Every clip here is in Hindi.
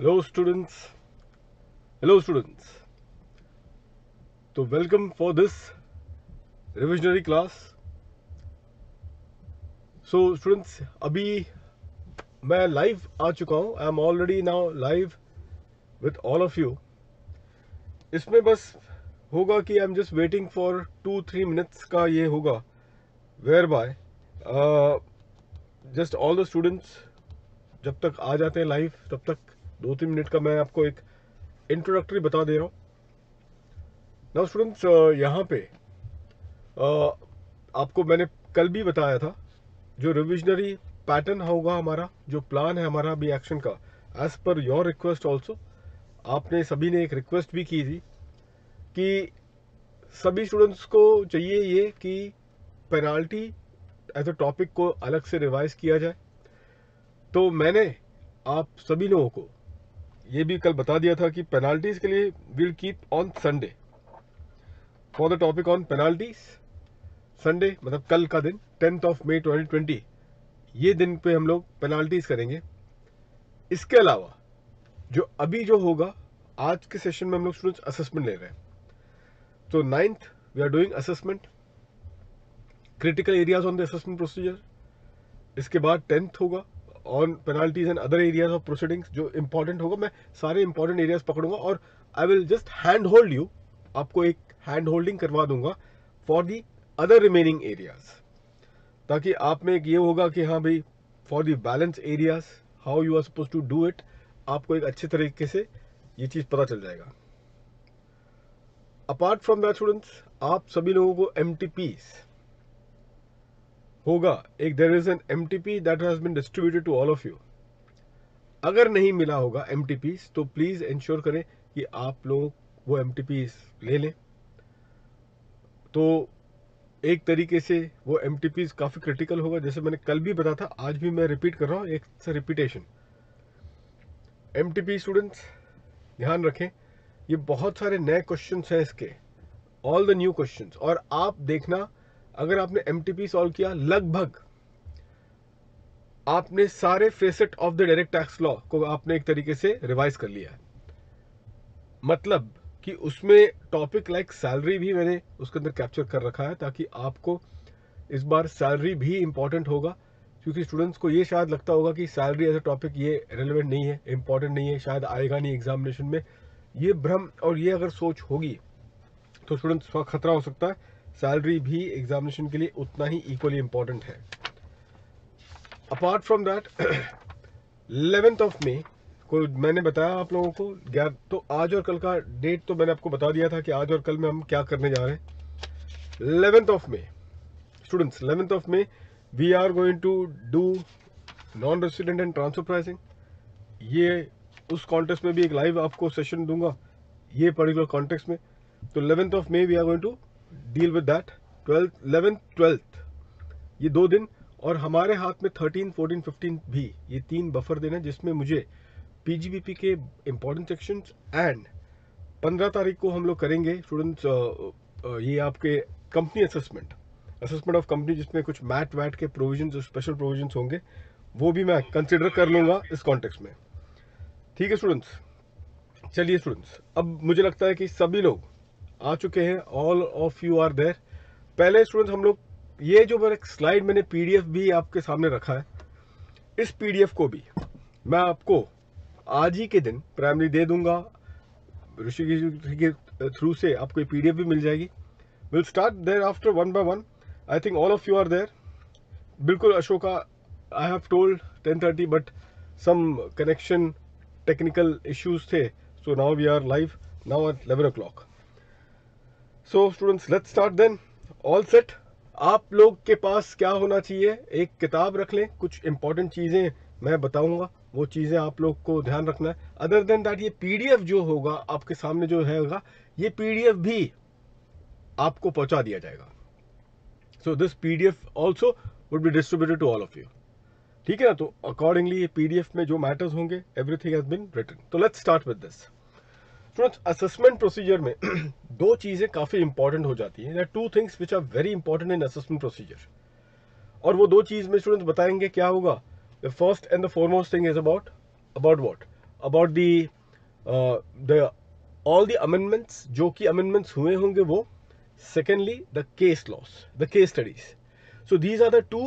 हेलो स्टूडेंट्स हेलो स्टूडेंट्स तो welcome for this revisionary class so students अभी मैं लाइव आ चुका हूँ I am already now live with all of you इसमें बस होगा कि I am just waiting for two three minutes का ये होगा where by just all the students जब तक आ जाते हैं लाइव तब तक दो तीन मिनट का मैं आपको एक इंट्रोडक्टरी बता दे रहा हूँ नाउ स्टूडेंट्स यहाँ पे आपको मैंने कल भी बताया था जो रिविजनरी पैटर्न होगा हमारा जो प्लान है हमारा अभी एक्शन का as per your request also आपने सभी ने एक रिक्वेस्ट भी की थी कि सभी स्टूडेंट्स को चाहिए ये कि पेनाल्टी एज अ टॉपिक को अलग से रिवाइज किया जाए तो मैंने आप सभी लोगों को ये भी कल बता दिया था कि पेनाल्टीज के लिए will keep on Sunday for the topic on penalties Sunday मतलब कल का दिन टेंथ ऑफ मई 2020 ये दिन पे हम लोग पेनाल्टीज करेंगे इसके अलावा जो अभी जो होगा आज के सेशन में हम लोग स्टूडेंट असेसमेंट ले रहे हैं तो ninth we are doing assessment critical areas on the assessment procedure इसके बाद टेंथ होगा on penalties and other areas of proceedings जो इंपॉर्टेंट होगा मैं सारे इंपॉर्टेंट एरियाज पकड़ूंगा और I will just hand hold you आपको एक हैंड होल्डिंग करवा दूंगा for the other remaining areas ताकि आप में एक ये होगा कि हाँ भाई for the balance areas how you are suppose to do it आपको एक अच्छे तरीके से ये चीज़ पता चल जाएगा अपार्ट फ्रॉम दैट स्टूडेंट्स आप सभी लोगों को एम टी पीज़ होगा एक there is an M T P that has been distributed to all of you अगर नहीं मिला होगा एम टी पी तो प्लीज़ इंश्योर करें कि आप लोग वो एम टी पी ले लें तो एक तरीके से वो एम टी पी काफ़ी क्रिटिकल होगा जैसे मैंने कल भी बताया था आज भी मैं रिपीट कर रहा हूँ एक repetition M T P students ध्यान रखें ये बहुत सारे नए क्वेश्चन हैं इसके ऑल द न्यू क्वेश्चन और आप देखना अगर आपने एम सॉल्व किया लगभग आपने सारे facet of the direct tax law को आपने एक तरीके से रिवाइज कर लिया है मतलब कि उसमें टॉपिक लाइक सैलरी भी मैंने उसके अंदर कैप्चर कर रखा है ताकि आपको इस बार सैलरी भी इंपॉर्टेंट होगा क्योंकि स्टूडेंट्स को ये शायद लगता होगा कि सैलरी एज अ टॉपिक ये रेलिवेंट नहीं है इंपॉर्टेंट नहीं है शायद आएगा नहीं एग्जामिनेशन में ये भ्रम और ये अगर सोच होगी तो स्टूडेंट्स का खतरा हो सकता है सैलरी भी एग्जामिनेशन के लिए उतना ही इक्वली इम्पॉर्टेंट है apart from that eleventh of May को मैंने बताया आप लोगों को गैप तो आज और कल का डेट तो मैंने आपको बता दिया था कि आज और कल में हम क्या करने जा रहे हैं eleventh of May students eleventh of May we are going to do non resident and transfer pricing ये उस कॉन्टेक्स में भी एक लाइव आपको सेशन दूंगा ये पर्टिकुलर कॉन्टेक्स में तो eleventh of May we are going to deal with that twelfth eleventh twelfth ये दो दिन और हमारे हाथ में थर्टीन फोर्टीन फिफ्टीन भी ये तीन बफर दिन है जिसमें मुझे पीजीबीपी के इम्पोर्टेंट सेक्शन एंड पंद्रह तारीख को हम लोग करेंगे स्टूडेंट्स ये आपके company assessment assessment of company जिसमें कुछ मैट वैट के प्रोविजन स्पेशल प्रोविजन होंगे वो भी मैं कंसिडर कर लूँगा इस कॉन्टेक्स में ठीक है स्टूडेंट्स चलिए स्टूडेंट्स अब मुझे लगता है कि सभी लोग आ चुके हैं all of you are there पहले स्टूडेंट हम लोग ये जो मेरा स्लाइड मैंने पीडीएफ भी आपके सामने रखा है इस पीडीएफ को भी मैं आपको आज ही के दिन प्राइमरी दे दूंगा ऋषि के थ्रू से आपको पी डी भी मिल जाएगी will start there after one by one I think all of you are there बिल्कुल Ashoka I have told ten thirty but some connection technical issues थे so now we are live now at eleven o'clock so students let start then all set आप लोग के पास क्या होना चाहिए एक किताब रख लें कुछ इंपॉर्टेंट चीज़ें मैं बताऊंगा वो चीज़ें आप लोग को ध्यान रखना है अदर देन दैट ये पीडीएफ जो होगा आपके सामने जो है ये पीडीएफ भी आपको पहुंचा दिया जाएगा so this PDF also would be distributed to all of you ठीक है ना तो अकॉर्डिंगली ये पीडीएफ में जो मैटर्स होंगे एवरीथिंग हैज बिन रिटन तो let's start with this students assessment procedure में दो चीज़ें काफ़ी इंपॉर्टेंट हो जाती हैं two things which are very important in assessment procedure और वो दो चीज़ में स्टूडेंट्स बताएंगे क्या होगा the first and the foremost thing is about about what about the the all the amendments जो कि अमेंडमेंट्स हुए होंगे वो secondly the case laws the case studies so these are the two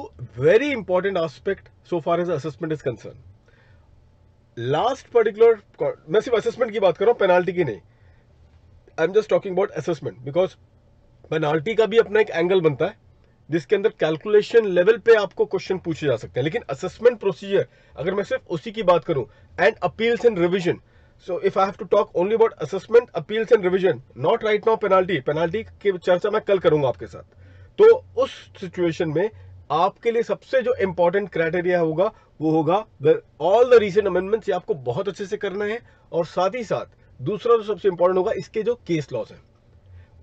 very important aspect so far as assessment is concern last particular मैं सिर्फ असेसमेंट की बात कर रहा हूँ पेनाल्टी की नहीं I am just talking about assessment because penalty का भी अपना एक एंगल बनता है जिसके अंदर कैलकुलेशन लेवल पे आपको क्वेश्चन पूछे जा सकते हैं लेकिन असेसमेंट प्रोसीजर अगर मैं सिर्फ उसी की बात करूं and appeals and revision so if I have to talk only about assessment appeals and revision not right now penalty penalty की चर्चा मैं कल करूंगा आपके साथ तो उस सिचुएशन में आपके लिए सबसे जो इंपॉर्टेंट क्राइटेरिया होगा वो होगा ऑल द रीसेंट अमेंडमेंट्स ये आपको बहुत अच्छे से करना है और साथ ही साथ दूसरा जो सबसे इंपॉर्टेंट होगा इसके जो केस लॉस है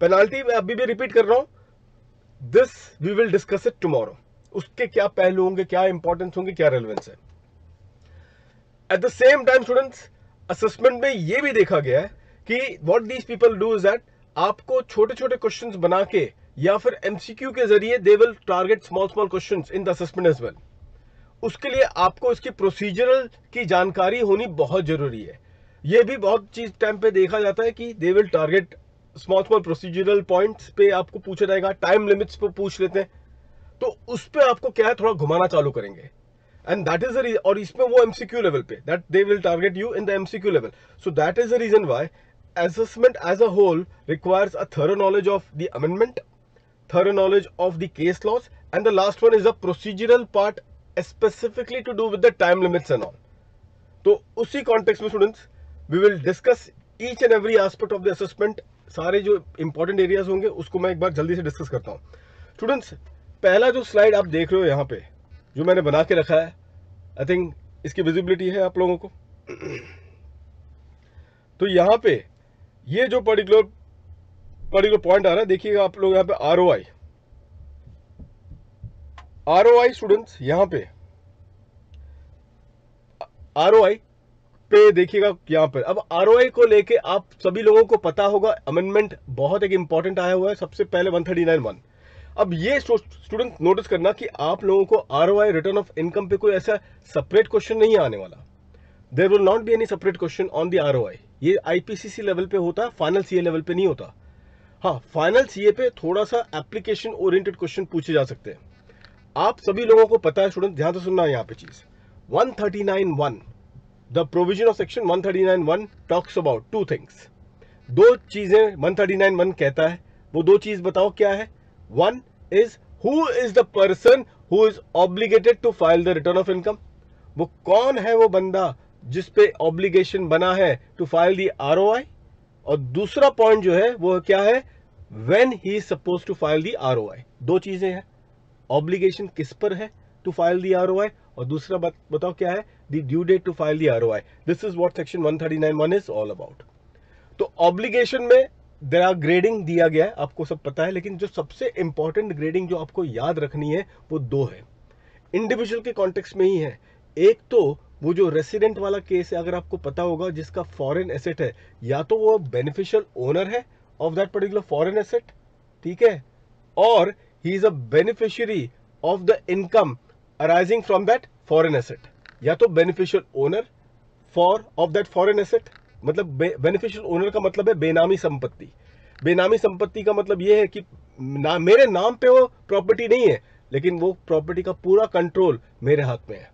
पेनाल्टी मैं अभी भी रिपीट कर रहा हूं this we will discuss it tomorrow उसके क्या पहलू होंगे क्या इंपॉर्टेंस होंगे क्या रेलिवेंस है at the same time students assessment में ये भी देखा गया है कि what these people do is that आपको छोटे छोटे क्वेश्चन बना के या फिर एमसीक्यू के जरिए they will target small small question in the assessment as well उसके लिए आपको इसकी प्रोसीजरल की जानकारी होनी बहुत ज़रूरी है ये भी बहुत चीज टाइम पे देखा जाता है कि they will target small small procedural points पे आपको पूछा जाएगा टाइम लिमिट्स पे पूछ लेते हैं तो उस पर आपको क्या है थोड़ा घुमाना चालू करेंगे एंड दैट इज रीजन और इसमें वो एमसीक्यू लेवल पे that they will target you in the MCQ level so that is the reason why assessment as a whole requires a thorough knowledge of the amendment thorough knowledge of the case laws, and the last one is a procedural part specifically to do with the time limits and all तो उसी कॉन्टेक्स्ट में students we will discuss each and every aspect of the assessment सारे जो इंपॉर्टेंट एरियाज होंगे उसको मैं एक बार जल्दी से डिस्कस करता हूँ स्टूडेंट्स पहला जो स्लाइड आप देख रहे हो यहाँ पे जो मैंने बना के रखा है आई थिंक इसकी विजिबिलिटी है आप लोगों को तो यहाँ पे ये जो पर्टिकुलर पर्टिकुलर पॉइंट आ रहा है देखिएगा आप लोग यहाँ पे R O I R O I students यहां पे आर ओ आई पे देखिएगा यहां पर अब आर ओ आई को लेके आप सभी लोगों को पता होगा अमेंडमेंट बहुत एक इंपॉर्टेंट आया हुआ है सबसे पहले वन थर्टी नाइन वन अब ये स्टूडेंट नोटिस करना कि आप लोगों को R O I return of income पे कोई ऐसा सेपरेट क्वेश्चन नहीं आने वाला there will not be any separate question on the R O I ये आईपीसीसी लेवल पे होता है फाइनल सी ए लेवल पे नहीं होता हाँ फाइनल सी ए पे थोड़ा सा एप्लीकेशन ओरिएंटेड क्वेश्चन पूछे जा सकते हैं आप सभी लोगों को पता है स्टूडेंट ध्यान से सुनना है यहाँ पे चीज 139.1 the provision of section 139.1 talks about two things दो चीजें 139.1 कहता है वो दो चीज बताओ क्या है one is who is the person who is obligated to file the return of income वो कौन है वो बंदा जिसपे ऑब्लिगेशन बना है टू फाइल दी आर और दूसरा पॉइंट जो है वो क्या है when he suppose to file the R दो चीजें हैं ऑब्लिगेशन किस पर है टू फाइल दी आर और दूसरा बात बताओ क्या है the due date to file the R this is what section one thirty nine one is all about तो ऑब्लिगेशन में देर आर ग्रेडिंग दिया गया है आपको सब पता है लेकिन जो सबसे इंपॉर्टेंट ग्रेडिंग जो आपको याद रखनी है वो दो है इंडिविजुअल के कॉन्टेक्स में ही है एक तो वो जो रेसिडेंट वाला केस है अगर आपको पता होगा जिसका फॉरेन एसेट है या तो वो बेनिफिशियल ओनर है of that particular foreign asset ठीक है और he is a beneficiary of the income arising from that foreign asset या तो beneficial owner for of that foreign asset मतलब बेनिफिशियल ओनर का मतलब है बेनामी संपत्ति बेनामी संपत्ति का मतलब यह है कि ना, मेरे नाम पे वो प्रॉपर्टी नहीं है लेकिन वो प्रॉपर्टी का पूरा कंट्रोल मेरे हाथ में है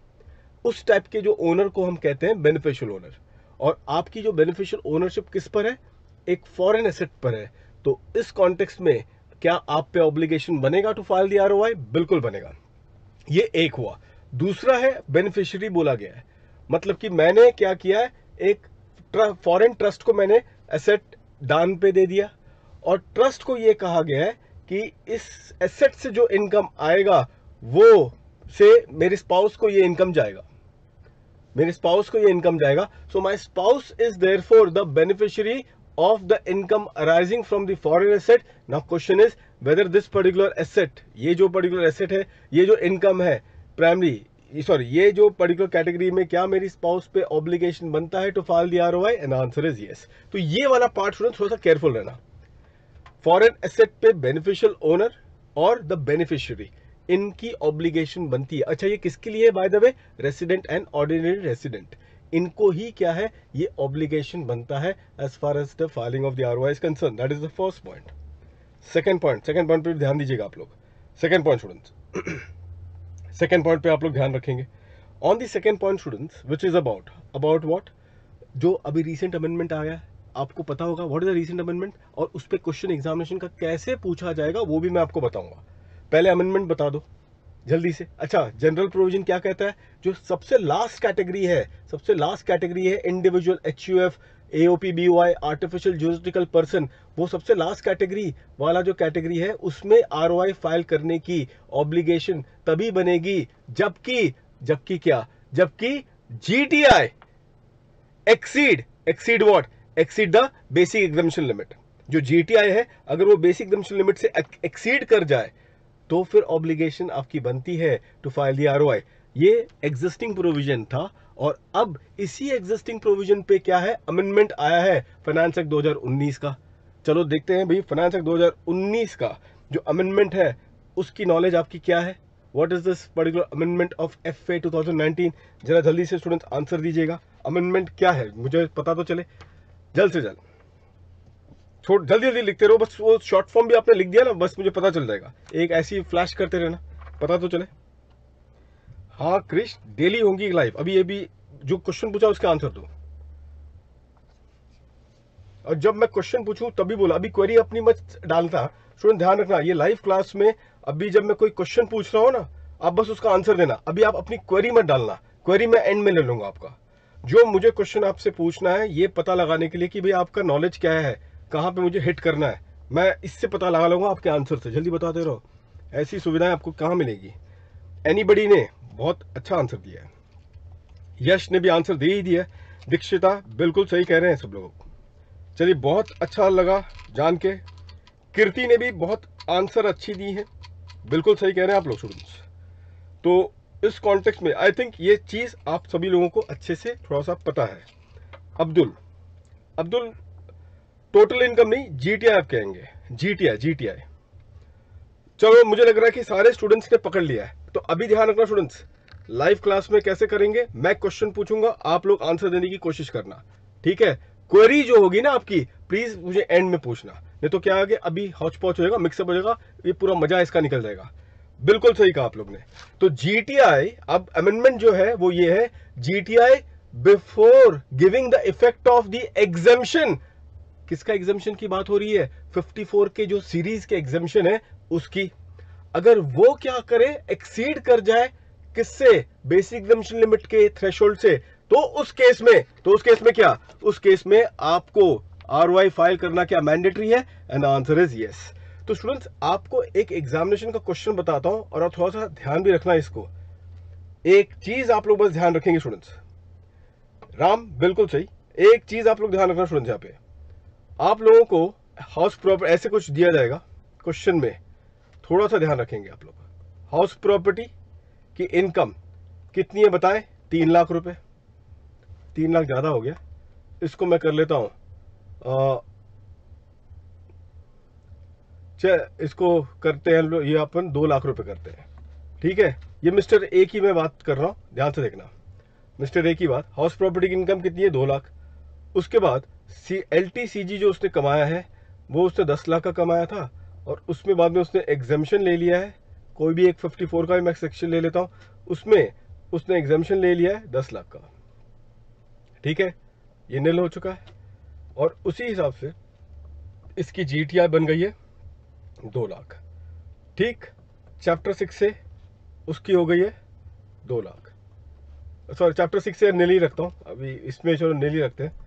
उस टाइप के जो ओनर को हम कहते हैं बेनिफिशियल ओनर और आपकी जो बेनिफिशियल ओनरशिप किस पर है एक फॉरेन एसेट पर है तो इस कॉन्टेक्स्ट में क्या आप पे ऑब्लिगेशन बनेगा टू फाइल दी आरओआई बिल्कुल बनेगा ये एक हुआ दूसरा है बेनिफिशियरी बोला गया है मतलब कि मैंने क्या किया है एक फॉरेन ट्रस्ट को मैंने एसेट दान पे दे दिया और ट्रस्ट को ये कहा गया है कि इस एसेट से जो इनकम आएगा वो से मेरे स्पाउस को ये इनकम जाएगा मेरे स्पाउस को ये इनकम जाएगा so my spouse is there for the beneficiary of the income arising from the foreign asset now question is whether this particular asset ye jo particular asset hai ye jo income hai primary sorry ye jo particular category mein kya meri spouse pe obligation banta hai to file the ROI and answer is yes to ye wala part student thoda sa careful rehna foreign asset pe beneficial owner और the beneficiary इनकी obligation बनती है अच्छा ये किसके लिए by the way resident and ordinary resident इनको ही क्या है ये ऑब्लिगेशन बनता है as far as the filing of the R is concern that is the first point second point second point पे ध्यान दीजिएगा आप लोग second point students second point पे आप लोग ध्यान रखेंगे on the second point students which is about about what जो अभी रिसेंट अमेंडमेंट आया है आपको पता होगा what is the recent amendment और उस पर क्वेश्चन एग्जामिनेशन का कैसे पूछा जाएगा वो भी मैं आपको बताऊंगा पहले अमेंडमेंट बता दो जल्दी से अच्छा जनरल प्रोविजन क्या कहता है जो सबसे लास्ट कैटेगरी है सबसे लास्ट कैटेगरी है individual H U F A O P B Y artificial juristical person वो सबसे लास्ट कैटेगरी वाला जो कैटेगरी है उसमें आर ओ आई फाइल करने की ऑब्लिगेशन तभी बनेगी जबकि जबकि क्या जबकि G T I exceed exceed what exceed the basic exemption limit जो जी टी आई है अगर वो बेसिक एग्जामेशन लिमिट से एक्सीड कर जाए तो फिर ऑब्लिगेशन आपकी बनती है टू फाइल दी आर ये एग्जिस्टिंग प्रोविजन था और अब इसी एग्जिस्टिंग प्रोविजन पे क्या है अमेंडमेंट आया है फाइनेंस एक्ट 2019 का चलो देखते हैं भाई फाइनेंस एक्ट 2019 का जो अमेंडमेंट है उसकी नॉलेज आपकी क्या है what is this particular amendment of F A two जरा जल्दी से स्टूडेंट आंसर दीजिएगा अमेंडमेंट क्या है मुझे पता तो चले जल्द से जल्द छोड़ जल्दी जल्दी लिखते रहो बस वो शॉर्ट फॉर्म भी आपने लिख दिया ना बस मुझे पता चल जाएगा एक ऐसी फ्लैश करते रहना पता तो चले हाँ क्रिश डेली होंगी लाइव अभी अभी जो क्वेश्चन पूछा उसका आंसर दो और जब मैं क्वेश्चन पूछूं तभी बोला अभी क्वेरी अपनी मत डालता स्टूडेंट ध्यान रखना ये लाइव क्लास में अभी जब मैं कोई क्वेश्चन पूछ रहा हूँ ना आप बस उसका आंसर देना अभी आप अपनी क्वेरी मत डालना क्वेरी मैं एंड में ले लूंगा आपका जो मुझे क्वेश्चन आपसे पूछना है ये पता लगाने के लिए कि भाई आपका नॉलेज क्या है कहाँ पे मुझे हिट करना है मैं इससे पता लगा लूँगा आपके आंसर से जल्दी बताते रहो ऐसी सुविधाएं आपको कहाँ मिलेगी एनीबडी ने बहुत अच्छा आंसर दिया है यश ने भी आंसर दे ही दिया दीक्षिता बिल्कुल सही कह रहे हैं सब लोग चलिए बहुत अच्छा लगा जान के कीर्ति ने भी बहुत आंसर अच्छी दी है बिल्कुल सही कह रहे हैं आप लोग स्टूडेंट्स तो इस कॉन्टेक्स में आई थिंक ये चीज़ आप सभी लोगों को अच्छे से थोड़ा सा पता है अब्दुल अब्दुल टोटल इनकम नहीं जीटीआई आप कहेंगे जीटीआई जीटीआई चलो मुझे लग रहा है कि सारे स्टूडेंट्स ने पकड़ लिया है तो अभी ध्यान रखना स्टूडेंट्स लाइव क्लास में कैसे करेंगे मैं क्वेश्चन पूछूंगा आप लोग आंसर देने की कोशिश करना ठीक है क्वेरी जो होगी ना आपकी प्लीज मुझे एंड में पूछना नहीं तो क्या आगे अभी हॉच पॉच होगा मिक्सअप हो जाएगा ये पूरा मजा इसका निकल जाएगा बिल्कुल सही कहा आप लोग ने तो जीटीआई अब अमेंडमेंट जो है वो ये है GTI before giving the effect of the exemption किसका एग्जामेशन की बात हो रही है 54 के जो सीरीज के एग्जामेशन है उसकी अगर वो क्या करे एक्सीड कर जाए किससे बेसिक एग्जामेशन लिमिट के थ्रेशोल्ड से तो उस केस में तो उस केस में क्या उस केस में आपको आर फाइल करना क्या मैंडेटरी है एंड आंसर इज यस तो स्टूडेंट्स आपको एक एग्जामिनेशन का क्वेश्चन बताता हूं और आप थोड़ा सा ध्यान भी रखना इसको एक चीज आप लोग बस ध्यान रखेंगे स्टूडेंट्स राम बिल्कुल सही एक चीज आप लोग ध्यान रखना स्टूडेंट्स यहाँ पे आप लोगों को हाउस प्रॉपर्टी ऐसे कुछ दिया जाएगा क्वेश्चन में थोड़ा सा ध्यान रखेंगे आप लोग हाउस प्रॉपर्टी की इनकम कितनी है बताएं तीन लाख रुपए तीन लाख ज़्यादा हो गया इसको मैं कर लेता हूँ इसको करते हैं ये अपन दो लाख रुपए करते हैं ठीक है ये मिस्टर ए की मैं बात कर रहा हूँ ध्यान से देखना मिस्टर ए की बात हाउस प्रॉपर्टी की इनकम कितनी है दो लाख उसके बाद सी एल टी सी जी जो उसने कमाया है वो उसने दस लाख का कमाया था और उसमें बाद में उसने एग्जामेशन ले लिया है कोई भी एक फिफ्टी फोर का भी मैं सेक्शन ले लेता हूँ उसमें उसने एग्जामेशन ले लिया है दस लाख का ठीक है ये निल हो चुका है और उसी हिसाब से इसकी जी टी आई बन गई है दो लाख ठीक चैप्टर सिक्स से उसकी हो गई है दो लाख सॉरी चैप्टर सिक्स से निल ही रखता हूँ अभी इसमें चलो नील ही रखते हैं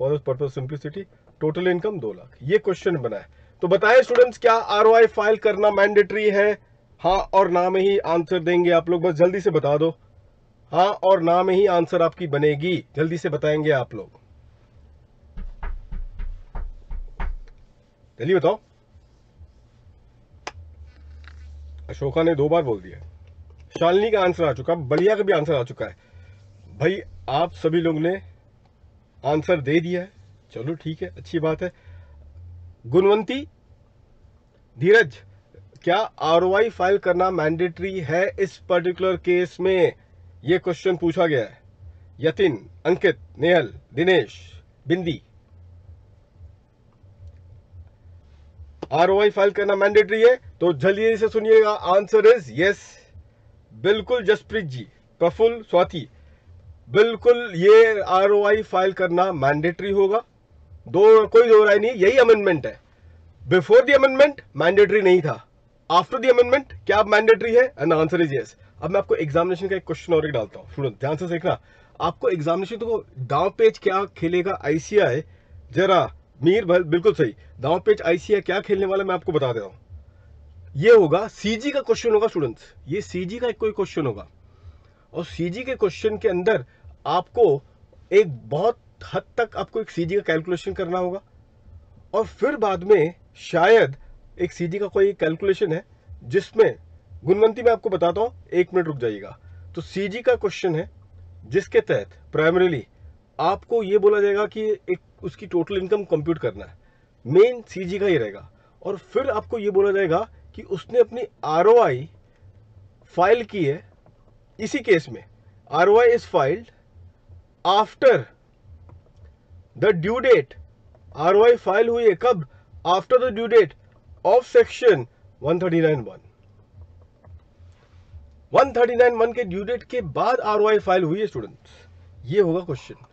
for purpose simplicity total income दो लाख ये क्वेश्चन बना है तो बताएं स्टूडेंट्स क्या आर फाइल करना मैंडेटरी है हाँ और ना में ही आंसर देंगे आप लोग बस जल्दी से बता दो हाँ और ना में ही आंसर आपकी बनेगी जल्दी से बताएंगे आप लोग चलिए बताओ अशोका ने दो बार बोल दिया शालिनी का आंसर आ चुका बलिया का भी आंसर आ चुका है भाई आप सभी लोग ने आंसर दे दिया है चलो ठीक है अच्छी बात है गुणवंती धीरज क्या आर फाइल करना मैंडेटरी है इस पर्टिकुलर केस में यह क्वेश्चन पूछा गया है यतिन अंकित नेहल दिनेश बिंदी आर फाइल करना मैंडेटरी है तो जल्दी से सुनिएगा आंसर इज यस बिल्कुल जसप्रीत जी प्रफुल्ल स्वाति बिल्कुल ये आर फाइल करना मैंडेटरी होगा दो कोई दो राय नहीं यही अमेंडमेंट है बिफोर दी अमेंडमेंट मैंडेटरी नहीं था आफ्टर दी अमेंडमेंट क्या मैंडेटरी है एंड आंसर इज यस अब मैं आपको एग्जामिनेशन का एक क्वेश्चन और एक डालता हूँ स्टूडेंट ध्यान से देखना आपको एग्जामिनेशन तो दाव पेज क्या खेलेगा आईसीआई जरा मीर भल बिल्कुल सही दाव पेज आईसीआई क्या खेलने वाला मैं आपको बता दे रहा हूँ ये होगा सीजी का क्वेश्चन होगा स्टूडेंट्स ये सीजी का एक कोई क्वेश्चन होगा और सीजी के क्वेश्चन के अंदर आपको एक बहुत हद तक आपको एक सी का कैलकुलेशन करना होगा और फिर बाद में शायद एक सी का कोई कैलकुलेशन है जिसमें गुणवंती मैं आपको बताता हूँ एक मिनट रुक जाइएगा तो सी का क्वेश्चन है जिसके तहत प्राइमरीली आपको यह बोला जाएगा कि एक उसकी टोटल इनकम कंप्यूट करना है मेन सी का ही रहेगा और फिर आपको ये बोला जाएगा कि उसने अपनी आर फाइल की है इसी केस में R O I is filed after the due date R Y file हुई है कब after the due date of section one one thirty thirty nine nine one के ड्यू डेट के बाद आर वाई फाइल हुई है स्टूडेंट ये होगा क्वेश्चन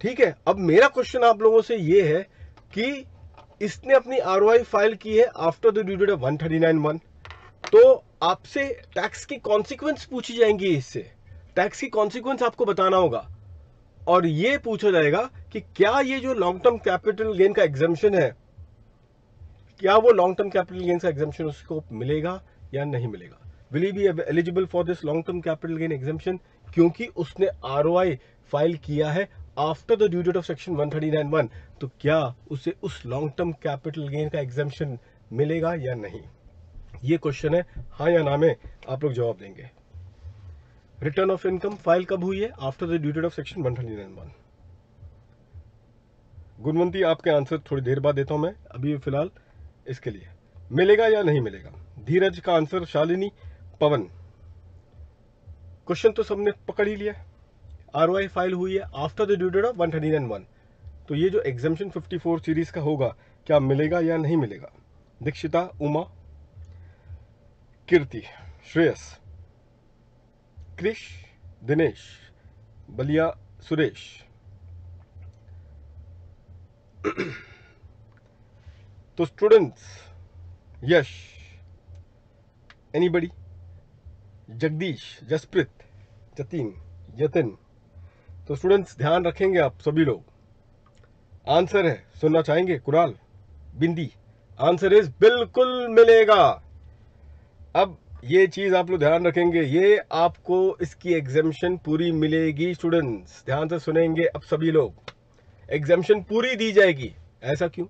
ठीक है अब मेरा क्वेश्चन आप लोगों से ये है कि इसने अपनी आर वाई फाइल की है after the due date of one तो आपसे टैक्स की कॉन्सिक्वेंस पूछी जाएंगी इससे टैक्स की कॉन्सिक्वेंस आपको बताना होगा और ये पूछा जाएगा कि क्या ये जो लॉन्ग टर्म कैपिटल गेन का एग्जामेशन है क्या वो लॉन्ग टर्म कैपिटल गेन का एग्जामेशन उसको मिलेगा या नहीं मिलेगा will you be eligible for this long term capital gain exemption क्योंकि उसने आर फाइल किया है after the due date of section one तो क्या उसे उस लॉन्ग टर्म कैपिटल गेन का एग्जामेशन मिलेगा या नहीं ये क्वेश्चन है हाँ या ना में आप लोग जवाब देंगे रिटर्न ऑफ इनकम फाइल कब हुई है after the due date of section one thirty nine one Gunwanti आपके आंसर थोड़ी देर बाद देता हूं मैं अभी फिलहाल इसके लिए मिलेगा या नहीं मिलेगा धीरज का आंसर शालिनी पवन क्वेश्चन तो सबने पकड़ ही लिया आर फाइल हुई है after the due date of one thirty nine one तो ये जो एग्जामेशन फोर सीरीज का होगा क्या मिलेगा या नहीं मिलेगा दीक्षिता उमा कीर्ति श्रेयस कृष दिनेश बलिया सुरेश तो स्टूडेंट्स यश एनीबडी जगदीश जसप्रीत जतीन यतिन तो स्टूडेंट्स ध्यान रखेंगे आप सभी लोग आंसर है सुनना चाहेंगे कुराल बिंदी आंसर इज बिल्कुल मिलेगा अब ये चीज़ आप लोग ध्यान रखेंगे ये आपको इसकी एग्जामेशन पूरी मिलेगी स्टूडेंट्स ध्यान से सुनेंगे अब सभी लोग एग्जामेशन पूरी दी जाएगी ऐसा क्यों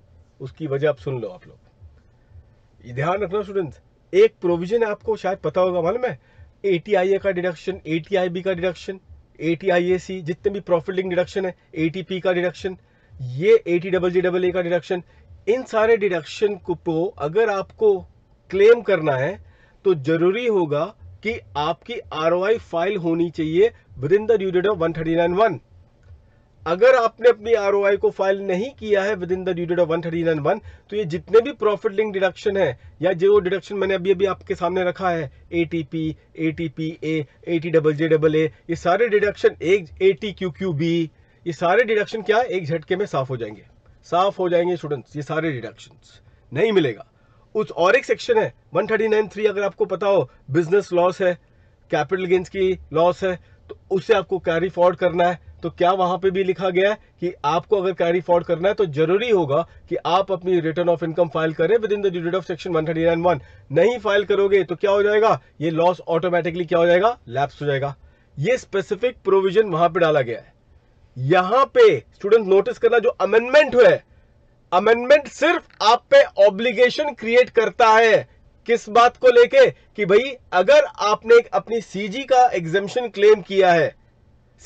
उसकी वजह आप सुन लो आप लोग ध्यान रखना स्टूडेंट्स एक प्रोविजन आपको शायद पता होगा मालूम है ए टी आई ए का deduction A T I B का deduction A T I A C जितने भी प्रॉफिट लिंक डिडक्शन है ए टी पी का डिडक्शन ये A T double G double A का डिडक्शन इन सारे डिडक्शन को अगर आपको क्लेम करना है तो जरूरी होगा कि आपकी आर फाइल होनी चाहिए within the due date of one thirty nine one अगर आपने अपनी आर को फाइल नहीं किया है within the due date of one thirty nine one तो ये जितने भी प्रॉफिट लिंक डिडक्शन है या जो डिडक्शन मैंने अभी अभी आपके सामने रखा है A T P A T P A A T double J double A ये सारे डिडक्शन एक A T Q Q B ये सारे डिडक्शन क्या एक झटके में साफ हो जाएंगे साफ हो जाएंगे स्टूडेंट्स ये सारे डिडक्शन नहीं मिलेगा उस और एक सेक्शन है वन थर्टी नाइन थ्री अगर आपको पता हो बिजनेस लॉस है कैपिटल गेंस की लॉस है तो उसे आपको कैरी फॉर्ड करना है तो क्या वहां पे भी लिखा गया है कि आपको अगर कैरी फॉर्ड करना है तो जरूरी होगा कि आप अपनी रिटर्न ऑफ इनकम फाइल करें विद इन द ड्यूरेट of section one thirty nine one नहीं फाइल करोगे तो क्या हो जाएगा ये लॉस ऑटोमेटिकली क्या हो जाएगा लैप्स हो जाएगा ये स्पेसिफिक प्रोविजन वहां पे डाला गया है यहां पे स्टूडेंट नोटिस करना जो अमेंडमेंट हुआ है अमेंडमेंट सिर्फ आप पे ऑब्लिगेशन क्रिएट करता है किस बात को लेके कि भाई अगर आपने अपनी सीजी का एग्जेम्पन क्लेम किया है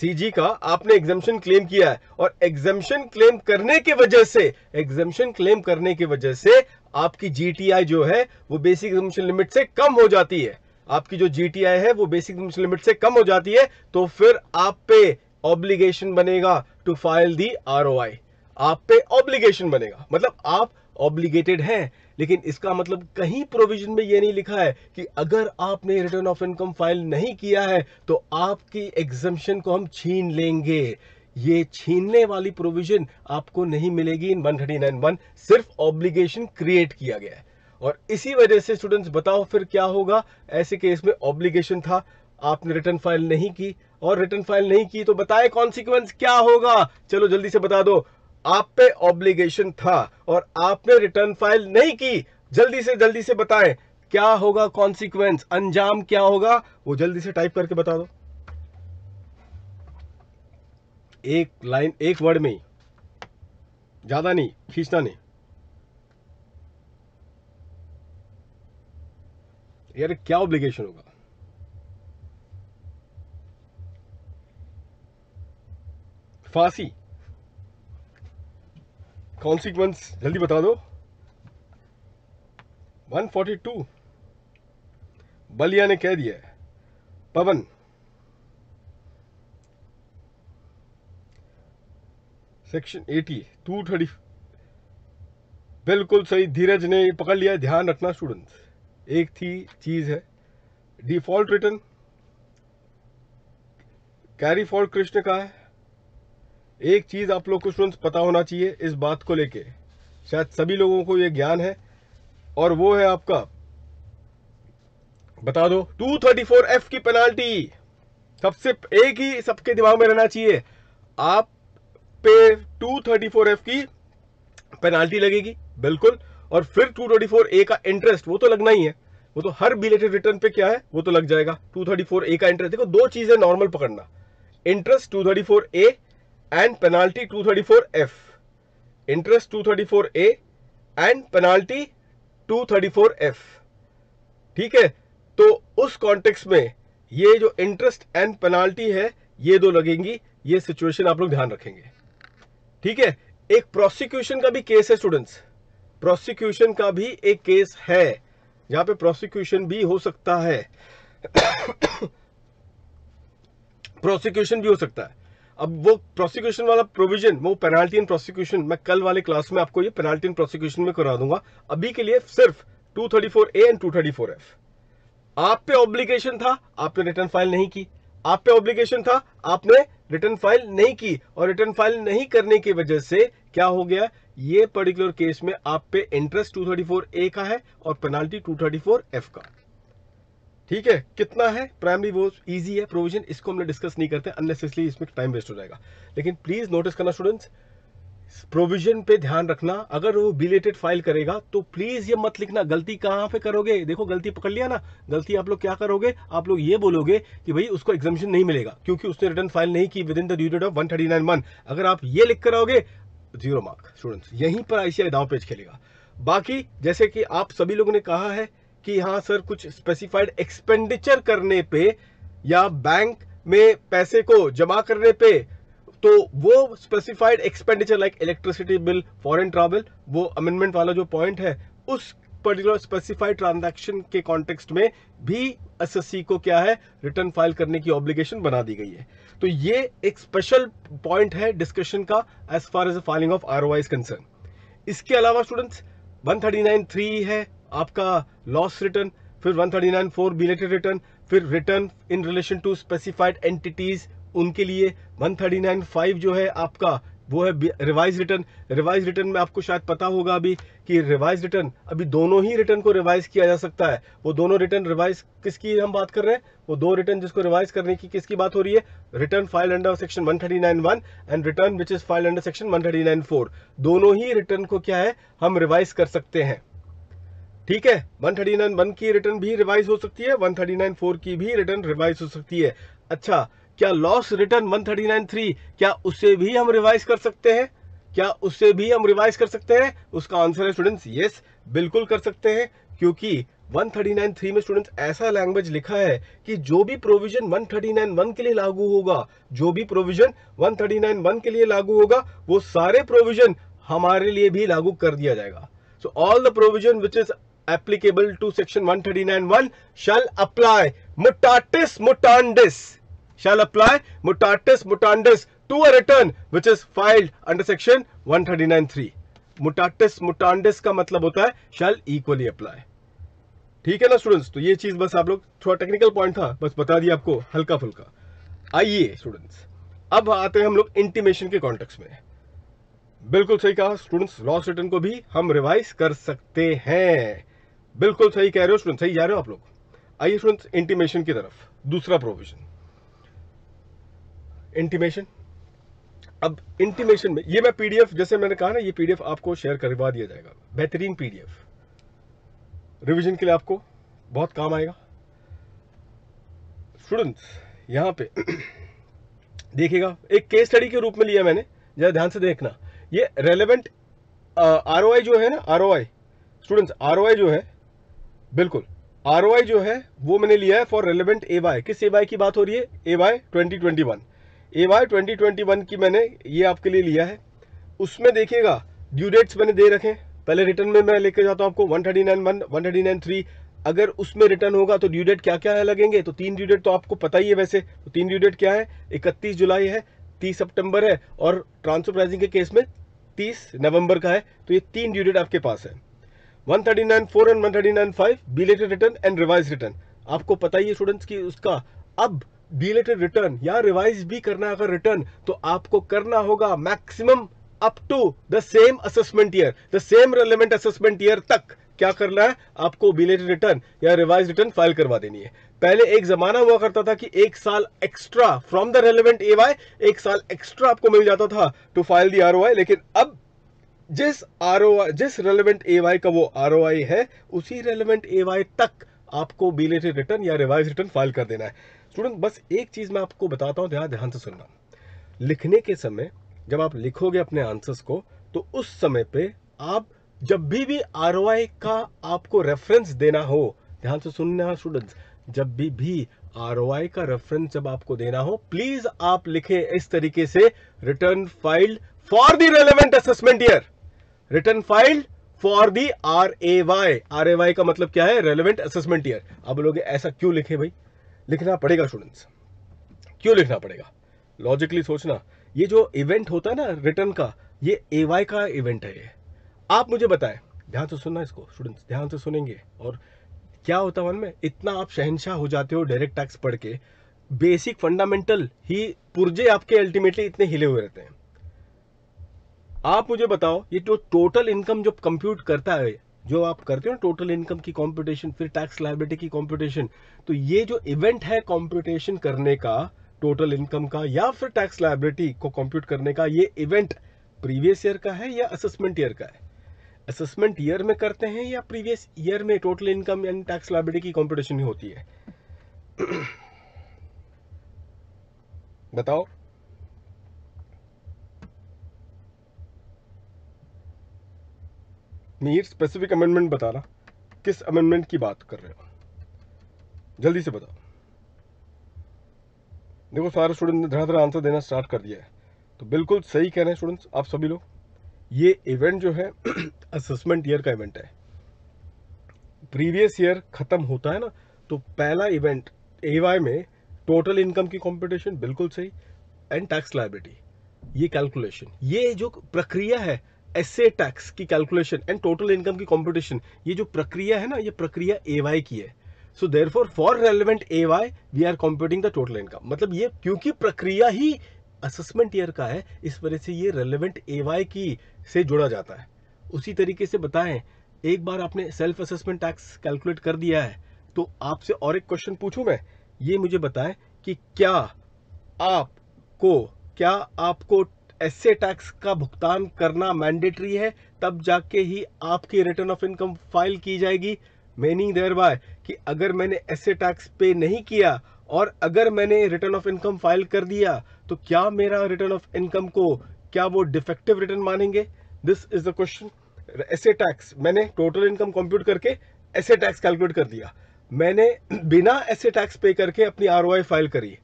सीजी का आपने एग्जेम्पन क्लेम किया है और एग्जेम्पन क्लेम करने की वजह से एग्जेम्पन क्लेम करने की वजह से आपकी जीटीआई जो है वो बेसिक एग्जेम्पन लिमिट से कम हो जाती है आपकी जो जीटीआई है वो बेसिक एग्जेम्पन लिमिट से कम हो जाती है तो फिर आप पे ऑब्लिगेशन बनेगा टू फाइल दी आई आप पे ऑब्लिगेशन बनेगा मतलब आप ऑब्लिगेटेड हैं लेकिन इसका मतलब कहीं प्रोविजन में ये नहीं लिखा है कि अगर आपने रिटर्न ऑफ इनकम फाइल नहीं किया है तो आपकी एग्जम्पन को हम छीन लेंगे ये छीनने वाली प्रोविजन आपको नहीं मिलेगी इन थर्टी 139.1 सिर्फ ऑब्लिगेशन क्रिएट किया गया है और इसी वजह से स्टूडेंट्स बताओ फिर क्या होगा ऐसे केस में ऑब्लिगेशन था आपने रिटर्न फाइल नहीं की और रिटर्न फाइल नहीं की तो बताए कॉन्सिक्वेंस क्या होगा चलो जल्दी से बता दो आप पे ऑब्लिगेशन था और आपने रिटर्न फाइल नहीं की जल्दी से जल्दी से बताएं क्या होगा कॉन्सिक्वेंस अंजाम क्या होगा वो जल्दी से टाइप करके बता दो एक लाइन एक वर्ड में ज्यादा नहीं खींचना नहीं यार क्या ऑब्लिगेशन होगा फांसी कॉन्सिक्वेंस जल्दी बता दो 142 बलिया ने कह दिया पवन सेक्शन 80 थर्टी बिल्कुल सही धीरज ने पकड़ लिया ध्यान रखना स्टूडेंट्स एक थी चीज है डिफॉल्ट रिटर्न कैरी फॉल्ट कृष्ण का है एक चीज़ आप लोग को स्टूडेंट्स पता होना चाहिए इस बात को लेके शायद सभी लोगों को ये ज्ञान है और वो है आपका बता दो 234 एफ की पेनाल्टी सबसे एक ही सबके दिमाग में रहना चाहिए आप पे 234 एफ की पेनाल्टी लगेगी बिल्कुल और फिर 234 ए का इंटरेस्ट वो तो लगना ही है वो तो हर बिलेटेड रिटर्न पे क्या है वो तो लग जाएगा 234 ए का इंटरेस्ट देखो दो चीजें नॉर्मल पकड़ना interest two A and penalty thirty four F interest four A and penalty two thirty four F ठीक है तो उस कॉन्टेक्स्ट में ये जो इंटरेस्ट एंड पेनाल्टी है ये दो लगेंगी ये सिचुएशन आप लोग ध्यान रखेंगे ठीक है एक प्रोसिक्यूशन का भी केस है स्टूडेंट्स प्रोसिक्यूशन का भी एक केस है जहां पे प्रोसिक्यूशन भी हो सकता है प्रोसिक्यूशन भी हो सकता है अब वो प्रोसिक्यूशन वाला प्रोविजन वो पेनाल्टी इन प्रोसिक्यूशन मैं कल वाले क्लास में आपको ये पेनाल्टी इन प्रोसिक्यूशन में करा दूंगा अभी के लिए सिर्फ 234 ए एंड 234 एफ आप पे ऑब्लिगेशन था आपने रिटर्न फाइल नहीं की आप पे ऑब्लिगेशन था आपने रिटर्न फाइल नहीं की और रिटर्न फाइल नहीं करने की वजह से क्या हो गया ये पर्टिकुलर केस में आप पे इंटरेस्ट 234 ए का है और पेनाल्टी 234 एफ का ठीक है कितना है प्राइमरी वो इजी है प्रोविजन इसको हमने डिस्कस नहीं करते अननेसेसरी इसमें टाइम वेस्ट हो जाएगा लेकिन प्लीज नोटिस करना स्टूडेंट्स प्रोविजन पे ध्यान रखना अगर वो बिलेटेड फाइल करेगा तो प्लीज ये मत लिखना गलती कहां पे करोगे देखो गलती पकड़ लिया ना गलती आप लोग क्या करोगे आप लोग ये बोलोगे कि भाई उसको एग्जामिशन नहीं मिलेगा क्योंकि उसने रिटर्न फाइल नहीं की within the due date of one thirty nine month अगर आप ये लिख कर आओगे जीरो मार्क स्टूडेंट्स यहीं पर आईसीआई दाव पेज खेलेगा बाकी जैसे कि आप सभी लोगों ने कहा है कि हाँ सर कुछ स्पेसिफाइड एक्सपेंडिचर करने पे या बैंक में पैसे को जमा करने पे तो वो specified expenditure like electricity bill foreign travel वो अमेंडमेंट वाला जो पॉइंट है उस पर्टिकुलर स्पेसिफाइड ट्रांजैक्शन के कॉन्टेक्स्ट में भी एसएससी को क्या है रिटर्न फाइल करने की ऑब्लिगेशन बना दी गई है तो ये एक स्पेशल पॉइंट है डिस्कशन का as far as filing of R O concern इसके अलावा students one thirty nine three है आपका लॉस रिटर्न फिर 139 thirty nine four belated return फिर return in relation to specified entities उनके लिए थर्टी फाइव जो है आपका वो है रिवाइज रिटर्न रिवाइज रिटर्न में आपको शायद पता होगा अभी कि रिवाइज रिटर्न अभी दोनों ही रिटर्न को रिवाइज किया जा सकता है वो दोनों रिटर्न रिवाइज किसकी हम बात कर रहे हैं वो दो रिटर्न जिसको रिवाइज करने की किसकी बात हो रही है return file under section 1391 and return which is file under section 1394 दोनों ही रिटर्न को क्या है हम रिवाइज कर सकते हैं ठीक है 139 वन की रिटर्न भी रिवाइज हो सकती है 139 फोर की भी रिटर्न रिवाइज हो सकती है अच्छा क्या लॉस रिटर्न 139 थ्री क्या उससे भी हम रिवाइज कर सकते हैं क्या उससे भी हम रिवाइज कर सकते हैं उसका आंसर है स्टूडेंट्स यस बिल्कुल कर सकते हैं क्योंकि 139.3 में स्टूडेंट्स ऐसा लैंग्वेज लिखा है कि जो भी प्रोविजन 139.1 के लिए लागू होगा जो भी प्रोविजन 139.1 के लिए लागू होगा वो सारे प्रोविजन हमारे लिए भी लागू कर दिया जाएगा so all the provision which is applicable to section 139 thirty nine one shall apply mutatis mutandis shall apply mutatis mutandis to a return which is filed under section 139 thirty nine three mutatis mutandis का मतलब होता है शल इक्वली अप्लाई ठीक है ना स्टूडेंट्स तो ये चीज बस आप लोग थोड़ा टेक्निकल पॉइंट था बस बता दिया आपको हल्का फुल्का आइए स्टूडेंट्स अब आते हैं हम लोग इंटीमेशन के कॉन्टेक्स में बिल्कुल सही कहा स्टूडेंट्स लॉस रिटर्न को भी हम रिवाइज कर सकते हैं बिल्कुल सही कह रहे हो स्टूडेंट सही जा रहे हो आप लोग आइए स्टूडेंट इंटीमेशन की तरफ दूसरा प्रोविजन इंटीमेशन अब इंटीमेशन में ये मैं पीडीएफ जैसे मैंने कहा ना ये पीडीएफ आपको शेयर करवा दिया जाएगा बेहतरीन पीडीएफ रिवीजन के लिए आपको बहुत काम आएगा स्टूडेंट्स यहाँ पे देखिएगा एक केस स्टडी के रूप में लिया मैंने जरा ध्यान से देखना ये रेलेवेंट आर जो है ना आर स्टूडेंट्स आर जो है बिल्कुल आर जो है वो मैंने लिया है फॉर रेलिवेंट ए वाई किस ए वाई की बात हो रही है A Y twenty twenty one A Y twenty twenty one की मैंने ये आपके लिए लिया है उसमें देखिएगा ड्यू डेट्स मैंने दे रखे पहले रिटर्न में मैं लेके जाता हूँ आपको one thirty nine one one thirty nine three अगर उसमें रिटर्न होगा तो ड्यू डेट क्या क्या है लगेंगे तो तीन ड्यू डेट तो आपको पता ही है वैसे तो तीन ड्यू डेट क्या है इकतीस जुलाई है तीस सितंबर है और ट्रांसफर प्राइजिंग के केस में तीस नवंबर का है तो ये तीन ड्यू डेट आपके पास है 139 and 139 belated return and revise return आपको पता ही है स्टूडेंट्स की उसका अब बिलेटेड रिटर्न या रिवाइज भी करना अगर रिटर्न तो आपको करना होगा maximum up to the same assessment year the same relevant assessment year तक क्या करना है आपको बिलेटेड रिटर्न या रिवाइज रिटर्न फाइल करवा देनी है पहले एक जमाना हुआ करता था कि एक साल extra from the relevant A एक साल एक्स्ट्रा आपको मिल जाता था टू फाइल दी आर लेकिन अब जिस आर जिस रेलिवेंट ए का वो आर है उसी रेलिवेंट ए तक आपको बिलेटेड रिटर्न या रिवाइज रिटर्न फाइल कर देना है स्टूडेंट बस एक चीज़ मैं आपको बताता हूँ ध्यान से सुनना लिखने के समय जब आप लिखोगे अपने आंसर्स को तो उस समय पे आप जब भी भी आर का आपको रेफरेंस देना हो ध्यान से सुनना स्टूडेंट्स जब भी भी आर का रेफरेंस जब आपको देना हो प्लीज आप लिखें इस तरीके से return filed for the relevant assessment year return filed for the R A Y R A Y का मतलब क्या है रेलिवेंट असेसमेंट ईयर अब लोग ऐसा क्यों लिखे भाई लिखना पड़ेगा स्टूडेंट्स क्यों लिखना पड़ेगा लॉजिकली सोचना ये जो इवेंट होता है ना रिटर्न का ये ए वाई का इवेंट है ये आप मुझे बताएं ध्यान से सुनना इसको स्टूडेंट्स ध्यान से सुनेंगे और क्या होता मन में इतना आप शहनशाह हो जाते हो डायरेक्ट टैक्स पढ़ के बेसिक फंडामेंटल ही पुर्जे आपके अल्टीमेटली इतने हिले हुए रहते हैं आप मुझे बताओ ये तो जो टोटल इनकम जो कंप्यूट करता है जो आप करते हो ना टोटल इनकम की कंप्यूटेशन फिर टैक्स लाइबिलिटी की कंप्यूटेशन तो ये जो इवेंट है कंप्यूटेशन करने का टोटल इनकम का या फिर टैक्स लाइबिलिटी को कॉम्प्यूट करने का ये इवेंट प्रीवियस ईयर का है या असेसमेंट ईयर का है असेसमेंट ईयर में करते हैं या प्रीवियस ईयर में total income and tax liability की कंप्यूटेशन होती है बताओ नीर स्पेसिफिक अमेंडमेंट बता रहा किस अमेंडमेंट की बात कर रहे हो जल्दी से बताओ देखो सारे स्टूडेंट ने धड़ा धड़ा आंसर देना स्टार्ट कर दिया है तो बिल्कुल सही कह रहे हैं स्टूडेंट्स आप सभी लोग ये इवेंट जो है असेसमेंट ईयर का इवेंट है प्रीवियस ईयर ख़त्म होता है ना तो पहला इवेंट ए में टोटल इनकम की कॉम्पिटिशन बिल्कुल सही एंड टैक्स लाइबिलिटी ये कैलकुलेशन ये जो प्रक्रिया है एसे टैक्स की कैलकुलेशन एंड टोटल इनकम की कॉम्पिटिशन ये जो प्रक्रिया है ना ये प्रक्रिया ए वाई की है so there for for relevant A Y we are computing the total income मतलब ये क्योंकि प्रक्रिया ही असेसमेंट ईयर का है इस वजह से ये रेलिवेंट ए वाई की से जुड़ा जाता है उसी तरीके से बताएं एक बार आपने सेल्फ असेसमेंट टैक्स कैलकुलेट कर दिया है तो आपसे और एक क्वेश्चन पूछूं मैं ये मुझे बताएं कि क्या आपको क्या आपको ऐसे टैक्स का भुगतान करना मैंडेटरी है तब जाके ही आपकी रिटर्न ऑफ इनकम फाइल की जाएगी मीनिंग देयर बाय कि अगर मैंने ऐसे टैक्स पे नहीं किया और अगर मैंने रिटर्न ऑफ इनकम फाइल कर दिया तो क्या मेरा रिटर्न ऑफ इनकम को क्या वो डिफेक्टिव रिटर्न मानेंगे दिस इज द क्वेश्चन ऐसे टैक्स मैंने टोटल इनकम कंप्यूट करके ऐसे टैक्स कैलकुलेट कर दिया मैंने बिना ऐसे टैक्स पे करके अपनी आर फाइल करी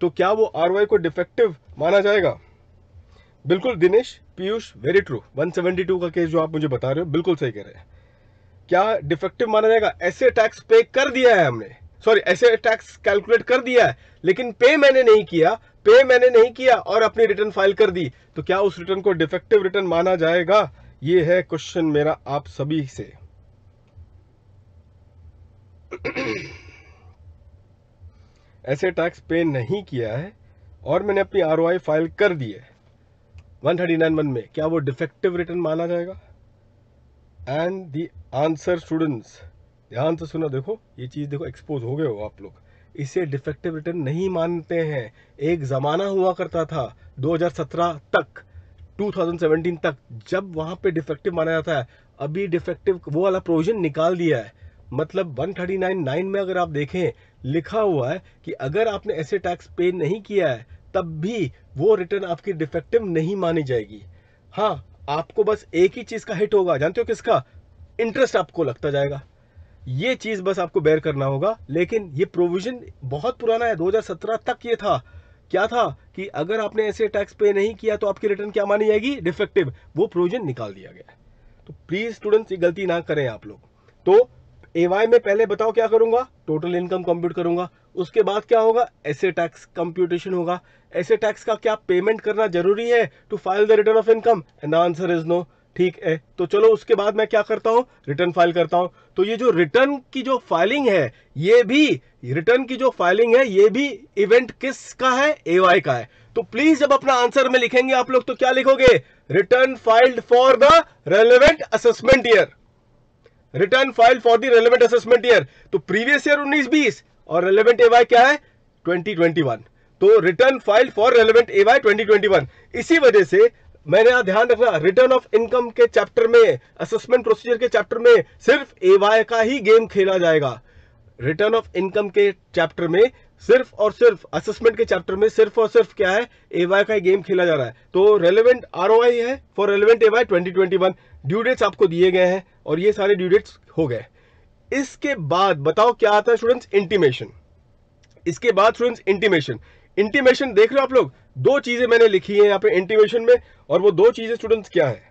तो क्या वो आर को डिफेक्टिव माना जाएगा बिल्कुल दिनेश पीयूष वेरी ट्रू 172 का केस जो आप मुझे बता रहे हो बिल्कुल सही कह रहे हैं क्या डिफेक्टिव माना जाएगा ऐसे टैक्स पे कर दिया है हमने सॉरी ऐसे टैक्स कैलकुलेट कर दिया है लेकिन पे मैंने नहीं किया पे मैंने नहीं किया और अपनी रिटर्न फाइल कर दी तो क्या उस रिटर्न को डिफेक्टिव रिटर्न माना जाएगा ये है क्वेश्चन मेरा आप सभी से ऐसे टैक्स पे नहीं किया है और मैंने अपनी आर फाइल कर दी है वन थर्टी नाइन वन में क्या वो डिफेक्टिव रिटर्न माना जाएगा एंड दी आंसर स्टूडेंट्स ध्यान से सुना देखो ये चीज़ देखो एक्सपोज हो गए हो आप लोग इसे डिफेक्टिव रिटर्न नहीं मानते हैं एक ज़माना हुआ करता था 2017 तक 2017 तक जब वहाँ पे डिफेक्टिव माना जाता है अभी डिफेक्टिव वो वाला प्रोविजन निकाल दिया है मतलब 1399 में अगर आप देखें लिखा हुआ है कि अगर आपने ऐसे टैक्स पे नहीं किया है तब भी वो रिटर्न आपकी डिफेक्टिव नहीं मानी जाएगी हाँ आपको बस एक ही चीज़ का हिट होगा जानते हो किसका इंटरेस्ट आपको लगता जाएगा ये चीज़ बस आपको बेयर करना होगा लेकिन ये प्रोविज़न बहुत पुराना है 2017 तक ये था क्या था कि अगर आपने ऐसे टैक्स पे नहीं किया तो आपकी रिटर्न क्या मानी जाएगी डिफेक्टिव वो प्रोविजन निकाल दिया गया तो प्लीज स्टूडेंट्स ये गलती ना करें आप लोग तो एवाई में पहले बताओ क्या करूंगा टोटल इनकम कंप्यूट करूंगा उसके बाद क्या होगा ऐसे टैक्स कंप्यूटेशन होगा ऐसे टैक्स का क्या पेमेंट करना जरूरी है to file the return of income and answer is no ठीक है तो चलो उसके बाद मैं क्या करता हूं रिटर्न फाइल करता हूं तो ये जो रिटर्न की जो फाइलिंग है ये भी रिटर्न की जो फाइलिंग है ये भी इवेंट किस का है एवाई का है तो प्लीज जब अपना आंसर में लिखेंगे आप लोग तो क्या लिखोगे return filed for the relevant assessment year return file for the relevant assessment year तो प्रीवियस ईयर 19-20 और रेलिवेंट एवाई क्या है 2021 तो return file for relevant AY 2021 इसी वजह से मैंने यहां ध्यान रखना रिटर्न ऑफ इनकम के चैप्टर में असेसमेंट प्रोसीजर के चैप्टर में सिर्फ एवाई का ही गेम खेला जाएगा रिटर्न ऑफ इनकम के चैप्टर में सिर्फ और सिर्फ असेसमेंट के चैप्टर में सिर्फ और सिर्फ क्या है एवाई का गेम खेला जा रहा है तो रेलिवेंट आर है for relevant AY 2021 due dates आपको दिए गए हैं और ये सारे ड्यू डेट्स हो गए इसके बाद बताओ क्या आता है स्टूडेंट्स इंटीमेशन इसके बाद स्टूडेंट्स इंटीमेशन इंटीमेशन देख रहे हो आप लोग दो चीजें मैंने लिखी है यहां पे इंटीमेशन में और वो दो चीजें स्टूडेंट्स क्या है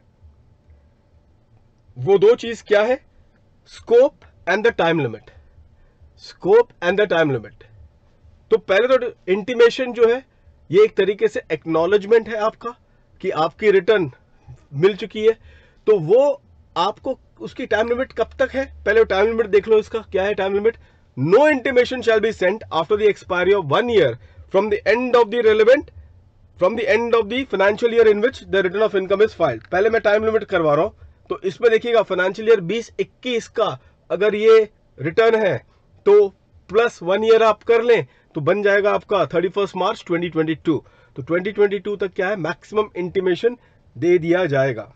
वो दो चीज क्या है scope and the time limit scope and the time limit तो पहले तो इंटीमेशन जो है ये एक तरीके से एक्नॉलेजमेंट है आपका कि आपकी रिटर्न मिल चुकी है तो वो आपको उसकी टाइम लिमिट कब तक है पहले टाइम लिमिट देख लो इसका क्या है time limit no intimation shall be sent after the expiry of one year from the end of the relevant from the end of the financial year in which the return of income is filed पहले मैं टाइम लिमिट करवा रहा हूँ तो इसमें देखिएगा फाइनेंशियल ईयर 2021 का अगर ये रिटर्न है तो प्लस वन ईयर आप कर लें तो बन जाएगा आपका thirty first March twenty twenty two तो ट्वेंटी ट्वेंटी टू तक क्या है मैक्सिमम इंटीमेशन दे दिया जाएगा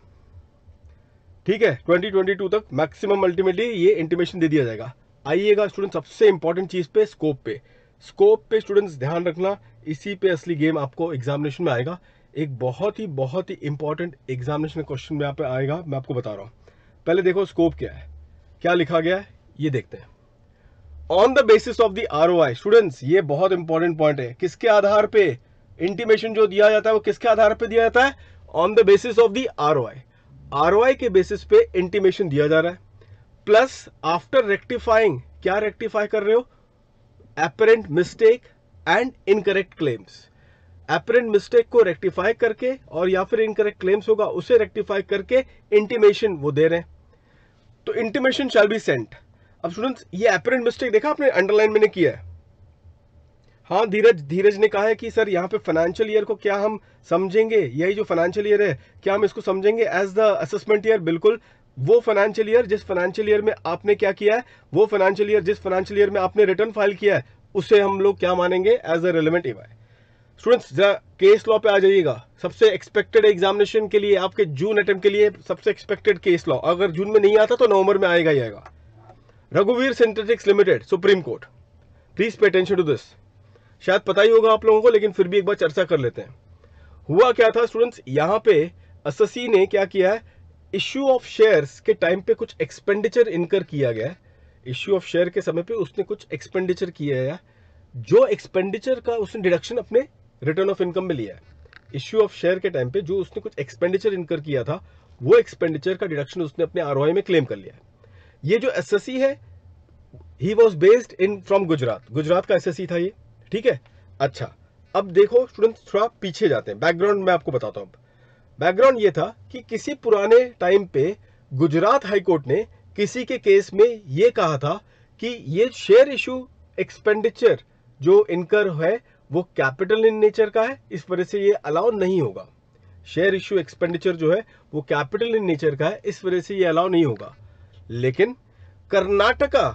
ठीक है ट्वेंटी ट्वेंटी टू तक मैक्सिमम अल्टीमेटली ये इंटीमेशन दे दिया जाएगा आइएगा स्टूडेंट सबसे इंपॉर्टेंट चीज पे स्कोप पे स्कोप पे स्टूडेंट्स ध्यान रखना इसी पे असली गेम आपको एग्जामिनेशन में आएगा एक बहुत ही बहुत ही इंपॉर्टेंट एग्जामिनेशन क्वेश्चन में यहाँ पे आएगा मैं आपको बता रहा हूँ पहले देखो स्कोप क्या है क्या लिखा गया है ये देखते हैं on the basis of the R students ये बहुत इंपॉर्टेंट पॉइंट है किसके आधार पे इंटीमेशन जो दिया जाता है वो किसके आधार पे दिया जाता है on the basis of the R O के बेसिस पे इंटीमेशन दिया जा रहा है प्लस आफ्टर रेक्टिफाइंग क्या रेक्टिफाई कर रहे हो apparent mistake and incorrect claims apparent mistake को रेक्टिफाई करके और या फिर इनकरेक्ट क्लेम्स होगा उसे रेक्टिफाई करके इंटीमेशन वो दे रहे हैं तो इंटीमेशन शैल बी सेंट अब स्टूडेंट्स ये अपरेंट मिस्टेक देखा आपने अंडरलाइन मैंने किया है हाँ धीरज धीरज ने कहा है कि सर यहाँ पे फाइनेंशियल ईयर को क्या हम समझेंगे यही जो फाइनेंशियल ईयर है क्या हम इसको समझेंगे एज द असेसमेंट ईयर बिल्कुल वो फाइनेंशियल ईयर जिस फाइनेंशियल ईयर में आपने क्या किया है वो फाइनेंशियल ईयर जिस फाइनेंशियल ईयर में आपने रिटर्न फाइल किया है उसे हम लोग क्या मानेंगे एज अ रिलेवेंट ई स्टूडेंट्स जरा केस लॉ पे आ जाइएगा सबसे एक्सपेक्टेड एग्जामिनेशन के लिए आपके जून अटेम्प्ट के लिए सबसे एक्सपेक्टेड केस लॉ अगर जून में नहीं आता तो नवंबर में आएगा ही आएगा रघुवीर synthetics limited supreme court please pay attention to this शायद पता ही होगा आप लोगों को लेकिन फिर भी एक बार चर्चा कर लेते हैं हुआ क्या था स्टूडेंट्स यहां पे अससी ने क्या किया है इश्यू ऑफ शेयर्स के टाइम पे कुछ एक्सपेंडिचर इनकर किया गया है इश्यू ऑफ शेयर के समय पे उसने कुछ एक्सपेंडिचर किया है जो एक्सपेंडिचर का उसने डिडक्शन अपने रिटर्न ऑफ इनकम में लिया है इश्यू ऑफ शेयर के टाइम पे जो उसने कुछ एक्सपेंडिचर इनकर किया था वो एक्सपेंडिचर का डिडक्शन उसने अपने आर में क्लेम कर लिया है ये जो एस है he was based in from Gujarat Gujarat का एस था ये ठीक है अच्छा अब देखो स्टूडेंट थोड़ा पीछे जाते हैं बैकग्राउंड मैं आपको बताता हूँ बैकग्राउंड ये था कि किसी पुराने टाइम पे गुजरात हाईकोर्ट ने किसी के केस में ये कहा था कि ये शेयर इशू एक्सपेंडिचर जो इनकर है वो कैपिटल इन नेचर का है इस वजह से ये अलाउ नहीं होगा शेयर इशू एक्सपेंडिचर जो है वो कैपिटल इन नेचर का है इस वजह से ये अलाउ नहीं होगा लेकिन कर्नाटका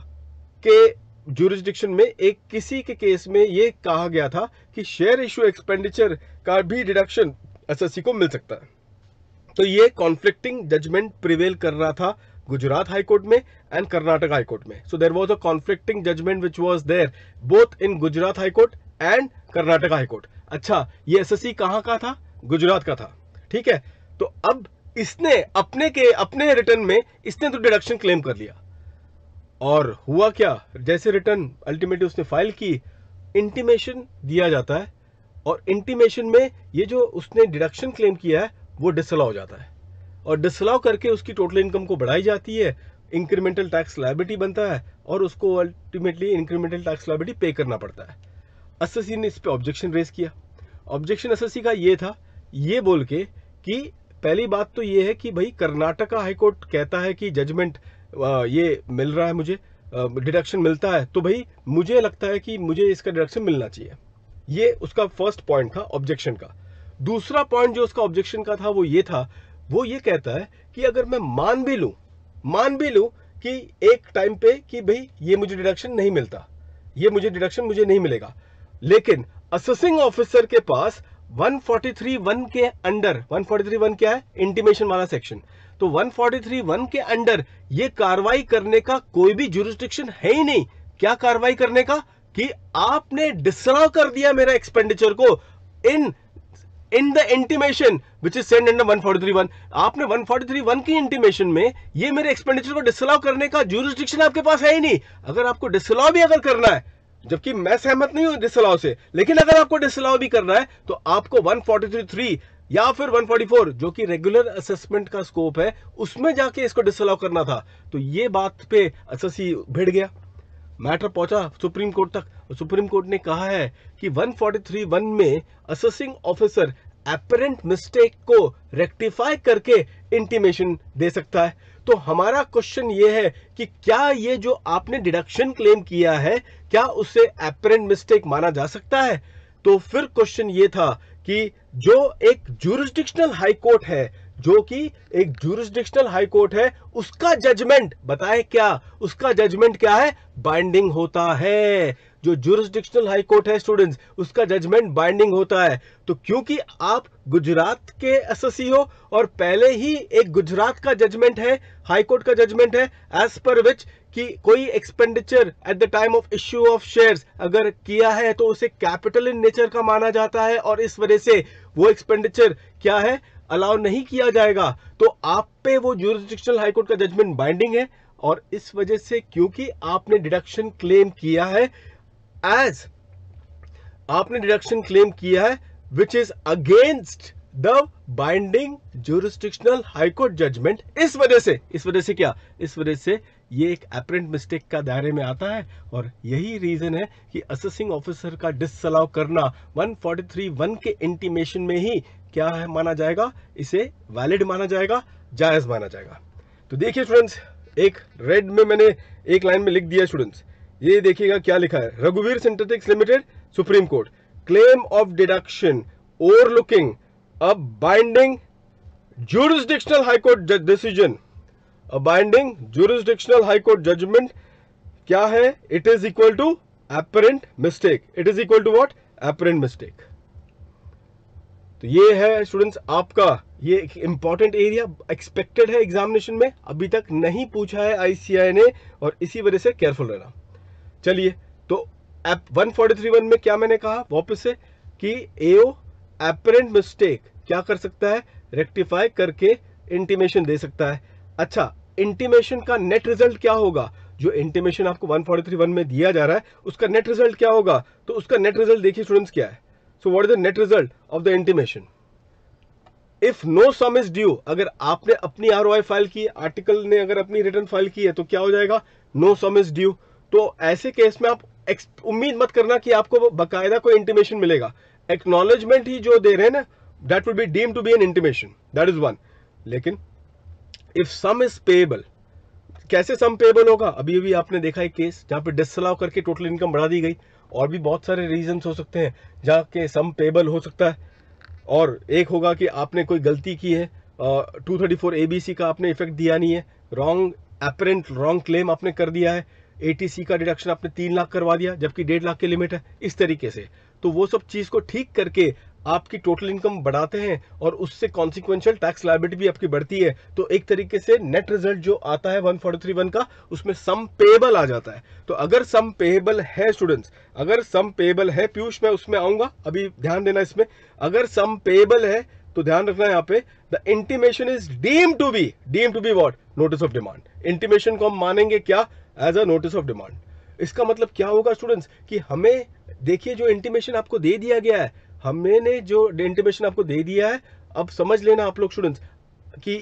के जुरिस्डिक्शन में एक किसी के केस में ये कहा गया था कि शेयर इशू एक्सपेंडिचर का भी डिडक्शन एसएससी को मिल सकता है तो ये कॉन्फ्लिक्टिंग जजमेंट प्रिवेल कर रहा था गुजरात हाई कोर्ट में एंड कर्नाटक हाई कोर्ट में so there was a conflicting judgment which was there both in Gujarat high court and Karnataka high court अच्छा ये एसएससी कहाँ का था गुजरात का था ठीक है तो अब इसने अपने के अपने रिटर्न में इसने तो डिडक्शन क्लेम कर लिया और हुआ क्या जैसे रिटर्न अल्टीमेटली उसने फाइल की इंटीमेशन दिया जाता है और इंटीमेशन में ये जो उसने डिडक्शन क्लेम किया है वो डिसलाव हो जाता है और डिसलाव करके उसकी टोटल इनकम को बढ़ाई जाती है इंक्रीमेंटल टैक्स लाइबिलिटी बनता है और उसको अल्टीमेटली इंक्रीमेंटल टैक्स लाइबिलिटी पे करना पड़ता है एस ने इस पर ऑब्जेक्शन रेज किया ऑब्जेक्शन एस का ये था ये बोल के कि पहली बात तो ये है कि भाई कर्नाटका हाईकोर्ट कहता है कि जजमेंट ये मिल रहा है मुझे डिडक्शन मिलता है तो भाई मुझे लगता है कि मुझे इसका डिडक्शन मिलना चाहिए ये उसका फर्स्ट पॉइंट था ऑब्जेक्शन का दूसरा पॉइंट जो उसका ऑब्जेक्शन का था वो ये था वो ये कहता है कि अगर मैं मान भी लू मान भी लू कि एक टाइम पे कि भाई ये मुझे डिडक्शन नहीं मिलता ये मुझे डिडक्शन मुझे नहीं मिलेगा लेकिन असेसिंग ऑफिसर के पास 143.1 के अंडर 143.1 क्या है इंटीमेशन वाला सेक्शन तो 143.1 के अंडर ये कार्रवाई करने का कोई भी जुरिस्डिक्शन है ही नहीं क्या कार्रवाई करने का कि आपने डिसराव कर दिया मेरा एक्सपेंडिचर को in in the intimation which is send under one आपने वन फोर्टी थ्री वन की इंटीमेशन में ये मेरे एक्सपेंडिचर को डिसलाव करने का जूरिस्डिक्शन आपके पास है ही नहीं अगर आपको डिसलाव भी अगर करना है जबकि मैं सहमत नहीं हूं डिसलाव से लेकिन अगर आपको डिसलाव भी करना है तो आपको 1433 या फिर 144 जो कि रेगुलर असेसमेंट का स्कोप है उसमें जाके इसको डिसअलाउ करना था तो ये बात पे अससी भिड़ गया मैटर पहुंचा सुप्रीम कोर्ट तक सुप्रीम कोर्ट ने कहा है कि वन में असेसिंग ऑफिसर एपरेंट मिस्टेक को रेक्टिफाई करके इंटीमेशन दे सकता है तो हमारा क्वेश्चन ये है कि क्या ये जो आपने डिडक्शन क्लेम किया है क्या उसे एपरेंट मिस्टेक माना जा सकता है तो फिर क्वेश्चन ये था कि जो एक जूरिस्टिक्शनल हाई कोर्ट है जो कि एक जूरिस्डिक्शनल हाई कोर्ट है उसका जजमेंट बताए क्या उसका जजमेंट क्या है बाइंडिंग होता है जो जूरिस्डिक्शनल हाई कोर्ट है स्टूडेंट्स उसका जजमेंट बाइंडिंग होता है तो क्योंकि आप गुजरात के एस हो और पहले ही एक गुजरात का जजमेंट है हाई कोर्ट का जजमेंट है एज पर विच कि कोई expenditure at the time of issue of shares अगर किया है तो उसे कैपिटल इन नेचर का माना जाता है और इस वजह से वो एक्सपेंडिचर क्या है अलाउ नहीं किया जाएगा तो आप पे वो जुरिस्डिक्शनल हाईकोर्ट का जजमेंट बाइंडिंग है और इस वजह से क्योंकि आपने डिडक्शन क्लेम किया है एज आपने डिडक्शन क्लेम किया है which is against the binding jurisdictional high court judgment इस वजह से इस वजह से क्या इस वजह से ये एक अप्रेंट मिस्टेक का दायरे में आता है और यही रीजन है कि असेसिंग ऑफिसर का डिसअलाउ करना 143 वन के इंटीमेशन में ही क्या है माना जाएगा इसे वैलिड माना जाएगा जायज माना जाएगा तो देखिए स्टूडेंट्स एक रेड में मैंने एक लाइन में लिख दिया स्टूडेंट्स ये देखिएगा क्या लिखा है रघुवीर synthetics limited supreme court claim of deduction overlooking a binding jurisdictional high court decision a binding jurisdictional high court judgment क्या है it is equal to apparent mistake it is equal to what apparent mistake तो ये है स्टूडेंट्स आपका ये एक इम्पॉर्टेंट एरिया एक्सपेक्टेड है एग्जामिनेशन में अभी तक नहीं पूछा है आईसीआई ने और इसी वजह से केयरफुल रहना चलिए तो एप वन में क्या मैंने कहा वापस से कि एओ एपरेंट मिस्टेक क्या कर सकता है रेक्टिफाई करके इंटीमेशन दे सकता है अच्छा इंटीमेशन का नेट रिजल्ट क्या होगा जो इंटीमेशन आपको वन में दिया जा रहा है उसका नेट रिजल्ट क्या होगा तो उसका नेट रिजल्ट देखिए स्टूडेंट्स क्या है so what is the net result of the intimation if no sum is due अगर आपने अपनी आर फाइल की आर्टिकल ने अगर अपनी रिटर्न फाइल की है तो क्या हो जाएगा नो सम इज ड्यू तो ऐसे केस में आप उम्मीद मत करना कि आपको बकायदा कोई इंटीमेशन मिलेगा एक्नोलेजमेंट ही जो दे रहे हैं ना that would be deem to be an intimation that is one लेकिन इफ सम इज पेबल कैसे सम पेबल होगा अभी अभी आपने देखा एक केस जहां पे डिसअलाउ करके टोटल इनकम बढ़ा दी गई और भी बहुत सारे रीजन हो सकते हैं जहाँ के सम पेबल हो सकता है और एक होगा कि आपने कोई गलती की है two thirty four A B C का आपने इफेक्ट दिया नहीं है रॉन्ग एपरेंट रॉन्ग क्लेम आपने कर दिया है ए टी सी का डिडक्शन आपने तीन लाख करवा दिया जबकि डेढ़ लाख की लिमिट है इस तरीके से तो वो सब चीज़ को ठीक करके आपकी टोटल इनकम बढ़ाते हैं और उससे कॉन्सिक्वेंशियल टैक्स लाइबिलिटी भी आपकी बढ़ती है तो एक तरीके से नेट रिजल्ट जो आता है वन फोर्टी थ्री वन का उसमें सम पेएबल आ जाता है तो अगर सम पेएबल है स्टूडेंट्स अगर सम पेएबल है पीयूष मैं उसमें आऊंगा अभी ध्यान देना इसमें अगर सम पेएबल है तो ध्यान रखना यहाँ पे the intimation is deem to be deem to be what notice of demand intimation को हम मानेंगे क्या as a notice of demand इसका मतलब क्या होगा स्टूडेंट्स कि हमें देखिए जो इंटीमेशन आपको दे दिया गया है हमने जो इंटीमेशन आपको दे दिया है अब समझ लेना आप लोग स्टूडेंट्स कि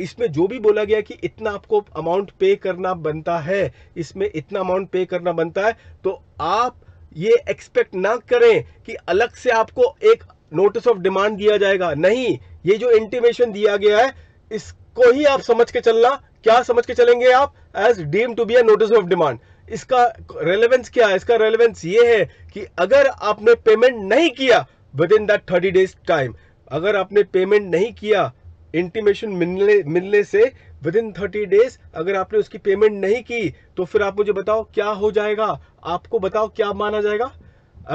इसमें जो भी बोला गया कि इतना आपको अमाउंट पे करना बनता है इसमें इतना अमाउंट पे करना बनता है तो आप ये एक्सपेक्ट ना करें कि अलग से आपको एक नोटिस ऑफ डिमांड दिया जाएगा नहीं ये जो इंटीमेशन दिया गया है इसको ही आप समझ के चलना क्या समझ के चलेंगे आप as deem to be a notice of demand इसका रेलेवेंस क्या है इसका रेलेवेंस ये है कि अगर आपने पेमेंट नहीं किया within that thirty days time अगर आपने पेमेंट नहीं किया इंटीमेशन मिलने मिलने से विद इन थर्टी डेज अगर आपने उसकी पेमेंट नहीं की तो फिर आप मुझे बताओ क्या हो जाएगा आपको बताओ क्या माना जाएगा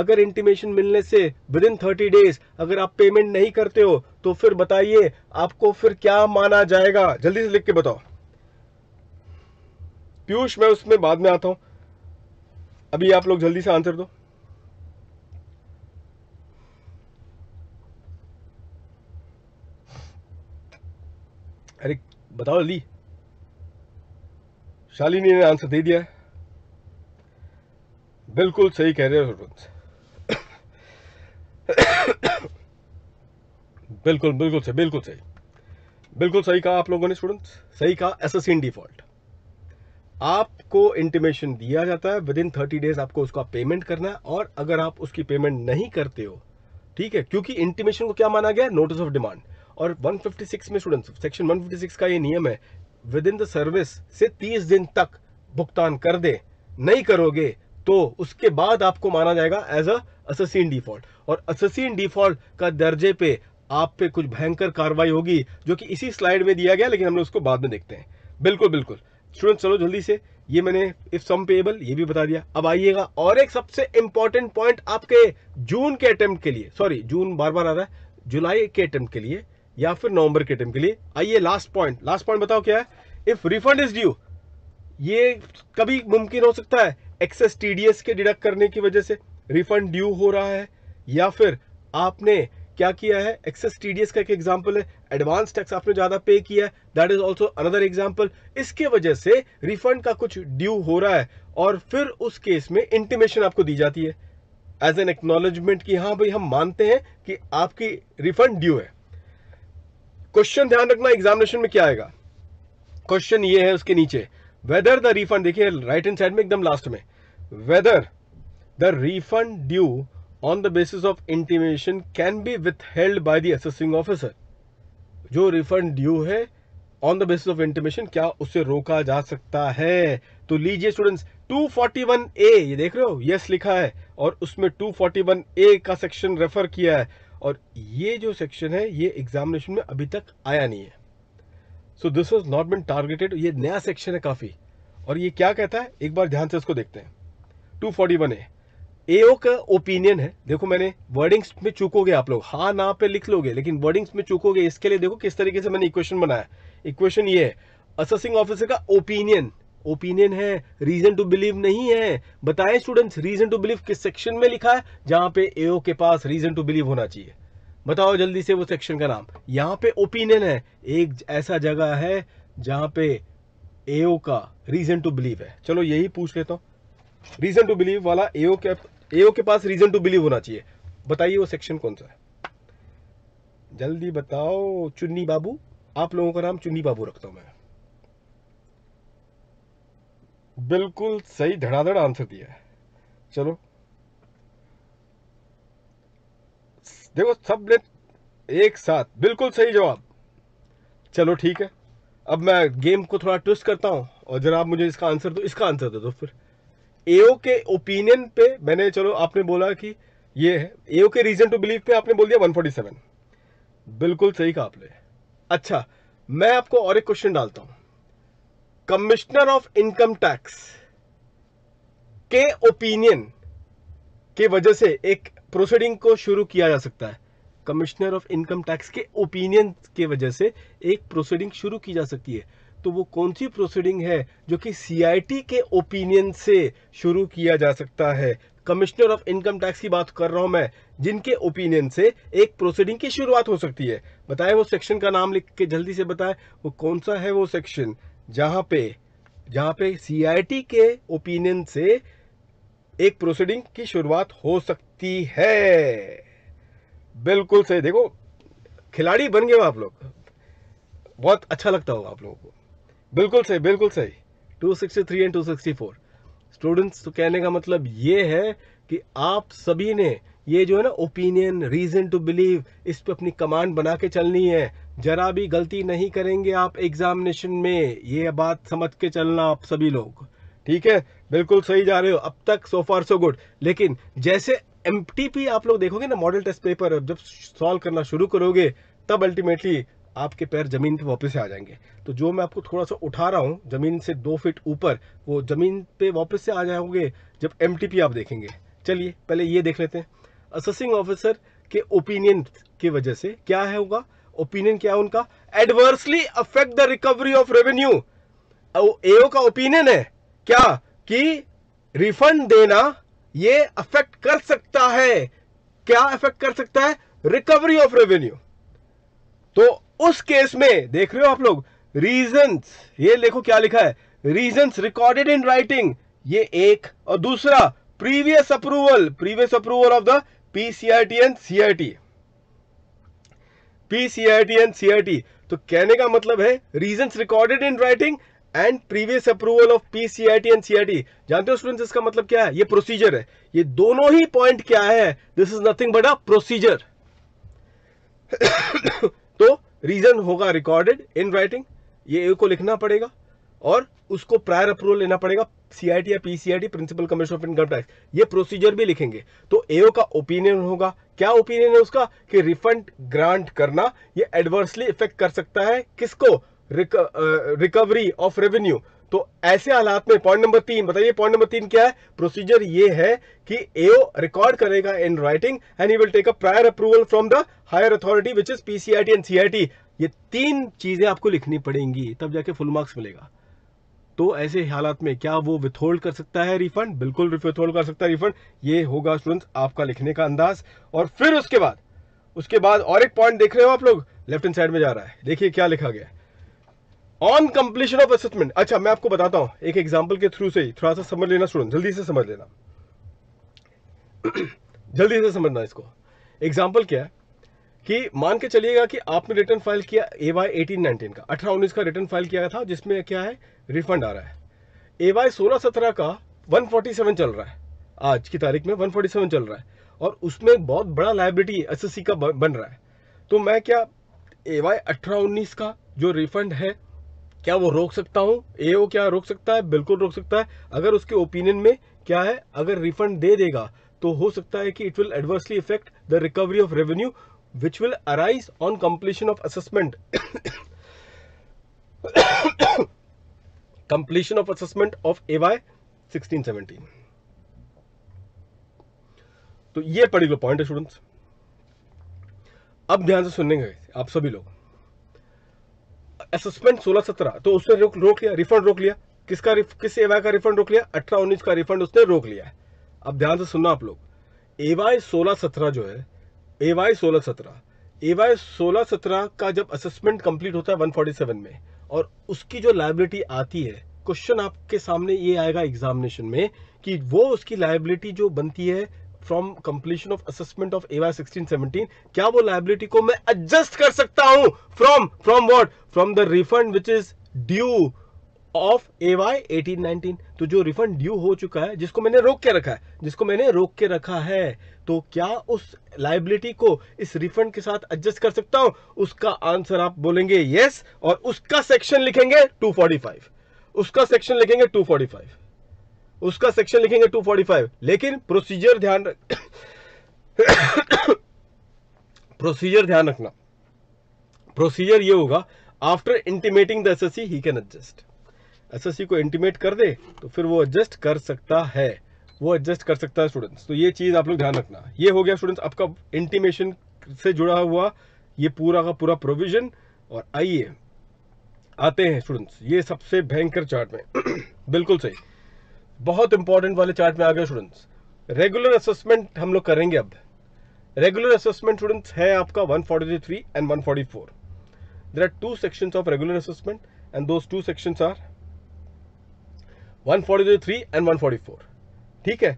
अगर इंटीमेशन मिलने से विद इन थर्टी डेज अगर आप पेमेंट नहीं करते हो तो फिर बताइए आपको फिर क्या माना जाएगा जल्दी से लिख के बताओ पीयूष मैं उसमें बाद में आता हूं अभी आप लोग जल्दी से आंसर दो बताओ जल्दी शालिनी ने आंसर दे दिया है बिल्कुल सही कह रहे हो बिल्कुल बिल्कुल सही बिल्कुल सही बिल्कुल सही कहा आप लोगों ने स्टूडेंट्स सही कहा एस इन डिफॉल्ट आपको इंटीमेशन दिया जाता है विद इन थर्टी डेज आपको उसका पेमेंट करना है और अगर आप उसकी पेमेंट नहीं करते हो ठीक है क्योंकि इंटीमेशन को क्या माना गया नोटिस ऑफ डिमांड और 156 में स्टूडेंट्स सेक्शन 156 का ये नियम है विद इन द सर्विस से 30 दिन तक भुगतान कर दे नहीं करोगे तो उसके बाद आपको माना जाएगा एज अ डिफॉल्ट और असिन डिफॉल्ट का दर्जे पे आप पे कुछ भयंकर कार्रवाई होगी जो कि इसी स्लाइड में दिया गया लेकिन हम लोग उसको बाद में देखते हैं बिल्कुल बिल्कुल स्टूडेंट चलो जल्दी से ये मैंने इफ सम पेएबल ये भी बता दिया अब आइएगा और एक सबसे इंपॉर्टेंट पॉइंट आपके जून के अटेम्प्ट के लिए सॉरी जून बार बार आ रहा है जुलाई के अटेम्प्ट के लिए या फिर नवंबर के टाइम के लिए आइए लास्ट पॉइंट लास्ट पॉइंट बताओ क्या है इफ रिफंड इज ड्यू ये कभी मुमकिन हो सकता है एक्सेस टीडीएस के डिडक्ट करने की वजह से रिफंड ड्यू हो रहा है या फिर आपने क्या किया है एक्सेस टीडीएस का एक एग्जाम्पल है एडवांस टैक्स आपने ज्यादा पे किया है that is also another example इसके वजह से रिफंड का कुछ ड्यू हो रहा है और फिर उस केस में इंटीमेशन आपको दी जाती है एज एन एक्नोलेजमेंट कि हाँ भाई हम मानते हैं कि आपकी रिफंड ड्यू है क्वेश्चन ध्यान रखना एग्जामिनेशन में क्या आएगा क्वेश्चन ये है उसके नीचे वेदर द रिफंड देखिए राइट हैंड साइड में एकदम लास्ट में whether the refund due on the basis of intimation can be withheld by the assessing officer जो रिफंड ड्यू है on the basis of intimation क्या उसे रोका जा सकता है तो लीजिए स्टूडेंट्स 241 ए ये देख रहे हो यस yes, लिखा है और उसमें 241 ए का सेक्शन रेफर किया है और ये जो सेक्शन है ये एग्जामिनेशन में अभी तक आया नहीं है so this was not been targeted ये नया सेक्शन है काफ़ी और ये क्या कहता है एक बार ध्यान से उसको देखते हैं two forty one A AO का ओपिनियन है देखो मैंने वर्डिंग्स में चूकोगे आप लोग हा ना पे लिख लोगे लेकिन वर्डिंग्स में चूकोगे इसके लिए देखो किस तरीके से मैंने इक्वेशन बनाया इक्वेशन ये है असेसिंग ऑफिसर का ओपिनियन ओपिनियन है रीजन टू बिलीव नहीं है बताएं स्टूडेंट्स रीजन टू बिलीव किस सेक्शन में लिखा है जहां पे एओ के पास रीजन टू बिलीव होना चाहिए बताओ जल्दी से वो सेक्शन का नाम यहाँ पे ओपिनियन है एक ऐसा जगह है जहां पे एओ का रीजन टू बिलीव है चलो यही पूछ लेता हूँ रीजन टू बिलीव वाला एओ के एओ के पास रीजन टू बिलीव होना चाहिए बताइए वो सेक्शन कौन सा है जल्दी बताओ चुन्नी बाबू आप लोगों का नाम चुन्नी बाबू रखता हूं मैं बिल्कुल सही धड़ाधड़ आंसर दिया है चलो देखो सब ने एक साथ बिल्कुल सही जवाब चलो ठीक है अब मैं गेम को थोड़ा ट्विस्ट करता हूँ और जरा आप मुझे इसका आंसर दो इसका आंसर दे दो फिर एओ के ओपिनियन पे मैंने चलो आपने बोला कि ये है एओ के रीजन टू बिलीव पे आपने बोल दिया 147 बिल्कुल सही कहा आपने अच्छा मैं आपको और एक क्वेश्चन डालता हूँ कमिश्नर ऑफ इनकम टैक्स के ओपिनियन के वजह से एक प्रोसीडिंग को शुरू किया जा सकता है कमिश्नर ऑफ इनकम टैक्स के ओपिनियन के वजह से एक प्रोसीडिंग शुरू की जा सकती है तो वो कौन सी प्रोसीडिंग है जो कि सीआईटी के ओपिनियन से शुरू किया जा सकता है कमिश्नर ऑफ इनकम टैक्स की बात कर रहा हूं मैं जिनके ओपिनियन से एक प्रोसीडिंग की शुरुआत हो सकती है बताएं वो सेक्शन का नाम लिख के जल्दी से बताएं वो कौन सा है वो सेक्शन जहाँ पे जहाँ पे सीआईटी के ओपिनियन से एक प्रोसीडिंग की शुरुआत हो सकती है बिल्कुल सही देखो खिलाड़ी बन गए आप लोग बहुत अच्छा लगता होगा आप लोगों को बिल्कुल सही बिल्कुल सही 263 एंड 264 स्टूडेंट्स तो कहने का मतलब ये है कि आप सभी ने ये जो है ना ओपिनियन रीज़न टू बिलीव इस पर अपनी कमांड बना के चलनी है ज़रा भी गलती नहीं करेंगे आप एग्जामिनेशन में ये बात समझ के चलना आप सभी लोग ठीक है बिल्कुल सही जा रहे हो अब तक सो फार सो गुड लेकिन जैसे एम आप लोग देखोगे ना मॉडल टेस्ट पेपर जब सॉल्व करना शुरू करोगे तब अल्टीमेटली आपके पैर जमीन पे वापस आ जाएंगे तो जो मैं आपको थोड़ा सा उठा रहा हूँ जमीन से दो फीट ऊपर वो जमीन पे वापस से आ जाओगे जब एम आप देखेंगे चलिए पहले ये देख लेते हैं असेसिंग ऑफिसर के ओपिनियन की वजह से क्या है होगा ओपिनियन क्या है उनका adversely affect the recovery of revenue AO का ओपिनियन है क्या कि रिफंड देना ये अफेक्ट कर सकता है क्या अफेक्ट कर सकता है रिकवरी ऑफ रेवेन्यू तो उस केस में देख रहे हो आप लोग रीजंस ये देखो क्या लिखा है रीजंस रिकॉर्डेड इन राइटिंग ये एक और दूसरा previous approval previous approval of the C R P PCRT and CRT PCRT and T तो कहने का मतलब है reason recorded in writing and previous approval of P C R T and CIT जानते हो स्टूडेंट इसका मतलब क्या है ये प्रोसीजर है ये दोनों ही पॉइंट क्या है this is nothing but a procedure तो रीजन होगा रिकॉर्डेड इन राइटिंग ये को लिखना पड़ेगा और उसको प्रायर अप्रूवल लेना पड़ेगा सीआईटी या PCIT principal commissioner of income tax ये प्रोसीजर भी लिखेंगे तो एओ का ओपिनियन होगा क्या ओपिनियन है उसका कि रिफंड ग्रांट करना ये एडवर्सली इफेक्ट कर सकता है किसको रिकवरी ऑफ रेवेन्यू तो ऐसे हालात में पॉइंट नंबर तीन बताइए पॉइंट नंबर तीन क्या है प्रोसीजर ये है कि एओ रिकॉर्ड करेगा in writing and he will take a prior approval from the higher authority which is PCIT and CIT ये तीन चीजें आपको लिखनी पड़ेंगी तब जाके फुल मार्क्स मिलेगा तो ऐसे हालात में क्या वो विथहोल्ड कर सकता है रिफंड बिल्कुल विथहोल्ड कर सकता है रिफंड ये होगा स्टूडेंट आपका लिखने का अंदाज और फिर उसके बाद उसके बाद और एक पॉइंट देख रहे हो आप लोग लेफ्ट हैंड साइड में जा रहा है देखिए क्या लिखा गया ऑन कंप्लीशन ऑफ असेसमेंट अच्छा मैं आपको बताता हूं एक एग्जाम्पल के थ्रू से ही थोड़ा सा समझ लेना स्टूडेंट जल्दी से समझ लेना जल्दी से समझना इसको एग्जाम्पल क्या है कि मान के चलिएगा कि आपने रिटर्न फाइल किया ए वाई एटीन नाइनटीन का अठारह उन्नीस का रिटर्न फाइल किया था जिसमें क्या है रिफंड आ रहा है ए वाई सोलह सत्रह का वन फोर्टी सेवन चल रहा है आज की तारीख में वन फोर्टी सेवन चल रहा है और उसमें बहुत बड़ा लाइबिलिटी एस एस सी का बन रहा है तो मैं क्या ए वाई अठारह उन्नीस का जो रिफंड है क्या वो रोक सकता हूँ ए ओ क्या रोक सकता है बिल्कुल रोक सकता है अगर उसके ओपिनियन में क्या है अगर रिफंड दे देगा तो हो सकता है कि it will adversely effect the recovery of revenue which will arise on completion of assessment completion of assessment of AY 1617 तो ये पर्टिकुलर पॉइंट है स्टूडेंट्स अब ध्यान से गए आप सभी लोग असेसमेंट 16-17 तो उसने रोक रोक लिया रिफंड रोक लिया किसका किस एवाई का रिफंड रोक लिया अठारह उन्नीस का रिफंड उसने रोक लिया अब ध्यान से सुनना आप लोग एवाई 16-17 जो है ए वाई सोलह सत्रह ए वाई सोलह सत्रह का जब असेसमेंट कंप्लीट होता है सेवन में और उसकी जो लाइबिलिटी आती है क्वेश्चन आपके सामने ये आएगा एग्जामिनेशन में कि वो उसकी लाइबिलिटी जो बनती है from completion of assessment of Y sixteen seventeen क्या वो लाइबिलिटी को मैं एडजस्ट कर सकता हूं from from what from the refund which is due of A Y eighteen nineteen तो जो रिफंड ड्यू हो चुका है जिसको मैंने रोक के रखा है जिसको मैंने रोक के रखा है तो क्या उस लाइबिलिटी को इस रिफंड के साथ एडजस्ट कर सकता हूं उसका आंसर आप बोलेंगे यस और उसका सेक्शन लिखेंगे 245 उसका सेक्शन लिखेंगे 245 उसका सेक्शन लिखेंगे 245 लेकिन प्रोसीजर ध्यान प्रोसीजर ध्यान रखना प्रोसीजर ये होगा after intimating the can adjust assessee को इंटीमेट कर दे तो फिर वो एडजस्ट कर सकता है वो एडजस्ट कर सकता है स्टूडेंट्स तो ये चीज़ आप लोग ध्यान रखना ये हो गया स्टूडेंट्स आपका इंटीमेशन से जुड़ा हुआ ये पूरा का पूरा प्रोविजन और आइए आते हैं स्टूडेंट्स ये सबसे भयंकर चार्ट में बिल्कुल सही बहुत इंपॉर्टेंट वाले चार्ट में आ गए स्टूडेंट्स रेगुलर असेसमेंट हम लोग करेंगे अब रेगुलर असेसमेंट स्टूडेंट्स है आपका 143 and four there are two section of regular assessment and दो two are one forty and one ठीक है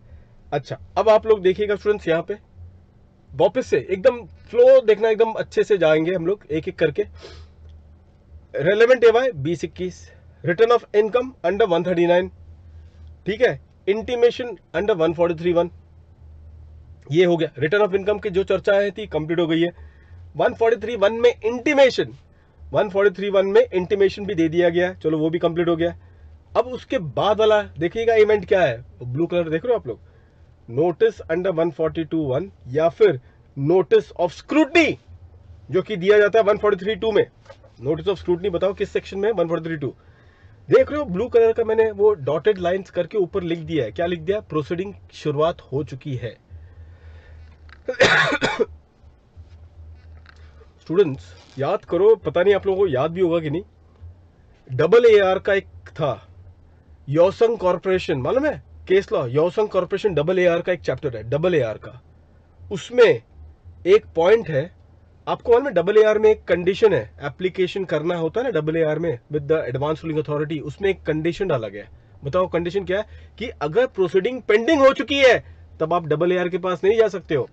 अच्छा अब आप लोग देखिएगा स्टूडेंट्स यहाँ पे वापस से एकदम फ्लो देखना एकदम अच्छे से जाएंगे हम लोग एक एक करके रेलिवेंट एवाई बीस इक्कीस return of income under one thirty nine ठीक है intimation under one forty three one ये हो गया रिटर्न ऑफ इनकम की जो चर्चा है थी कंप्लीट हो गई है वन फोर्टी थ्री वन में intimation one forty three one में इंटीमेशन भी दे दिया गया है चलो वो भी कंप्लीट हो गया है अब उसके बाद वाला देखिएगा इवेंट क्या है ब्लू कलर देख रहे हो आप लोग notice under one forty two one या फिर नोटिस ऑफ स्क्रूटनी जो कि दिया जाता है वन फोर्टी थ्री टू में नोटिस ऑफ स्क्रूटनी बताओ किस सेक्शन में वन फोर्टी थ्री टू देख रहे हो ब्लू कलर का मैंने वो डॉटेड लाइंस करके ऊपर लिख दिया है क्या लिख दिया प्रोसीडिंग शुरुआत हो चुकी है स्टूडेंट्स याद करो पता नहीं आप लोगों को याद भी होगा कि नहीं डबल ए आर का एक था योसंग कॉरपोरेशन मालूम है केस लॉ योसंग कॉरपोरेशन डबल ए आर का एक चैप्टर है डबल ए आर का उसमें एक पॉइंट है आपको मालूम है डबल ए आर में एक कंडीशन है एप्लीकेशन करना होता है ना डबल ए आर में with the advance ruling authority उसमें एक कंडीशन डाला गया है बताओ कंडीशन क्या है कि अगर प्रोसीडिंग पेंडिंग हो चुकी है तब आप डबल ए आर के पास नहीं जा सकते हो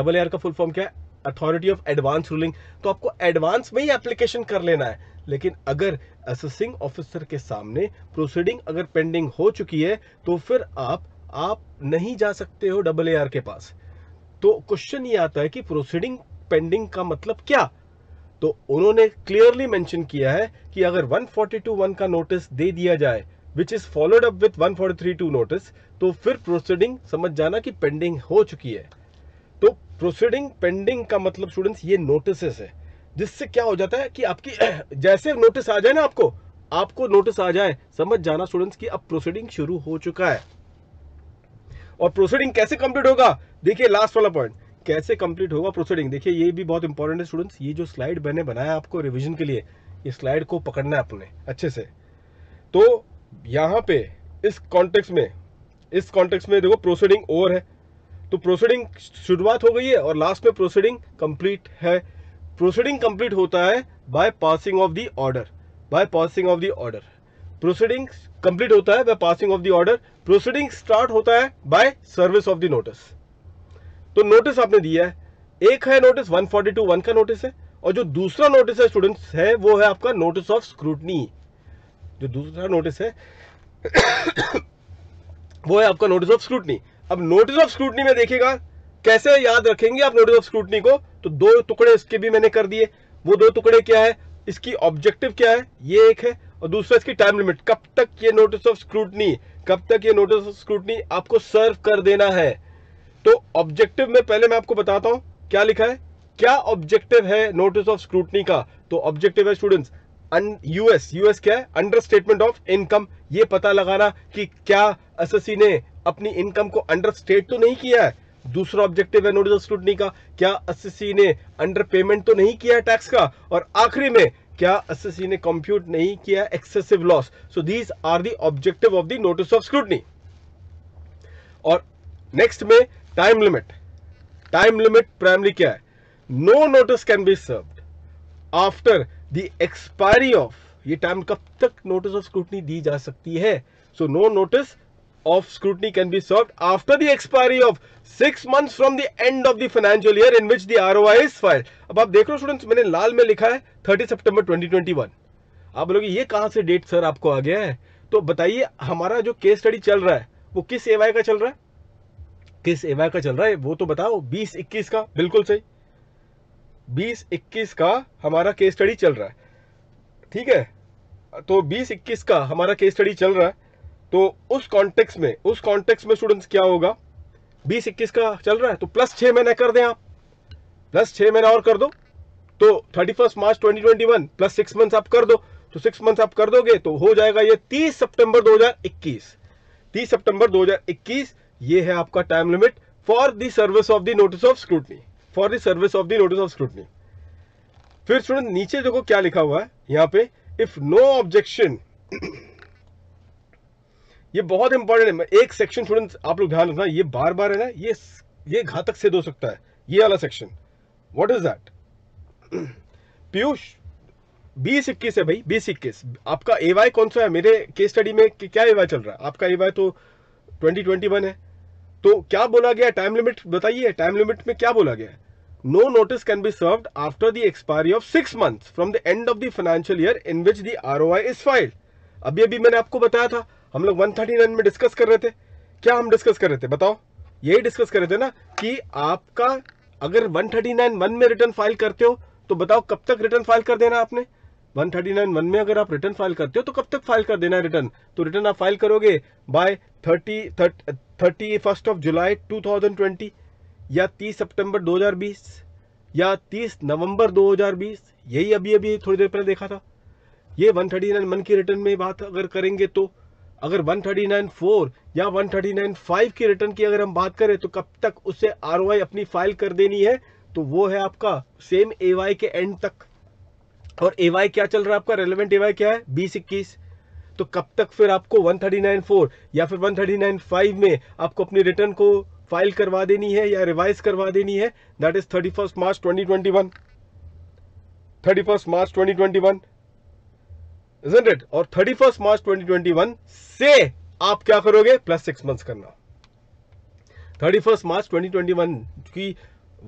डबल ए आर का फुल फॉर्म क्या है अथॉरिटी ऑफ एडवांस रूलिंग तो आपको एडवांस में ही एप्लीकेशन कर लेना है लेकिन अगर असेसिंग ऑफिसर के सामने प्रोसीडिंग अगर पेंडिंग हो चुकी है तो फिर आप आप नहीं जा सकते हो डबल ए के पास तो क्वेश्चन ये आता है कि प्रोसीडिंग पेंडिंग का मतलब क्या तो उन्होंने क्लियरली मेंशन किया है कि अगर 142.1 का नोटिस दे दिया जाए which is followed up with 143.2 notice तो फिर प्रोसीडिंग समझ जाना कि पेंडिंग हो चुकी है तो प्रोसीडिंग पेंडिंग का मतलब स्टूडेंट्स ये नोटिस है जिससे क्या हो जाता है कि आपकी जैसे नोटिस आ जाए ना आपको आपको नोटिस आ जाए समझ जाना स्टूडेंट्स कि अब प्रोसीडिंग शुरू हो चुका है और प्रोसीडिंग कैसे कंप्लीट होगा देखिए लास्ट वाला पॉइंट कैसे कंप्लीट होगा प्रोसीडिंग देखिए ये भी बहुत इंपॉर्टेंट है स्टूडेंट्स ये जो स्लाइड मैंने बनाया आपको रिविजन के लिए ये स्लाइड को पकड़ना है आपने अच्छे से तो यहाँ पे इस कॉन्टेक्स्ट में इस कॉन्टेक्स्ट में देखो प्रोसीडिंग ओवर है तो प्रोसीडिंग शुरुआत हो गई है और लास्ट में प्रोसीडिंग कंप्लीट है प्रोसीडिंग कंप्लीट होता है by passing of the order by passing of the order proceeding complete होता है by passing of the order proceeding start होता है by service of the notice तो नोटिस आपने दिया है एक है नोटिस 142 वन का नोटिस है और जो दूसरा नोटिस है स्टूडेंट्स है वो है आपका नोटिस ऑफ स्क्रूटनी जो दूसरा नोटिस है वो है आपका नोटिस ऑफ स्क्रूटनी अब नोटिस ऑफ स्क्रूटनी में देखिएगा कैसे याद रखेंगे आप नोटिस ऑफ स्क्रूटनी को तो दो टुकड़े इसके भी मैंने कर दिए वो दो टुकड़े क्या है इसकी ऑब्जेक्टिव क्या है ये एक है और दूसरा इसकी टाइम लिमिट कब तक ये नोटिस ऑफ स्क्रूटनी कब तक ये नोटिस ऑफ स्क्रूटनी आपको सर्व कर देना है तो ऑब्जेक्टिव में पहले मैं आपको बताता हूं क्या लिखा है क्या ऑब्जेक्टिव है नोटिस ऑफ स्क्रूटनी का तो ऑब्जेक्टिव है स्टूडेंट्स यूएस यूएस क्या है अंडर स्टेटमेंट ऑफ इनकम ये पता लगाना कि क्या एस ने अपनी इनकम को अंडर स्टेट तो नहीं किया है दूसरा ऑब्जेक्टिव है नोडल स्क्रूटनी का क्या एस ने अंडर पेमेंट तो नहीं किया है टैक्स का और आखिरी में क्या एस ने कंप्यूट नहीं किया excessive loss so these are the objective of the notice of scrutiny और नेक्स्ट में time limit time limit primary क्या है no notice can be serve after the expiry of ये टाइम कब तक नोटिस ऑफ स्क्रूटनी दी जा सकती है so no notice of scrutiny can be served after the expiry of six months from the end of the financial year in which the ROI is file अब आप देख रहे हो स्टूडेंट्स मैंने लाल में लिखा है 30 सितंबर 2021 आप बोलोगे ये कहां से डेट सर आपको आ गया है तो बताइए हमारा जो केस स्टडी चल रहा है वो किस एवाई का चल रहा है किस एवाई का चल रहा है वो तो बताओ 20 21 का बिल्कुल सही 20 21 का हमारा केस स्टडी चल रहा है ठीक है तो 20 21 का हमारा केस स्टडी चल रहा है तो उस कॉन्टेक्स में उस कॉन्टेक्स में स्टूडेंट्स क्या होगा बीस इक्कीस का चल रहा है तो प्लस छह महीने कर दें आप प्लस छह महीने और कर दो तो thirty first March twenty twenty one plus six month आप कर दो तो सिक्स मंथ आप कर दोगे तो हो जाएगा ये तीस सितंबर इक्कीस तीस सितंबर इक्कीस ये है आपका time limit for the service of the notice of scrutiny for the service of the notice of scrutiny फिर स्टूडेंट नीचे देखो क्या लिखा हुआ है यहाँ पे इफ नो ऑब्जेक्शन ये बहुत इंपॉर्टेंट है एक सेक्शन स्टूडेंट आप लोग ध्यान रखना ये बार बार है ना ये ये घातक सिद्ध हो सकता है ये वाला section what is that Piyush बीस इक्कीस है भाई बीस इक्कीस आपका एवाई कौन सा है मेरे केस स्टडी में क्या एवाई चल रहा है आपका एवाई तो ट्वेंटी ट्वेंटी वन है तो क्या बोला गया टाइम लिमिट बताइए टाइम लिमिट में क्या बोला गया no notice can be serve after the expiry of six month from the end of the financial year in which the R O I is filed अभी अभी मैंने आपको बताया था हम लोग 139 में डिस्कस कर रहे थे क्या हम डिस्कस कर रहे थे बताओ यही डिस्कस कर रहे थे ना कि आपका अगर 139 वन में रिटर्न फाइल करते हो तो बताओ कब तक रिटर्न फाइल कर देना आपने 139 वन में अगर आप रिटर्न फाइल करते हो तो कब तक फाइल कर देना रिटर्न तो रिटर्न आप फाइल करोगे by thirty thirty first of July twenty या तीस सितंबर 2020 या तीस नवंबर 2020 यही अभी अभी थोड़ी देर पहले देखा था ये 139 मन की रिटर्न में बात अगर करेंगे तो अगर 139.4 या 139.5 की रिटर्न की अगर हम बात करें तो कब तक उसे आर अपनी फाइल कर देनी है तो वो है आपका सेम ए के एंड तक और ए क्या चल रहा है आपका रेलिवेंट ए क्या है बीस इक्कीस तो कब तक फिर आपको 139.4 या फिर 139.5 में आपको अपनी रिटर्न को फाइल करवा देनी है या रिवाइज करवा देनी है that is thirty March twenty twenty March twenty isn't it? और 31st मार्च 2021 से आप क्या करोगे प्लस सिक्स मंथ्स करना 31st मार्च 2021 की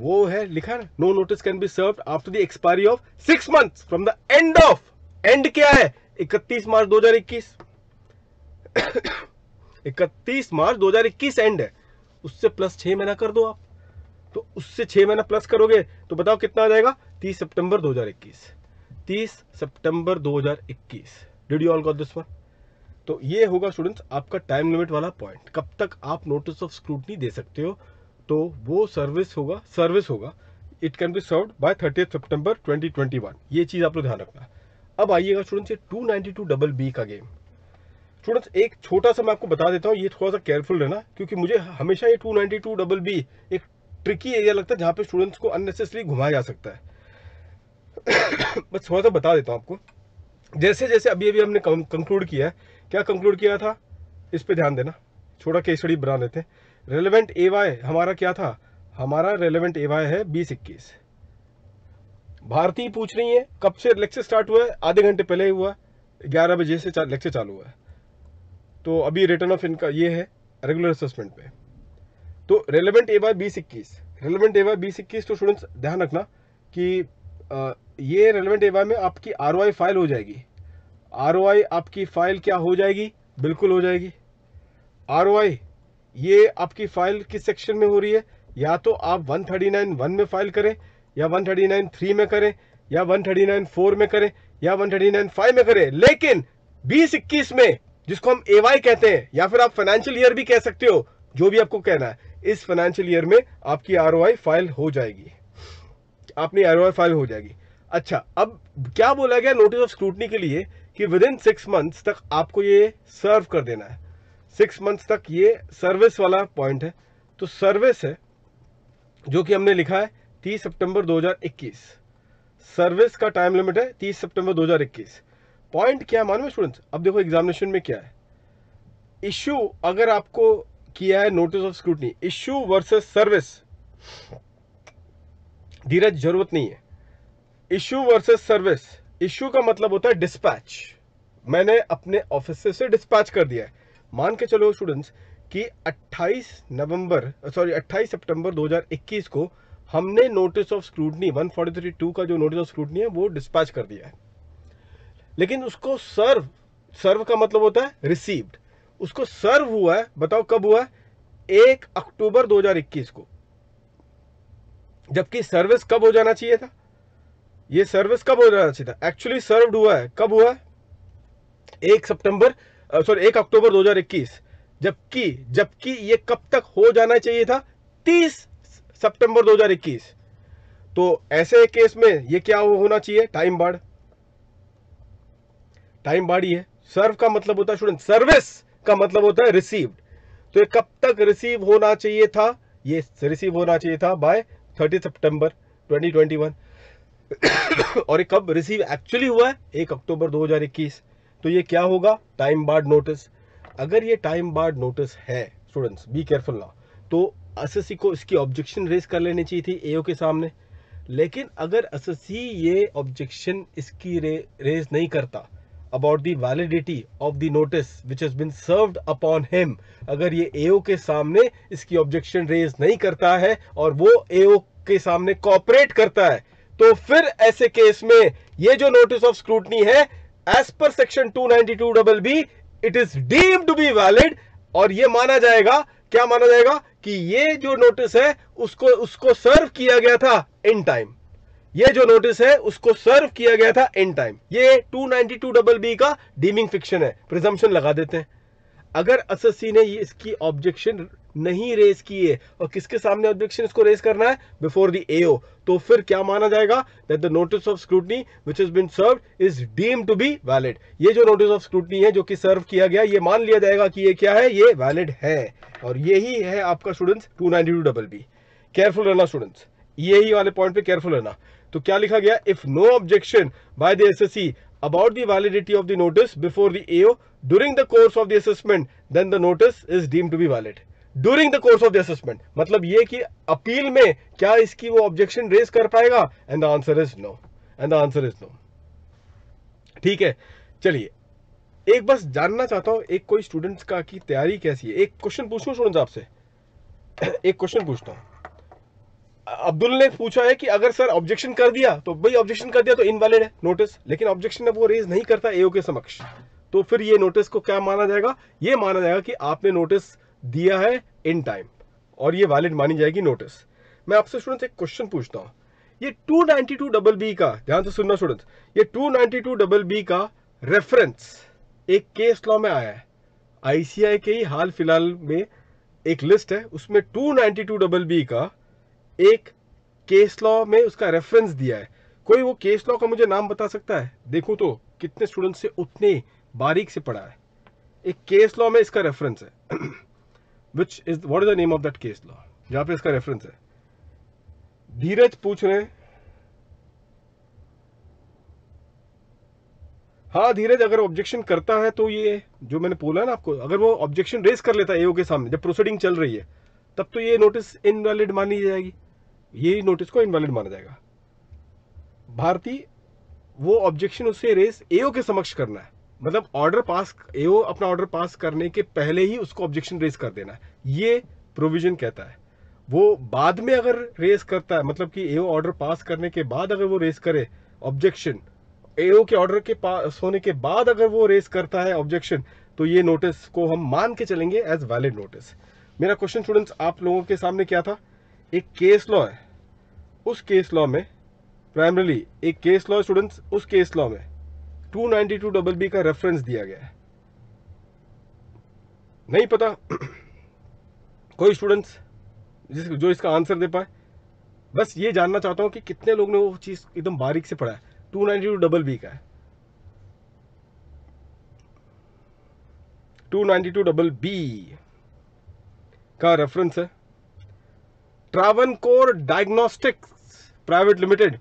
वो है लिखा ना no notice can be serve after the expiry of six month from the end of end क्या है 31 मार्च 2021 31 मार्च 2021 एंड है उससे प्लस छह महीना कर दो आप तो उससे छह महीना प्लस करोगे तो बताओ कितना आ जाएगा 30 सितंबर 2021 30 सितंबर 2021 did you all got this one तो ये होगा स्टूडेंट्स आपका टाइम लिमिट वाला पॉइंट कब तक आप नोटिस ऑफ स्क्रूटनी दे सकते हो तो वो सर्विस होगा सर्विस होगा it can be serve by thirty September 2021 ये चीज़ आप लोग ध्यान रखना अब आइएगा स्टूडेंट्स ये टू टू डबल बी का गेम स्टूडेंट्स एक छोटा सा मैं आपको बता देता हूँ ये थोड़ा सा केयरफुल रहना क्योंकि मुझे हमेशा ये two ninety two double B एक ट्रिकी एरिया लगता है जहाँ पे स्टूडेंट्स को अननेसेसरी घुमाया जा सकता है बस थोड़ा सा बता देता हूँ आपको जैसे जैसे अभी अभी हमने कंक्लूड किया है क्या कंक्लूड किया था इस पर ध्यान देना छोटा केस केसड़ी बना लेते हैं रेलिवेंट ए वाई हमारा क्या था हमारा रेलिवेंट ए वाई है बीस इक्कीस भारतीय पूछ रही है कब से लेक्चर स्टार्ट हुआ है आधे घंटे पहले ही हुआ ग्यारह बजे से चा, लेक्चर चालू हुआ है तो अभी रिटर्न ऑफ इनका ये है रेगुलर असेसमेंट पे तो रेलिवेंट ए वाई बीस इक्कीस रेलिवेंट ए वाई बीस इक्कीस तो स्टूडेंट्स ध्यान रखना कि ये रेलिवेंट एवाई में आपकी आर फाइल हो जाएगी आर आपकी फाइल क्या हो जाएगी बिल्कुल हो जाएगी आर ये आपकी फाइल किस सेक्शन में हो रही है या तो आप 139 वन में फाइल करें या 139 थ्री में करें या 139 फोर में करें या 139 फाइव में करें लेकिन बीस इक्कीस में जिसको हम ए कहते हैं या फिर आप फाइनेंशियल ईयर भी कह सकते हो जो भी आपको कहना है इस फाइनेंशियल ईयर में आपकी आर फाइल हो जाएगी आपने एनओआई फाइल हो जाएगी अच्छा अब क्या बोला गया नोटिस ऑफ स्क्रूटनी के लिए कि विद इन सिक्स मंथ्स तक आपको ये सर्व कर देना है सिक्स मंथ्स तक ये सर्विस वाला पॉइंट है तो सर्विस है जो कि हमने लिखा है तीस सितंबर 2021 सर्विस का टाइम लिमिट है तीस सितंबर 2021 पॉइंट क्या है मालूम स्टूडेंट्स अब देखो एग्जामिनेशन में क्या है इश्यू अगर आपको किया है notice of scrutiny issue versus service धीरज जरूरत नहीं है इशू वर्सेस सर्विस इशू का मतलब होता है डिस्पैच मैंने अपने ऑफिस से डिस्पैच कर दिया है मान के चलो स्टूडेंट्स कि 28 नवंबर सॉरी 28 सितंबर 2021 को हमने नोटिस ऑफ स्क्रूटनी 1432 का जो नोटिस ऑफ स्क्रूटनी है वो डिस्पैच कर दिया है लेकिन उसको सर्व सर्व का मतलब होता है रिसीव्ड उसको सर्व हुआ है बताओ कब हुआ है एक अक्टूबर 2021 को जबकि सर्विस कब हो जाना चाहिए था ये सर्विस कब हो जाना चाहिए था एक्चुअली सर्व हुआ है कब हुआ है एक सितंबर सॉरी एक अक्टूबर 2021 जबकि जबकि ये कब तक हो जाना चाहिए था 30 सितंबर 2021 तो ऐसे केस में ये क्या होना चाहिए टाइम बाढ़ टाइम बाढ़ ही है सर्व का मतलब होता है स्टूडेंट सर्विस का मतलब होता है रिसीव्ड तो ये कब तक रिसीव होना चाहिए था ये रिसीव होना चाहिए था बाय थर्टी सितंबर 2021 और ये कब रिसीव एक्चुअली हुआ है एक अक्टूबर 2021 तो ये क्या होगा टाइम बार्ड नोटिस अगर ये टाइम बार्ड नोटिस है स्टूडेंट्स बी केयरफुल ना तो एसएससी को इसकी ऑब्जेक्शन रेस कर लेनी चाहिए थी एओ के सामने लेकिन अगर एसएससी ये ऑब्जेक्शन इसकी रे, रेज नहीं करता about the validity of the notice which has been served upon him अगर ये एओ के सामने इसकी ऑब्जेक्शन रेज नहीं करता है और वो एओ के सामने कॉपरेट करता है तो फिर ऐसे केस में ये जो नोटिस ऑफ स्क्रूटनी है as per section two ninety two double B it is deemed to be valid और ये माना जाएगा क्या माना जाएगा कि ये जो नोटिस है उसको उसको सर्व किया गया था इन टाइम ये जो नोटिस है उसको सर्व किया गया था इन टाइम ये 292 डबल बी का डीमिंग फिक्शन है प्रिजम्पशन लगा देते हैं अगर एसएससी ने ये इसकी ऑब्जेक्शन नहीं रेस की है और किसके सामने ऑब्जेक्शन इसको रेस करना है बिफोर द एओ तो फिर क्या माना जाएगा that the notice of scrutiny which is been serve is deemed to be valid ये जो नोटिस ऑफ स्क्रूटनी है जो कि सर्व किया गया ये मान लिया जाएगा कि ये क्या है ये वैलिड है और यही है आपका students two ninety two double B careful रहना स्टूडेंट्स यही वाले पॉइंट पे केयरफुल रहना तो क्या लिखा गया if no objection by the assessee about the validity of the notice before the AO during the course of the assessment then the notice is deemed to be valid during the course of the assessment मतलब ये कि अपील में क्या इसकी वो ऑब्जेक्शन रेज कर पाएगा and the answer is no and the answer is no ठीक है चलिए एक बस जानना चाहता हूं एक कोई स्टूडेंट्स का की तैयारी कैसी है एक क्वेश्चन पूछूं स्टूडेंट्स आपसे एक क्वेश्चन पूछता हूं अब्दुल ने पूछा है कि अगर सर ऑब्जेक्शन कर दिया तो भाई ऑब्जेक्शन कर दिया तो इनवैलिड है नोटिस लेकिन ऑब्जेक्शन अब वो रेज नहीं करता एओ के समक्ष तो फिर ये नोटिस को क्या माना जाएगा ये माना जाएगा कि आपने नोटिस दिया है इन टाइम और ये वैलिड मानी जाएगी नोटिस मैं आपसे स्टूडेंट एक क्वेश्चन पूछता हूँ ये two ninety two double B का ध्यान से सुनना स्टूडेंट ये two ninety two double B का रेफरेंस एक केस लॉ में आया है आईसीआई के ही हाल फिलहाल में एक लिस्ट है उसमें two ninety two double B का एक केस लॉ में उसका रेफरेंस दिया है कोई वो केस लॉ का मुझे नाम बता सकता है देखो तो कितने स्टूडेंट से उतने बारीक से पढ़ा है एक केस लॉ में इसका रेफरेंस है which is what is the name of that case law जहां पे इसका रेफरेंस है धीरज पूछ रहे हाँ धीरज अगर ऑब्जेक्शन करता है तो ये जो मैंने बोला ना आपको अगर वो ऑब्जेक्शन रेस कर लेता है एओ के सामने जब प्रोसीडिंग चल रही है तब तो ये नोटिस इनवैलिड मानी जाएगी ये नोटिस को इनवैलिड माना जाएगा भारती वो ऑब्जेक्शन उसे रेस एओ के समक्ष करना है मतलब ऑर्डर पास एओ अपना ऑर्डर पास करने के पहले ही उसको ऑब्जेक्शन रेज कर देना ये प्रोविजन कहता है वो बाद में अगर रेस करता है मतलब कि एओ ऑर्डर पास करने के बाद अगर वो रेस करे ऑब्जेक्शन एओ के ऑर्डर के पास होने के बाद अगर वो रेस करता है ऑब्जेक्शन तो ये नोटिस को हम मान के चलेंगे एज वैलिड नोटिस मेरा क्वेश्चन स्टूडेंट्स आप लोगों के सामने क्या था एक केस लॉ है उस केस लॉ में प्राइमरली एक केस लॉ स्टूडेंट्स उस केस लॉ में two ninety two double B का रेफरेंस दिया गया है नहीं पता कोई स्टूडेंट्स जिस जो इसका आंसर दे पाए बस ये जानना चाहता हूं कि कितने लोग ने वो चीज़ एकदम बारीक से पढ़ा है two ninety two double B का है two ninety two double B का रेफरेंस है Travancore diagnostics private limited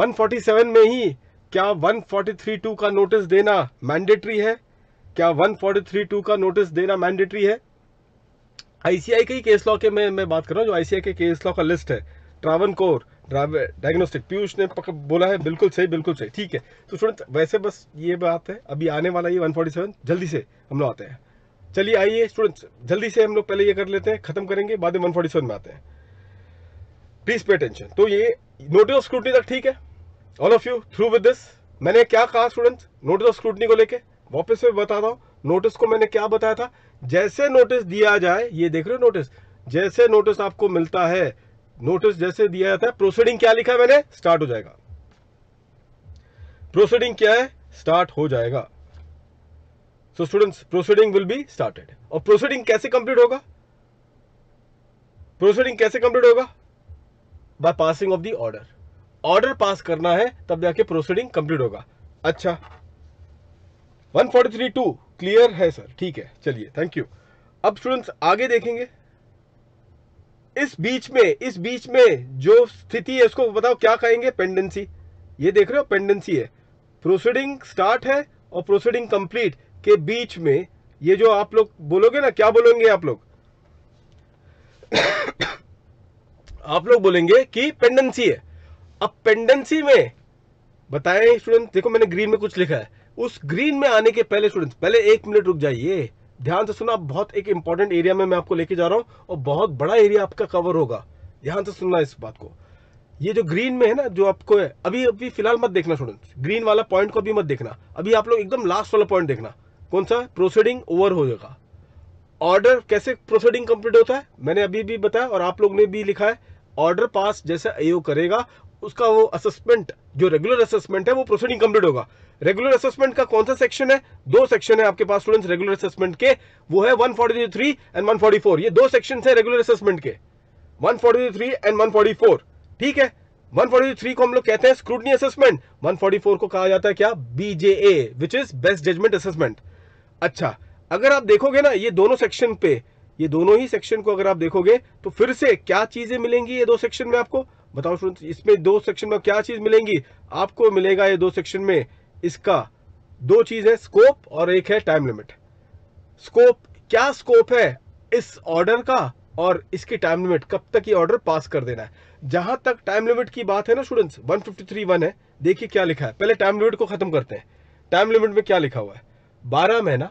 147 में ही क्या 143.2 का नोटिस देना मैंडेटरी है क्या 143.2 का नोटिस देना मैंडेटरी है आईसीआई के ही केस लॉ के मैं मैं बात कर रहा हूँ जो आईसीआई के केस लॉ का लिस्ट है ट्रावन कोर डायग्नोस्टिक पीयूष ने बोला है बिल्कुल सही बिल्कुल सही ठीक है तो स्टूडेंट वैसे बस ये बात है अभी आने वाला ये 147 जल्दी से हम लोग आते हैं चलिए आइए स्टूडेंट्स जल्दी से हम लोग पहले ये कर लेते हैं खत्म करेंगे बाद में 147 में आते हैं प्लीज पे टेंशन तो ये नोटिस ऑफ स्क्रूटनी तक ठीक है all of you through with this मैंने क्या कहा स्टूडेंट्स नोटिस ऑफ स्क्रूटनी को लेके वापस से बता रहा हूँ नोटिस को मैंने क्या बताया था जैसे नोटिस दिया जाए ये देख रहे हो नोटिस जैसे नोटिस आपको मिलता है नोटिस जैसे दिया जाता है प्रोसीडिंग क्या लिखा है मैंने स्टार्ट हो जाएगा प्रोसीडिंग क्या है स्टार्ट हो जाएगा so students proceeding will be started और प्रोसीडिंग कैसे कंप्लीट होगा प्रोसीडिंग कैसे कंप्लीट होगा by passing of the order order pass करना है तब जाके प्रोसीडिंग कंप्लीट होगा अच्छा 143 टू क्लियर है सर ठीक है चलिए थैंक यू अब स्टूडेंट्स आगे देखेंगे इस बीच में इस बीच में जो स्थिति है उसको बताओ क्या कहेंगे पेंडेंसी ये देख रहे हो पेंडेंसी है प्रोसीडिंग स्टार्ट है और प्रोसीडिंग कंप्लीट के बीच में ये जो आप लोग बोलोगे ना क्या बोलेंगे आप लोग आप लोग बोलेंगे कि पेंडेंसी है अब पेंडेंसी में बताएं स्टूडेंट देखो मैंने ग्रीन में कुछ लिखा है उस ग्रीन में आने के पहले स्टूडेंट पहले एक मिनट रुक जाइए ध्यान से सुना बहुत एक इंपॉर्टेंट एरिया में मैं आपको लेके जा रहा हूं और बहुत बड़ा एरिया आपका कवर होगा ध्यान से सुनना इस बात को ये जो ग्रीन में है ना जो आपको है अभी अभी फिलहाल मत देखना स्टूडेंट ग्रीन वाला पॉइंट को अभी मत देखना अभी आप लोग एकदम लास्ट वाला पॉइंट देखना कौन सा प्रोसीडिंग ओवर हो जाएगा ऑर्डर कैसे प्रोसीडिंग कंप्लीट होता है मैंने अभी भी बताया और आप लोग ने भी लिखा है ऑर्डर पास जैसे एओ करेगा उसका वो असेसमेंट जो रेगुलर असेसमेंट है वो प्रोसीडिंग कंप्लीट होगा रेगुलर असेसमेंट का कौन सा सेक्शन है दो सेक्शन है आपके पास स्टूडेंट्स रेगुलर असेसमेंट के वो है 143 एंड 144 ये दो सेक्शन है रेगुलर असेसमेंट के 143 एंड 144 ठीक है 143 को हम लोग कहते हैं स्क्रूटनी असेसमेंट 144 को कहा जाता है क्या BJA which is best judgement assessment अच्छा अगर आप देखोगे ना ये दोनों सेक्शन पे ये दोनों ही सेक्शन को अगर आप देखोगे तो फिर से क्या चीजें मिलेंगी ये दो सेक्शन में आपको बताओ स्टूडेंट इसमें दो सेक्शन में क्या चीज़ मिलेंगी आपको मिलेगा ये दो सेक्शन में इसका दो चीज़ है स्कोप और एक है टाइम लिमिट स्कोप क्या स्कोप है इस ऑर्डर का और इसकी टाइम लिमिट कब तक ये ऑर्डर पास कर देना है जहां तक टाइम लिमिट की बात है ना स्टूडेंट्स वन फिफ्टी है देखिए क्या लिखा है पहले टाइम लिमिट को खत्म करते हैं टाइम लिमिट में क्या लिखा हुआ है बारह महीना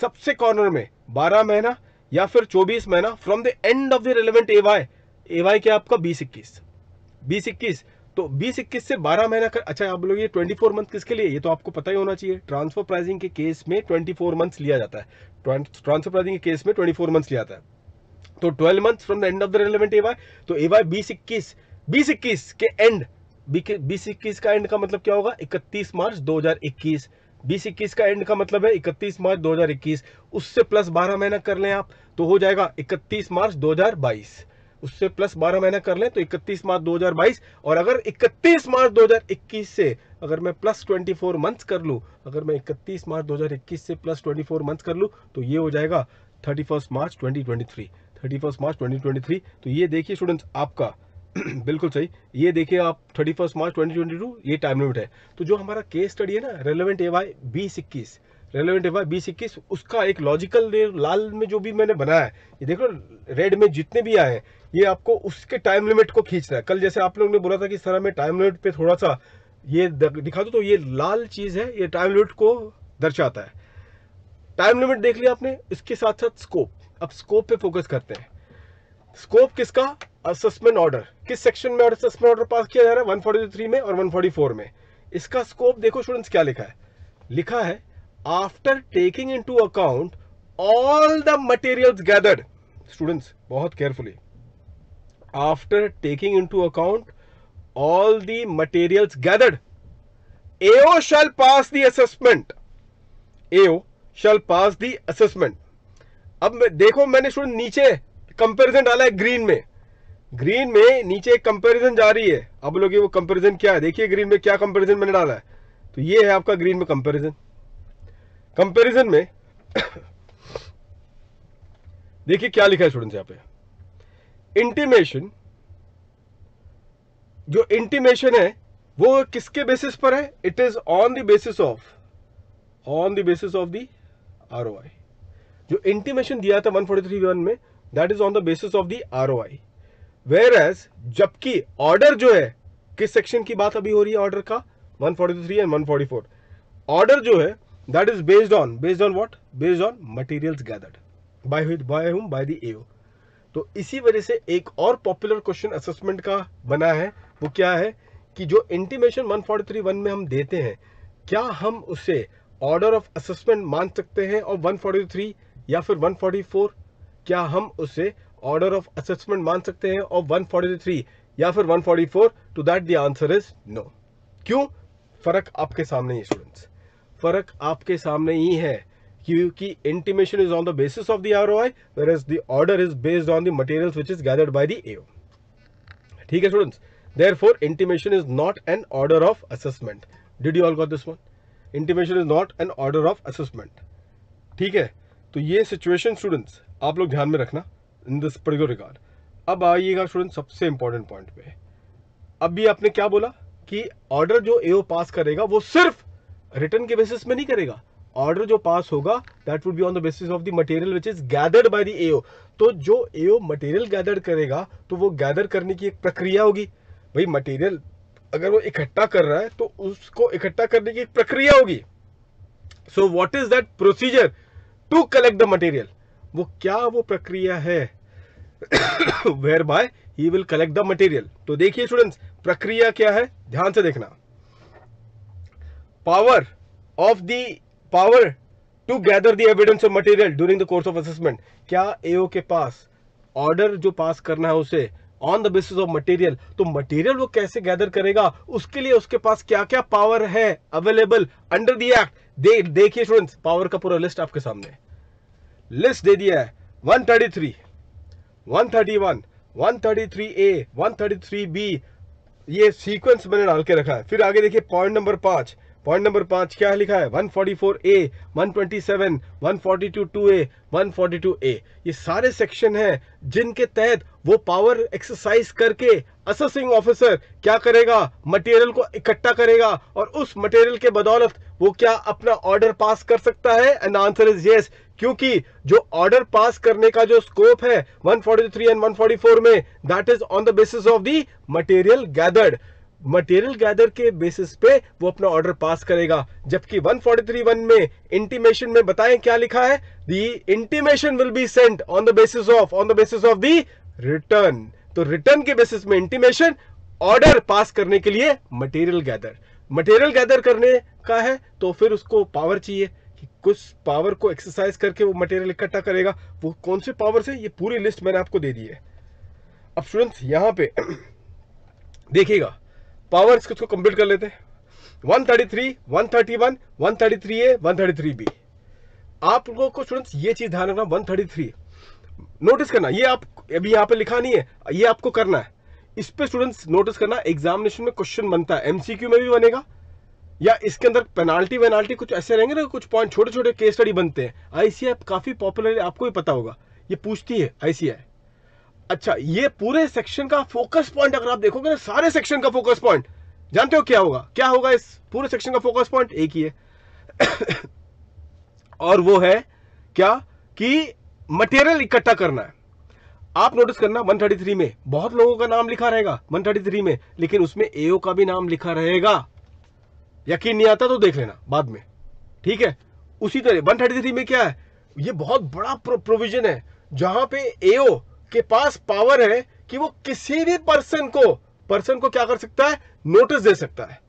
सबसे कॉर्नर में बारह महीना या फिर चौबीस महीना from the end of the relevant AY AY क्या आपका बीस इक्कीस बीस इक्कीस तो बीस इक्कीस से बारह महीना कर अच्छा आप लोग ये ट्वेंटी फोर मंथ किसके लिए ये तो आपको पता ही होना चाहिए ट्रांसफर प्राइसिंग के केस में ट्वेंटी फोर मंथ्स लिया जाता है ट्रांसफर प्राइसिंग के केस में ट्वेंटी फोर मंथ्स लिया जाता है तो twelve months from the end of the relevant Y तो ए वाई बीस इक्कीस बीस इक्कीस के एंड बीस इक्कीस का एंड का मतलब क्या होगा इकतीस मार्च दो हजार इक्कीस बीस इक्कीस का एंड का मतलब है इकतीस मार्च दो हजार इक्कीस उससे प्लस बारह महीना कर लें आप तो हो जाएगा इकतीस मार्च दो हजार बाईस उससे प्लस 12 महीना कर लें तो 31 मार्च 2022 और अगर 31 मार्च 2021 से अगर मैं प्लस 24 मंथ्स कर लू अगर मैं 31 मार्च 2021 से प्लस 24 मंथ्स कर लू तो ये हो जाएगा 31 मार्च 2023 31 मार्च 2023 तो ये देखिए स्टूडेंट्स आपका बिल्कुल सही ये देखिए आप थर्टी फर्स्ट मार्च 2022 ये टाइम लिमिट है तो जो हमारा केस स्टडी है ना रेलिवेंट ए वाई बीस इक्कीस रेलिवेंट है बी इक्कीस उसका एक लॉजिकल लाल में जो भी मैंने बनाया है ये देखो रेड में जितने भी आए हैं ये आपको उसके टाइम लिमिट को खींचना है कल जैसे आप लोग ने बोला था कि सर हमें टाइम लिमिट पे थोड़ा सा ये दिखा दो तो ये लाल चीज़ है ये टाइम लिमिट को दर्शाता है टाइम लिमिट देख लिया आपने इसके साथ साथ स्कोप अब स्कोप पे फोकस करते हैं स्कोप किसका असेसमेंट ऑर्डर किस सेक्शन में असेसमेंट ऑर्डर पास किया जा रहा है 143 में और 144 में इसका स्कोप देखो स्टूडेंट्स क्या लिखा है लिखा है after taking into account all the material gathered students बहुत carefully after taking into account all the material gathered AO shall pass the assessment AO shall pass the assessment अब देखो मैंने स्टूडेंट नीचे कंपेरिजन डाला है ग्रीन में ग्रीन में नीचे एक कंपेरिजन जा रही है अब लोग वो कंपेरिजन क्या है देखिए ग्रीन में क्या कंपेरिजन मैंने डाला है तो ये है आपका ग्रीन में कंपेरिजन कंपैरिजन में देखिए क्या लिखा है स्टूडेंट्स यहां पे इंटीमेशन जो इंटीमेशन है वो किसके बेसिस पर है it is on the basis of on the basis of the R जो इंटीमेशन दिया था वन में that is on the basis of the R whereas जबकि ऑर्डर जो है किस सेक्शन की बात अभी हो रही है ऑर्डर का 143 एंड 144 ऑर्डर जो है that is based on based on what based on materials gathered by with by whom by the AO तो इसी वजह से एक और पॉपुलर क्वेश्चन असेसमेंट का बना है वो क्या है कि जो इंटीमेशन 1431 में हम देते हैं क्या हम उसे ऑर्डर ऑफ असेसमेंट मान सकते हैं और 143 या फिर 144 क्या हम उसे ऑर्डर ऑफ असेसमेंट मान सकते हैं और 143 या फिर 144 to that the answer is no क्यों फर्क आपके सामने है स्टूडेंट्स फर्क आपके सामने ही है क्योंकि intimation is on the basis of the R O I whereas the order is based on the material which is gathered by the AO ठीक है students therefore intimation is not an order of assessment did you all got this one intimation is not an order of assessment ठीक है तो ये सिचुएशन स्टूडेंट्स आप लोग ध्यान में रखना इन दिस पर्टिकुलर रिगार्ड अब आइएगा स्टूडेंट सबसे इंपॉर्टेंट पॉइंट पे अब भी आपने क्या बोला कि ऑर्डर जो एओ पास करेगा वो सिर्फ रिटर्न के बेसिस में नहीं करेगा ऑर्डर जो पास होगा that would be on the basis of the material which is gathered by the AO तो जो एओ मटेरियल गैदर करेगा तो वो गैदर करने की एक प्रक्रिया होगी भाई मटेरियल अगर वो इकट्ठा कर रहा है तो उसको इकट्ठा करने की एक प्रक्रिया होगी so what is that procedure to collect the material वो क्या वो प्रक्रिया है whereby he will collect the material तो देखिए स्टूडेंट्स प्रक्रिया क्या है ध्यान से देखना power of the power to gather the evidence or material during the course of assessment kya AO के पास order जो pass करना है उसे on the basis of material तो मटेरियल वो कैसे गैदर करेगा उसके लिए उसके पास क्या क्या पावर है अवेलेबल अंडर द एक्ट दे देखिए स्टूडेंट्स पावर का पूरा लिस्ट आपके सामने लिस्ट दे दिया है 133 131 थ्री बी ये सीक्वेंस मैंने डाल के रखा है फिर आगे देखिए पॉइंट नंबर पांच पॉइंट नंबर पांच क्या है लिखा है 144 ए 127 142 ए 142 ए ये सारे सेक्शन हैं जिनके तहत वो पावर एक्सरसाइज करके असेसिंग ऑफिसर क्या करेगा मटेरियल को इकट्ठा करेगा और उस मटेरियल के बदौलत वो क्या अपना ऑर्डर पास कर सकता है एंड आंसर इज यस क्योंकि जो ऑर्डर पास करने का जो स्कोप है 143 एंड 144 में that is on the basis of the material gathered material gather के बेसिस पे वो अपना ऑर्डर पास करेगा जबकि 1431 में इंटीमेशन में बताएं क्या लिखा है the intimation will be sent on the basis of on the basis of the return तो रिटर्न के बेसिस में इंटीमेशन ऑर्डर पास करने के लिए मटेरियल गैदर मटेरियल गैदर करने का है तो फिर उसको पावर चाहिए कि कुछ पावर को एक्सरसाइज करके वो मटेरियल इकट्ठा करेगा वो कौन से पावर से ये पूरी लिस्ट मैंने आपको दे दी है अब स्टूडेंट्स यहां पे देखिएगा पावर इसको इसको कंप्लीट कर लेते हैं 133, 131, थ्री बी आप लोगों को स्टूडेंट्स ये चीज़ ध्यान रखना 133 नोटिस करना ये आप अभी यहाँ पे लिखा नहीं है ये आपको करना है इस पे स्टूडेंट्स नोटिस करना एग्जामिनेशन में क्वेश्चन बनता है एमसीक्यू में भी बनेगा या इसके अंदर पेनाल्टी वेनाल्टी कुछ ऐसे रहेंगे ना कुछ पॉइंट छोटे छोटे केस स्टडी बनते हैं आईसीआई काफ़ी पॉपुलर है आपको भी पता होगा ये पूछती है आईसीआई अच्छा ये पूरे सेक्शन का फोकस पॉइंट अगर आप देखोगे ना सारे सेक्शन का फोकस पॉइंट जानते हो क्या होगा क्या होगा इस पूरे सेक्शन का फोकस पॉइंट एक ही है और वो है क्या कि मटेरियल इकट्ठा करना है आप नोटिस करना 133 में बहुत लोगों का नाम लिखा रहेगा 133 में लेकिन उसमें एओ का भी नाम लिखा रहेगा यकीन नहीं आता तो देख लेना बाद में ठीक है उसी तरह 133 में क्या है ये बहुत बड़ा प्रोविजन है जहां पे एओ के पास पावर है कि वो किसी भी पर्सन को पर्सन को क्या कर सकता है नोटिस दे सकता है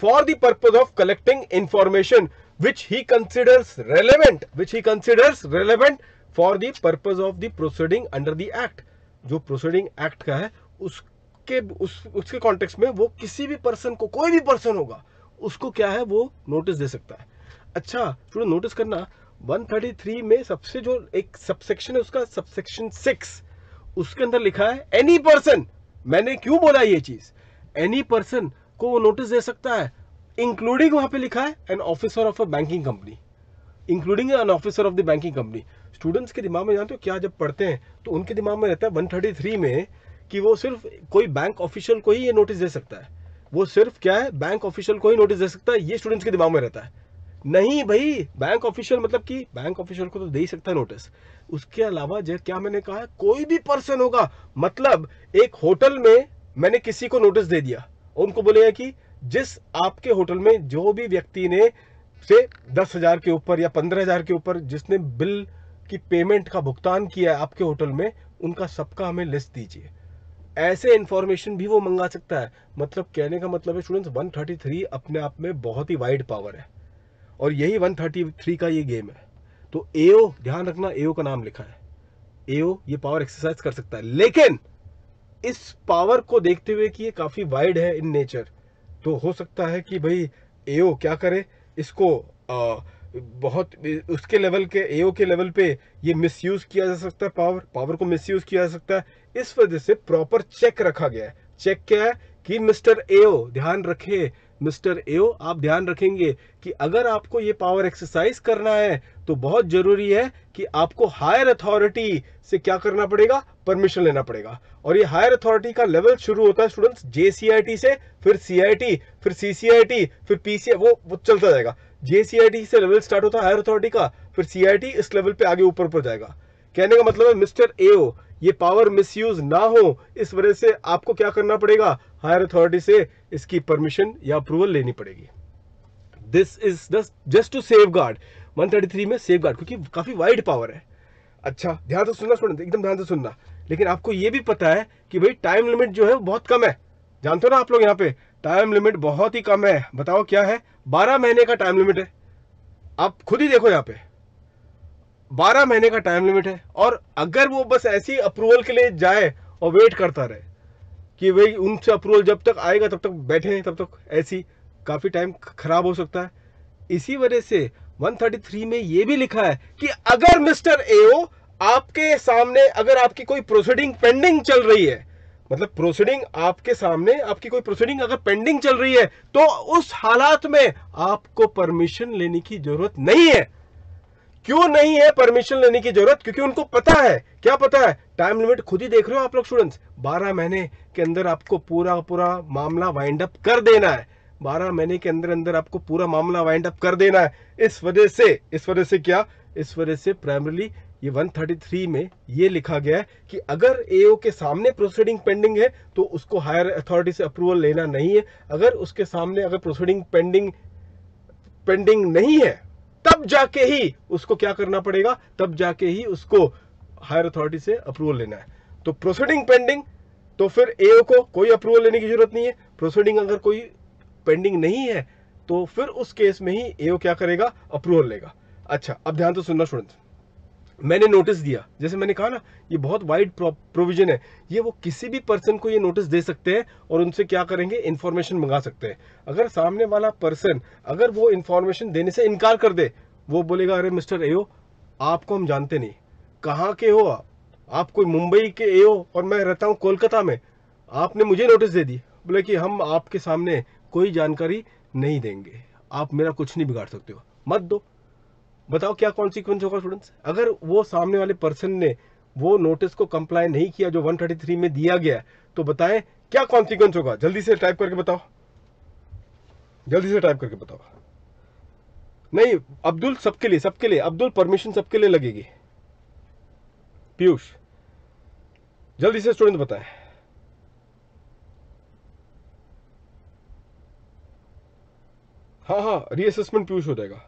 for the purpose of collecting information which he considers relevant which he considers relevant for the purpose of the proceeding under the act जो प्रोसीडिंग एक्ट का है उसके उस उसके कॉन्टेक्स्ट में वो किसी भी पर्सन को कोई भी पर्सन होगा उसको क्या है वो नोटिस दे सकता है अच्छा थोड़ा नोटिस करना 133 में सबसे जो एक सबसेक्शन है उसका सबसेक्शन सिक्स उसके अंदर लिखा है एनी पर्सन मैंने क्यों बोला ये चीज एनी पर्सन को वो नोटिस दे सकता है इंक्लूडिंग वहां पे लिखा है an officer of a banking company including an officer of the banking company students के दिमाग में जानते हो क्या जब पढ़ते हैं तो उनके दिमाग में रहता है 133 में कि वो सिर्फ कोई बैंक ऑफिशियल को ही ये नोटिस दे सकता है वो सिर्फ क्या है बैंक ऑफिशियल को ही नोटिस दे सकता है ये स्टूडेंट्स के दिमाग में रहता है नहीं भाई बैंक ऑफिशियल मतलब कि बैंक ऑफिशियल को तो दे ही सकता है नोटिस उसके अलावा जय क्या मैंने कहा है कोई भी पर्सन होगा मतलब एक होटल में मैंने किसी को नोटिस दे दिया उनको बोले कि जिस आपके होटल में जो भी व्यक्ति ने से दस हजार के ऊपर या पंद्रह हजार के ऊपर जिसने बिल की पेमेंट का भुगतान किया है आपके होटल में उनका सबका हमें लिस्ट दीजिए ऐसे इंफॉर्मेशन भी वो मंगा सकता है मतलब कहने का मतलब है स्टूडेंट्स 133 अपने आप में बहुत ही वाइड पावर है और यही 133 का ये गेम है तो एओ ध्यान रखना एओ का नाम लिखा है एओ ये पावर एक्सरसाइज कर सकता है लेकिन इस पावर को देखते हुए कि ये काफ़ी वाइड है इन नेचर तो हो सकता है कि भाई एओ क्या करे इसको आ, बहुत उसके लेवल के एओ के लेवल पे ये मिसयूज़ किया जा सकता है पावर पावर को मिसयूज़ किया जा सकता है इस वजह से प्रॉपर चेक रखा गया है चेक क्या है कि मिस्टर एओ ध्यान रखे मिस्टर एओ आप ध्यान रखेंगे कि अगर आपको ये पावर एक्सरसाइज करना है तो बहुत जरूरी है कि आपको हायर अथॉरिटी से क्या करना पड़ेगा परमिशन लेना पड़ेगा और ये हायर अथॉरिटी का लेवल शुरू होता है स्टूडेंट्स जे से फिर सीआईटी फिर सीसीआईटी फिर पी वो, वो चलता जाएगा जे से लेवल स्टार्ट होता है हायर अथॉरिटी का फिर सी इस लेवल पे आगे ऊपर पर जाएगा कहने का मतलब है मिस्टर एओ ये पावर मिसयूज ना हो इस वजह से आपको क्या करना पड़ेगा हायर अथॉरिटी से इसकी परमिशन या अप्रूवल लेनी पड़ेगी this is just to safeguard one thirty three में सेव गार्ड क्योंकि काफ़ी वाइड पावर है अच्छा ध्यान से सुनना सुन एकदम ध्यान से सुनना लेकिन आपको ये भी पता है कि भाई टाइम लिमिट जो है बहुत कम है जानते हो ना आप लोग यहाँ पे टाइम लिमिट बहुत ही कम है बताओ क्या है बारह महीने का टाइम लिमिट है आप खुद ही देखो यहाँ पे 12 महीने का टाइम लिमिट है और अगर वो बस ऐसी अप्रूवल के लिए जाए और वेट करता रहे कि भाई उनसे अप्रूवल जब तक आएगा तब तक बैठे तब तक ऐसी काफ़ी टाइम खराब हो सकता है इसी वजह से 133 में ये भी लिखा है कि अगर मिस्टर एओ आपके सामने अगर आपकी कोई प्रोसीडिंग पेंडिंग चल रही है मतलब प्रोसीडिंग आपके सामने आपकी कोई प्रोसीडिंग अगर पेंडिंग चल रही है तो उस हालात में आपको परमिशन लेने की जरूरत नहीं है क्यों नहीं है परमिशन लेने की जरूरत क्योंकि उनको पता है क्या पता है टाइम लिमिट खुद ही देख रहे हो आप लोग स्टूडेंट्स बारह महीने के अंदर आपको पूरा पूरा मामला वाइंड अप कर देना है बारह महीने के अंदर अंदर आपको पूरा मामला वाइंड अप कर देना है इस वजह से इस वजह से क्या इस वजह से प्राइमरली ये 133 में ये लिखा गया है कि अगर एओ के सामने प्रोसीडिंग पेंडिंग है तो उसको हायर अथॉरिटी से अप्रूवल लेना नहीं है अगर उसके सामने अगर प्रोसीडिंग पेंडिंग पेंडिंग नहीं है तब जाके ही उसको क्या करना पड़ेगा तब जाके ही उसको हायर अथॉरिटी से अप्रूवल लेना है तो प्रोसीडिंग पेंडिंग तो फिर एओ को कोई अप्रूवल लेने की जरूरत नहीं है प्रोसीडिंग अगर कोई पेंडिंग नहीं है तो फिर उस केस में ही एओ क्या करेगा अप्रूवल लेगा अच्छा अब ध्यान तो सुनना स्टूडेंट मैंने नोटिस दिया जैसे मैंने कहा ना ये बहुत वाइड प्रोविजन है ये वो किसी भी पर्सन को ये नोटिस दे सकते हैं और उनसे क्या करेंगे इन्फॉर्मेशन मंगा सकते हैं अगर सामने वाला पर्सन अगर वो इन्फॉर्मेशन देने से इनकार कर दे वो बोलेगा अरे मिस्टर एओ आपको हम जानते नहीं कहाँ के हो आप कोई मुंबई के ए हो और मैं रहता हूँ कोलकाता में आपने मुझे नोटिस दे दी बोले कि हम आपके सामने कोई जानकारी नहीं देंगे आप मेरा कुछ नहीं बिगाड़ सकते हो मत दो बताओ क्या कॉन्सिक्वेंस होगा स्टूडेंट्स अगर वो सामने वाले पर्सन ने वो नोटिस को कंप्लाई नहीं किया जो 133 में दिया गया तो बताएं क्या कॉन्सिक्वेंस होगा जल्दी से टाइप करके बताओ जल्दी से टाइप करके बताओ नहीं अब्दुल सबके लिए सबके लिए अब्दुल परमिशन सबके लिए लगेगी पीयूष जल्दी से स्टूडेंट बताएं हाँ हाँ रीअसेसमेंट पीयूष हो जाएगा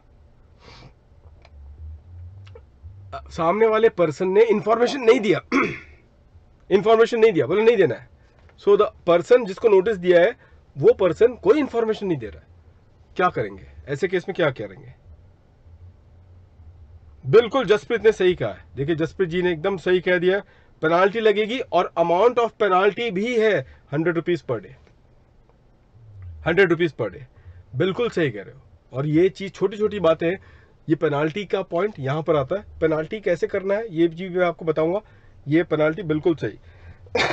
सामने वाले पर्सन ने इंफॉर्मेशन नहीं दिया इंफॉर्मेशन नहीं दिया बोले नहीं देना है सो द पर्सन जिसको नोटिस दिया है वो पर्सन कोई इंफॉर्मेशन नहीं दे रहा है क्या करेंगे ऐसे केस में क्या करेंगे बिल्कुल जसप्रीत ने सही कहा है देखिए जसप्रीत जी ने एकदम सही कह दिया पेनाल्टी लगेगी और अमाउंट ऑफ पेनाल्टी भी है hundred rupees per day hundred rupees per day बिल्कुल सही कह रहे हो और ये चीज छोटी छोटी बातें ये पेनाल्टी का पॉइंट यहाँ पर आता है पेनाल्टी कैसे करना है ये भी मैं आपको बताऊंगा ये पेनाल्टी बिल्कुल सही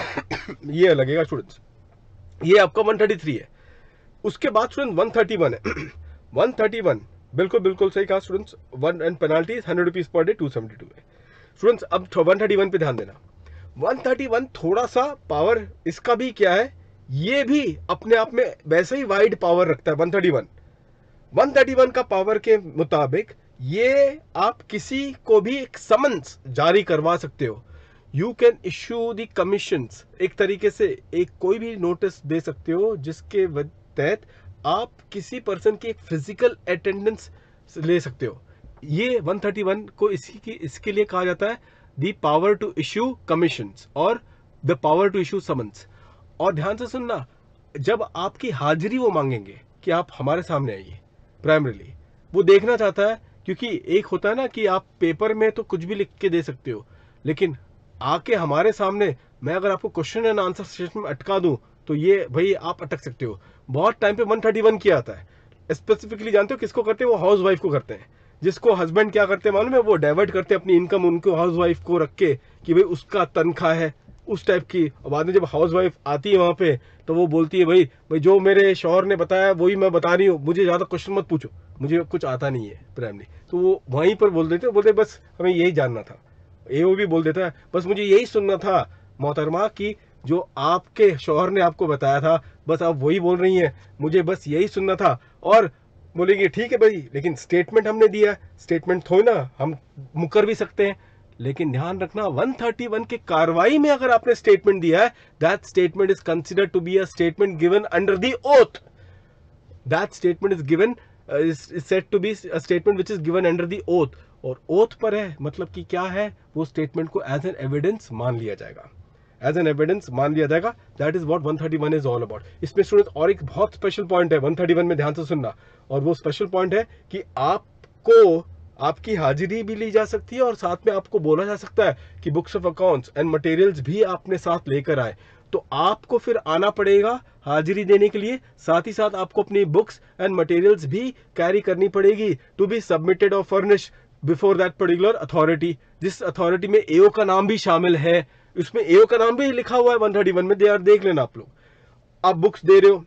ये लगेगा स्टूडेंट्स ये आपका 133 है उसके बाद स्टूडेंट 131 है 131 बिल्कुल बिल्कुल सही कहा students one and penalty hundred rupees per day two seventy two है स्टूडेंट्स अब वन थर्टी वन ध्यान देना वन थर्टी वन थोड़ा सा पावर इसका भी क्या है ये भी अपने आप में वैसे ही वाइड पावर रखता है वन 131 का पावर के मुताबिक ये आप किसी को भी एक समन्स जारी करवा सकते हो you can issue the commission एक तरीके से एक कोई भी नोटिस दे सकते हो जिसके तहत आप किसी पर्सन की फिजिकल अटेंडेंस ले सकते हो ये 131 को इसी की इसके लिए कहा जाता है the power to issue commission और the power to issue summons और ध्यान से सुनना जब आपकी हाजिरी वो मांगेंगे कि आप हमारे सामने आइए प्राइमरीली वो देखना चाहता है क्योंकि एक होता है ना कि आप पेपर में तो कुछ भी लिख के दे सकते हो लेकिन आके हमारे सामने मैं अगर आपको क्वेश्चन एंड आंसर सेशन में अटका दूँ तो ये भाई आप अटक सकते हो बहुत टाइम पे 131 किया आता है स्पेसिफिकली जानते हो किसको करते हैं वो हाउस वाइफ को करते हैं जिसको हस्बैंड क्या करते हैं मालूम है वो डाइवर्ट करते हैं अपनी इनकम उनको हाउस वाइफ को रख के कि भाई उसका तनख्वाह है उस टाइप की और बाद में जब हाउस वाइफ आती है वहाँ पे तो वो बोलती है भाई भाई जो मेरे शोहर ने बताया वही मैं बता रही हूँ मुझे ज़्यादा क्वेश्चन मत पूछो मुझे कुछ आता नहीं है प्राइमरी तो वो वहीं पर बोल देते बोलते बस हमें यही जानना था ए वो भी बोल देता है बस मुझे यही सुनना था मोहतरमा कि जो आपके शोहर ने आपको बताया था बस आप वही बोल रही हैं मुझे बस यही सुनना था और बोलेंगे ठीक है भाई लेकिन स्टेटमेंट हमने दिया है स्टेटमेंट थोड़ी ना हम मुकर भी सकते हैं लेकिन ध्यान रखना 131 के कार्रवाई में अगर आपने स्टेटमेंट दिया है that statement is consider to be a statement given under the oath that statement is given is set to be statement which is given under the oath और ओथ पर है मतलब कि क्या है वो स्टेटमेंट को एज एन एविडेंस मान लिया जाएगा एज एन एविडेंस मान लिया जाएगा that is what 131 is all about इसमें स्टूडेंट और एक बहुत स्पेशल पॉइंट है 131 में ध्यान से सुनना और वो स्पेशल पॉइंट है कि आपको आपकी हाजिरी भी ली जा सकती है और साथ में आपको बोला जा सकता है कि books of accounts and materials भी आपने साथ लेकर आए तो आपको फिर आना पड़ेगा हाजिरी देने के लिए साथ ही साथ आपको अपनी बुक्स एंड मटेरियल्स भी कैरी करनी पड़ेगी टू बी सबमिटेड और furnish before that particular authority जिस अथॉरिटी में एओ का नाम भी शामिल है उसमें एओ का नाम भी लिखा हुआ है वन थर्टी वन में दे देख लेना आप लोग आप बुक्स दे रहे हो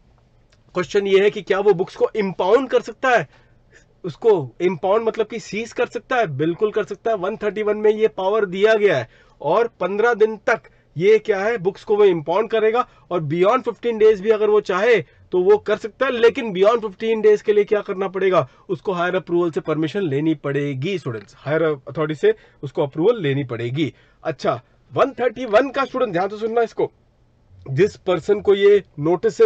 क्वेश्चन ये है कि क्या वो बुक्स को इम्पाउंड कर सकता है उसको इम्पाउंड मतलब कि सीज कर सकता है बिल्कुल कर सकता है 131 में ये पावर दिया गया है और 15 दिन तक ये क्या है बुक्स को वो इम्पाउंड करेगा और बियॉन्ड फिफ्टीन डेज भी अगर वो चाहे तो वो कर सकता है लेकिन बियॉन्ड फिफ्टीन डेज के लिए क्या करना पड़ेगा उसको हायर अप्रूवल से परमिशन लेनी पड़ेगी स्टूडेंट्स हायर अथॉरिटी से उसको अप्रूवल लेनी पड़ेगी अच्छा 131 का स्टूडेंट ध्यान से सुनना इसको जिस पर्सन को ये नोटिस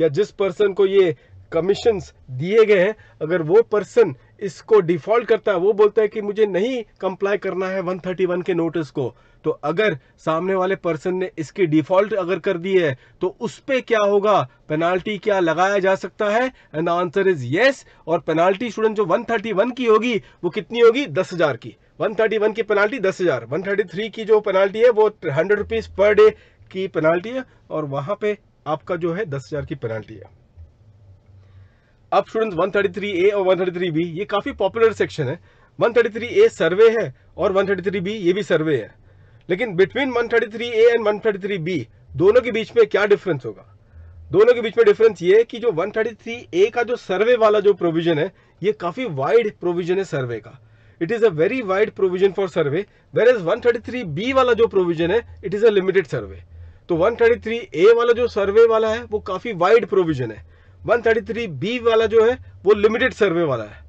या जिस पर्सन को ये कमीशन दिए गए हैं अगर वो पर्सन इसको डिफॉल्ट करता है वो बोलता है कि मुझे नहीं कंप्लाई करना है 131 के नोटिस को तो अगर सामने वाले पर्सन ने इसकी डिफॉल्ट अगर कर दी है तो उस पर क्या होगा पेनाल्टी क्या लगाया जा सकता है and the answer is yes और पेनाल्टी स्टूडेंट जो 131 की होगी वो कितनी होगी दस हजार की 131 की पेनाल्टी दस हजार वन की जो पेनाल्टी है वो हंड्रेड रुपीज पर डे की पेनाल्टी है और वहां पे आपका जो है दस हजार की पेनाल्टी है अब स्टूडेंट्स ए और बी ये काफ़ी पॉपुलर सेक्शन है ए सर्वे है और वन बी ये भी सर्वे है लेकिन between one A and B दोनों के बीच में क्या डिफरेंस होगा दोनों के बीच में डिफरेंस ये है कि जो ए का जो सर्वे वाला जो प्रोविजन है ये काफ़ी वाइड प्रोविजन है सर्वे का it is a very wide provision for survey where is one B वाला जो प्रोविजन है it is a limited survey तो ए वाला जो सर्वे वाला है वो काफ़ी वाइड प्रोविजन है वन बी वाला जो है वो लिमिटेड सर्वे वाला है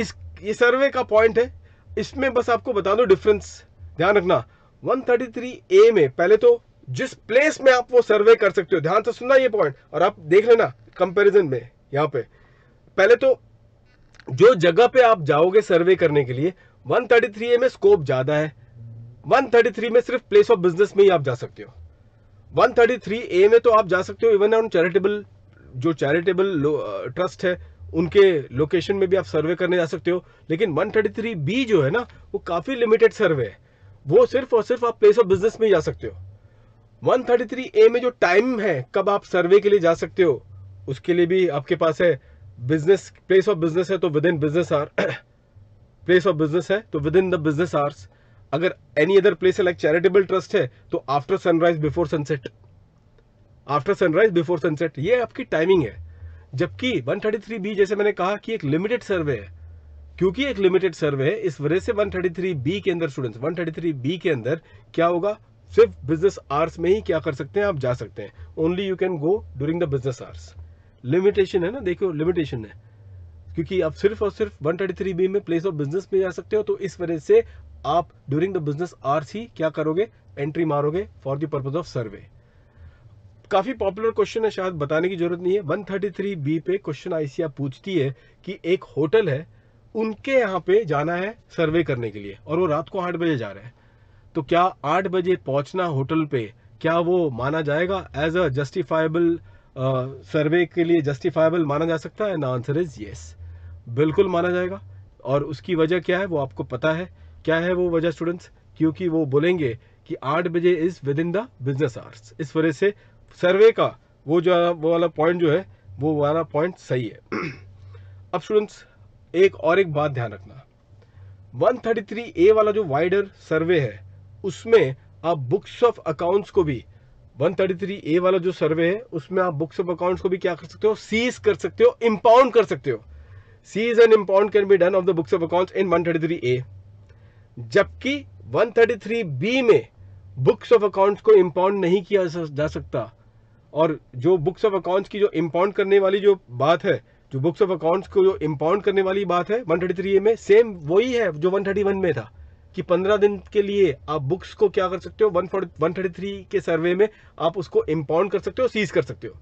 इस ये सर्वे का पॉइंट है इसमें बस आपको बता दो डिफरेंस ध्यान रखना 133 ए में पहले तो जिस प्लेस में आप वो सर्वे कर सकते हो ध्यान से सुनना ये पॉइंट और आप देख लेना कंपैरिजन में यहाँ पे पहले तो जो जगह पे आप जाओगे सर्वे करने के लिए 133 ए में स्कोप ज़्यादा है 133 में सिर्फ प्लेस ऑफ बिजनेस में ही आप जा सकते हो 133 ए में तो आप जा सकते हो इवन ऑन चैरिटेबल जो चैरिटेबल ट्रस्ट uh, है उनके लोकेशन में भी आप सर्वे करने जा सकते हो लेकिन 133 बी जो है ना वो काफ़ी लिमिटेड सर्वे है वो सिर्फ और सिर्फ आप प्लेस ऑफ बिजनेस में जा सकते हो 133 ए में जो टाइम है कब आप सर्वे के लिए जा सकते हो उसके लिए भी आपके पास है बिजनेस प्लेस ऑफ बिजनेस है तो within business or place of business है तो within the business hours अगर एनी अदर प्लेस है लाइक चैरिटेबल ट्रस्ट है तो after sunrise before sunset after sunrise before sunset ये आपकी टाइमिंग है जबकि 133 बी जैसे मैंने कहा कि एक लिमिटेड सर्वे है क्योंकि एक लिमिटेड सर्वे है इस वजह से 133 बी के अंदर स्टूडेंट्स 133 बी के अंदर क्या होगा सिर्फ बिजनेस आवर्स में ही क्या कर सकते हैं आप जा सकते हैं only you can go during the business hours limitation है ना देखो लिमिटेशन है क्योंकि आप सिर्फ और सिर्फ 133 बी में प्लेस ऑफ बिजनेस में जा सकते हो तो इस वजह से आप ड्यूरिंग द बिजनेस आवर्स ही क्या करोगे एंट्री मारोगे for the purpose of survey काफी पॉपुलर क्वेश्चन है शायद बताने की जरूरत नहीं है 133 बी पे क्वेश्चन आईसीआ पूछती है कि एक होटल है उनके यहाँ पे जाना है सर्वे करने के लिए और वो रात को आठ बजे जा रहे हैं तो क्या आठ बजे पहुंचना होटल पे क्या वो माना जाएगा एज अ जस्टिफाइबल सर्वे के लिए जस्टिफाइबल माना जा सकता है ना आंसर इज येस बिल्कुल माना जाएगा और उसकी वजह क्या है वो आपको पता है क्या है वो वजह स्टूडेंट्स क्योंकि वो बोलेंगे कि आठ बजे is within the business hours इस वजह से सर्वे का वो जो वो वाला पॉइंट जो है वो वाला पॉइंट सही है अब स्टूडेंट्स एक और एक बात ध्यान रखना 133 ए वाला जो वाइडर सर्वे है उसमें आप बुक्स ऑफ अकाउंट्स को भी 133 ए वाला जो सर्वे है उसमें आप बुक्स ऑफ अकाउंट्स को भी क्या कर सकते हो सीज कर सकते हो इम्पाउंड कर सकते हो seize and impound can be done of the books of accounts in 133 A जबकि 133 बी में बुक्स ऑफ अकाउंट्स को इम्पाउंड नहीं किया जा सकता और जो बुक्स ऑफ अकाउंट्स की जो इम्पाउंड करने वाली जो बात है जो बुक्स ऑफ अकाउंट्स को जो इम्पाउंड करने वाली बात है 133 ए में सेम वही है जो 131 में था कि 15 दिन के लिए आप बुक्स को क्या कर सकते हो 133 के सर्वे में आप उसको इम्पाउंड कर सकते हो सीज कर सकते हो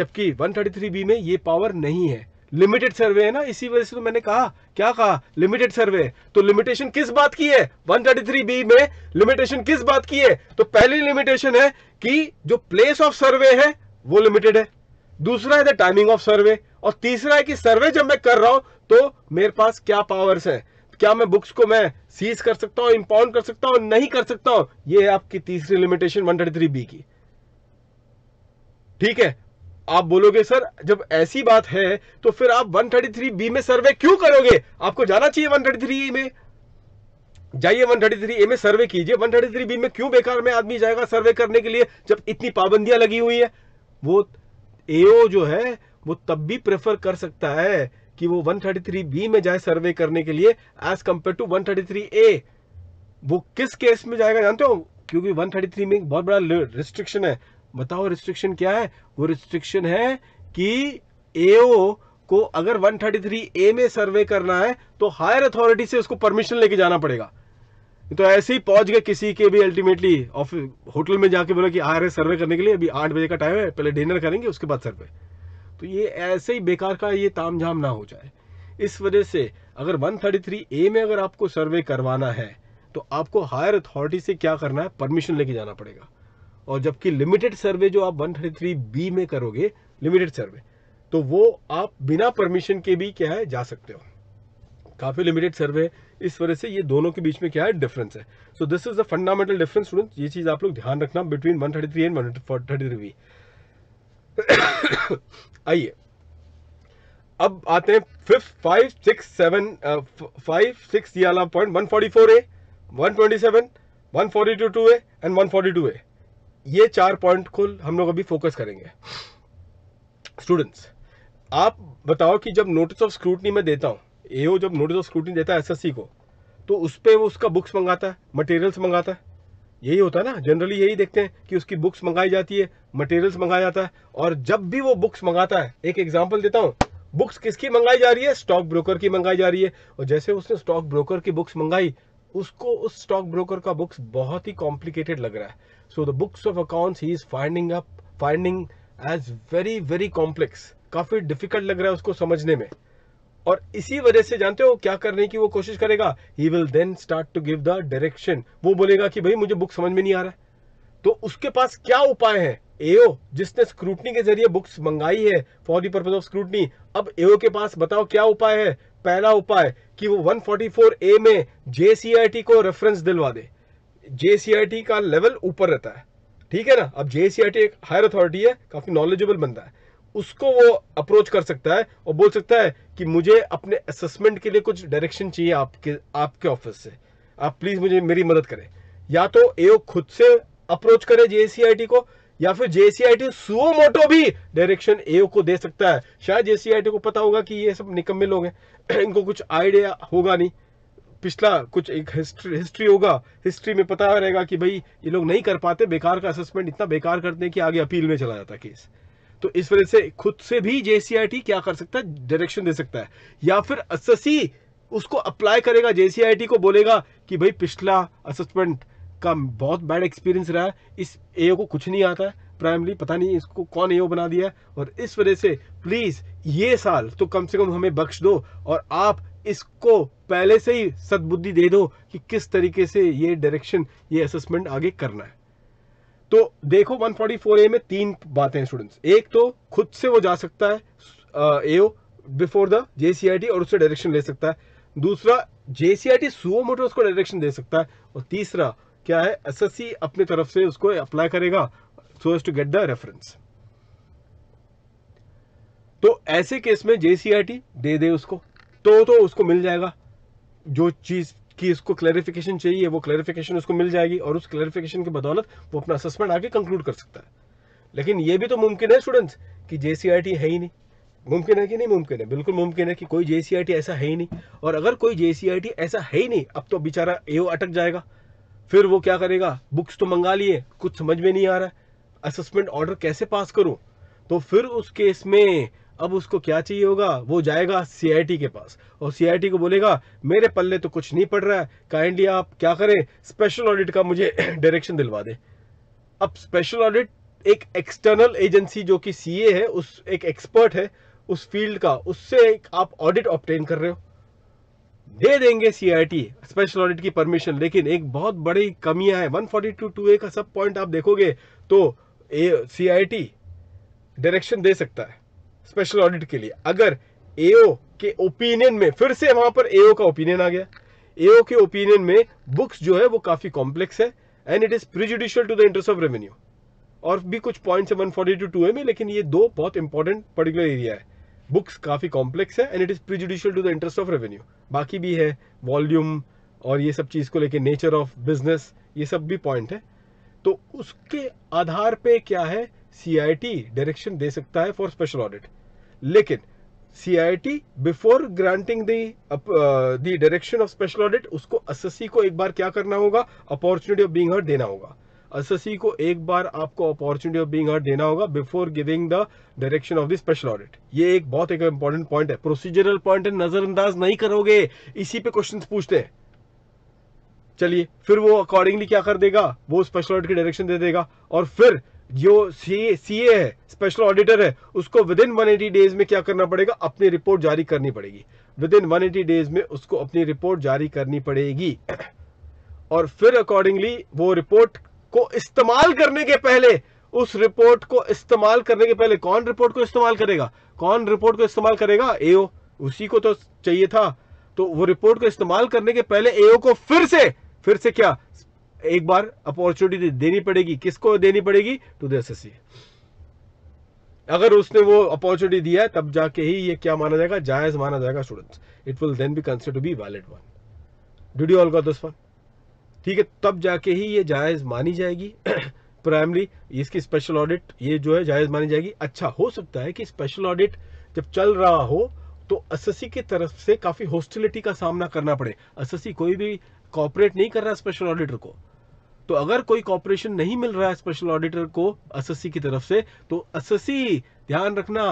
जबकि 133 बी में ये पावर नहीं है लिमिटेड सर्वे है ना इसी वजह से तो मैंने कहा क्या कहा लिमिटेड सर्वे तो लिमिटेशन किस बात की है 133 बी में लिमिटेशन किस बात की है तो पहली लिमिटेशन है कि जो प्लेस ऑफ सर्वे है वो लिमिटेड है दूसरा है टाइमिंग ऑफ सर्वे और तीसरा है कि सर्वे जब मैं कर रहा हूं तो मेरे पास क्या पावर्स है क्या मैं बुक्स को मैं सीज कर सकता हूं इंपाउंड कर सकता हूं नहीं कर सकता हूं यह आपकी तीसरी लिमिटेशन वन बी की ठीक है आप बोलोगे सर जब ऐसी बात है तो फिर आप 133 बी में सर्वे क्यों करोगे आपको जाना चाहिए 133 ए में जाइए 133 ए में सर्वे कीजिए 133 बी में क्यों बेकार में आदमी जाएगा सर्वे करने के लिए जब इतनी पाबंदियां लगी हुई है वो एओ जो है वो तब भी प्रेफर कर सकता है कि वो 133 बी में जाए सर्वे करने के लिए एज कंपेयर टू 133 ए वो किस केस में जाएगा जानते हो क्योंकि 133 में एक बहुत बड़ा रिस्ट्रिक्शन है बताओ रिस्ट्रिक्शन क्या है वो रिस्ट्रिक्शन है कि एओ को अगर 133 ए में सर्वे करना है तो हायर अथॉरिटी से उसको परमिशन लेके जाना पड़ेगा तो ऐसे ही पहुंच गए किसी के भी अल्टीमेटली ऑफिस होटल में जाके बोला कि आ रहे सर्वे करने के लिए अभी आठ बजे का टाइम है पहले डिनर करेंगे उसके बाद सर्वे तो ये ऐसे ही बेकार का ये तामझाम ना हो जाए इस वजह से अगर 133 ए में अगर आपको सर्वे करवाना है तो आपको हायर अथॉरिटी से क्या करना है परमिशन लेके जाना पड़ेगा और जबकि लिमिटेड सर्वे जो आप 133 बी में करोगे लिमिटेड सर्वे तो वो आप बिना परमिशन के भी क्या है जा सकते हो काफ़ी लिमिटेड सर्वे इस वजह से ये दोनों के बीच में क्या है डिफरेंस है so this is the fundamental difference student ये चीज़ आप लोग ध्यान रखना बिटवीन 133 एंड 133 बी आइए अब आते हैं fifth five six seven five six ये वाला point one forty four A one twenty seven one forty two two A and one forty two A ये चार पॉइंट को हम लोग अभी फोकस करेंगे स्टूडेंट्स आप बताओ कि जब नोटिस ऑफ स्क्रूटनी में देता हूँ ए जब नोटिस ऑफ स्क्रूटनी देता है एस को तो उस पर वो उसका बुक्स मंगाता है मटेरियल्स मंगाता है यही होता है ना जनरली यही देखते हैं कि उसकी बुक्स मंगाई जाती है मटेरियल्स मंगाया जाता है और जब भी वो बुक्स मंगाता है एक एग्जाम्पल देता हूँ बुक्स किसकी मंगाई जा रही है स्टॉक ब्रोकर की मंगाई जा रही है और जैसे उसने स्टॉक ब्रोकर की बुक्स मंगाई उसको उस स्टॉक ब्रोकर का बुक्स बहुत ही कॉम्प्लिकेटेड लग रहा है so the books of accounts ही is finding up finding as very very complex काफी डिफिकल्ट लग रहा है उसको समझने में और इसी वजह से जानते हो क्या करने की वो कोशिश करेगा he will then start to give the direction वो बोलेगा कि भाई मुझे बुक समझ में नहीं आ रहा है तो उसके पास क्या उपाय है एओ जिसने स्क्रूटनी के जरिए बुक्स मंगाई है for the purpose of scrutiny अब एओ के पास बताओ क्या उपाय है पहला उपाय कि वो 144 ए में जेसीआईटी को रेफरेंस दिलवा दे जे का लेवल ऊपर रहता है ठीक है ना अब जे एक हायर अथॉरिटी है काफ़ी नॉलेजेबल बंदा है उसको वो अप्रोच कर सकता है और बोल सकता है कि मुझे अपने असेसमेंट के लिए कुछ डायरेक्शन चाहिए आपके आपके ऑफिस से आप प्लीज़ मुझे मेरी मदद करें या तो ए खुद से अप्रोच करे जे को या फिर जेसीआईटी सुओ मोटो भी डायरेक्शन ए को दे सकता है शायद जेसीआईटी को पता होगा कि ये सब निकम्मे लोग हैं इनको कुछ आइडिया होगा नहीं पिछला कुछ एक हिस्ट्री हिस्ट्री होगा हिस्ट्री में पता रहेगा कि भाई ये लोग नहीं कर पाते बेकार का असेसमेंट इतना बेकार करते हैं कि आगे अपील में चला जाता है केस तो इस वजह से खुद से भी जेसीआईटी क्या कर सकता है डायरेक्शन दे सकता है या फिर अससी उसको अप्लाई करेगा जेसीआईटी को बोलेगा कि भाई पिछला असेसमेंट का बहुत बैड एक्सपीरियंस रहा है इस ए को कुछ नहीं आता है प्राइमली पता नहीं इसको कौन ए बना दिया और इस वजह से प्लीज़ ये साल तो कम से कम हमें बख्श दो और आप इसको पहले से ही सदबुद्धि दे दो कि किस तरीके से ये डायरेक्शन ये असेसमेंट आगे करना है तो देखो 144 ए में तीन बातें हैं स्टूडेंट्स एक तो खुद से वो जा सकता है ए बिफोर द जेसीआईटी और उससे डायरेक्शन ले सकता है दूसरा जेसीआईटी सुओ मोटर उसको डायरेक्शन दे सकता है और तीसरा क्या है सी अपनी तरफ से उसको अप्लाई करेगा so as to get the reference तो ऐसे केस में जेसीआईटी दे दे उसको तो तो उसको मिल जाएगा जो चीज़ की इसको क्लैरिफिकेशन चाहिए वो क्लैरिफिकेशन उसको मिल जाएगी और उस क्लैरिफिकेशन की बदौलत वो अपना असेसमेंट आके कंक्लूड कर सकता है लेकिन ये भी तो मुमकिन है स्टूडेंट्स कि जे है ही नहीं मुमकिन है कि नहीं मुमकिन है बिल्कुल मुमकिन है कि कोई जे ऐसा है ही नहीं और अगर कोई जे ऐसा है ही नहीं अब तो बेचारा ए अटक जाएगा फिर वो क्या करेगा बुक्स तो मंगा लिए कुछ समझ में नहीं आ रहा है असेसमेंट ऑर्डर कैसे पास करूँ तो फिर उस केस में अब उसको क्या चाहिए होगा वो जाएगा सीआईटी के पास और सीआईटी को बोलेगा मेरे पल्ले तो कुछ नहीं पड़ रहा है काइंडली आप क्या करें स्पेशल ऑडिट का मुझे डायरेक्शन दिलवा दे अब स्पेशल ऑडिट एक एक्सटर्नल एजेंसी जो कि सीए है उस एक एक्सपर्ट है उस फील्ड का उससे आप ऑडिट ऑप्टेन कर रहे हो दे देंगे सीआईटी स्पेशल ऑडिट की परमिशन लेकिन एक बहुत बड़ी कमियां है 142 टू ए का सब पॉइंट आप देखोगे तो सीआईटी डायरेक्शन दे सकता है स्पेशल ऑडिट के लिए अगर एओ के ओपिनियन में फिर से वहां पर एओ का ओपिनियन आ गया एओ के ओपिनियन में बुक्स जो है वो काफी कॉम्प्लेक्स है and it is prejudicial to the interest of revenue और भी कुछ पॉइंट्स है one forty two two A में लेकिन ये दो बहुत इंपॉर्टेंट पर्टिकुलर एरिया है बुक्स काफी कॉम्प्लेक्स है and it is prejudicial to the interest of revenue बाकी भी है वॉल्यूम और ये सब चीज़ को लेकर नेचर ऑफ बिजनेस ये सब भी पॉइंट है तो उसके आधार पे क्या है सी डायरेक्शन दे सकता है फॉर स्पेशल ऑडिट लेकिन CIT before granting the direction of special audit उसको एसएससी को एक बार क्या करना होगा अपॉर्चुनिटी ऑफ बीइंग हर्ड देना होगा एसएससी को एक बार आपको अपॉर्चुनिटी ऑफ बीइंग हर्ड देना होगा before giving the direction of the special audit ये एक बहुत एक इंपॉर्टेंट पॉइंट है प्रोसीजरल पॉइंट है नजरअंदाज नहीं करोगे इसी पे क्वेश्चन पूछते हैं चलिए फिर वो अकॉर्डिंगली क्या कर देगा वो स्पेशल ऑडिट की डायरेक्शन दे देगा और फिर जो सी ए है स्पेशल ऑडिटर है उसको विद इन वन डेज में क्या करना पड़ेगा अपनी रिपोर्ट जारी करनी पड़ेगी विद इन वन डेज में उसको अपनी रिपोर्ट जारी करनी पड़ेगी और फिर अकॉर्डिंगली वो रिपोर्ट को इस्तेमाल करने के पहले उस रिपोर्ट को इस्तेमाल करने के पहले कौन रिपोर्ट को इस्तेमाल करेगा कौन रिपोर्ट को इस्तेमाल करेगा एओ उसी को तो चाहिए था तो वो रिपोर्ट को इस्तेमाल करने के पहले एओ को फिर से फिर से क्या एक बार अपॉर्चुनिटी देनी पड़ेगी किसको देनी पड़ेगी टू द एसएससी अगर उसने वो अपॉर्चुनिटी दिया तब जाके ही ये क्या माना जाएगा जायज माना जाएगा students it will then be consider to be valid one did you all got this one ठीक है तब जाके ही ये जायज मानी जाएगी प्राइमरी इसकी स्पेशल ऑडिट ये जो है जायज मानी जाएगी अच्छा हो सकता है कि स्पेशल ऑडिट जब चल रहा हो तो एस की तरफ से काफी हॉस्टिलिटी का सामना करना पड़े एस कोई भी कॉपरेट नहीं कर रहा स्पेशल ऑडिटर को तो अगर कोई कॉपरेशन नहीं मिल रहा है स्पेशल ऑडिटर को एस की तरफ से तो एस ध्यान रखना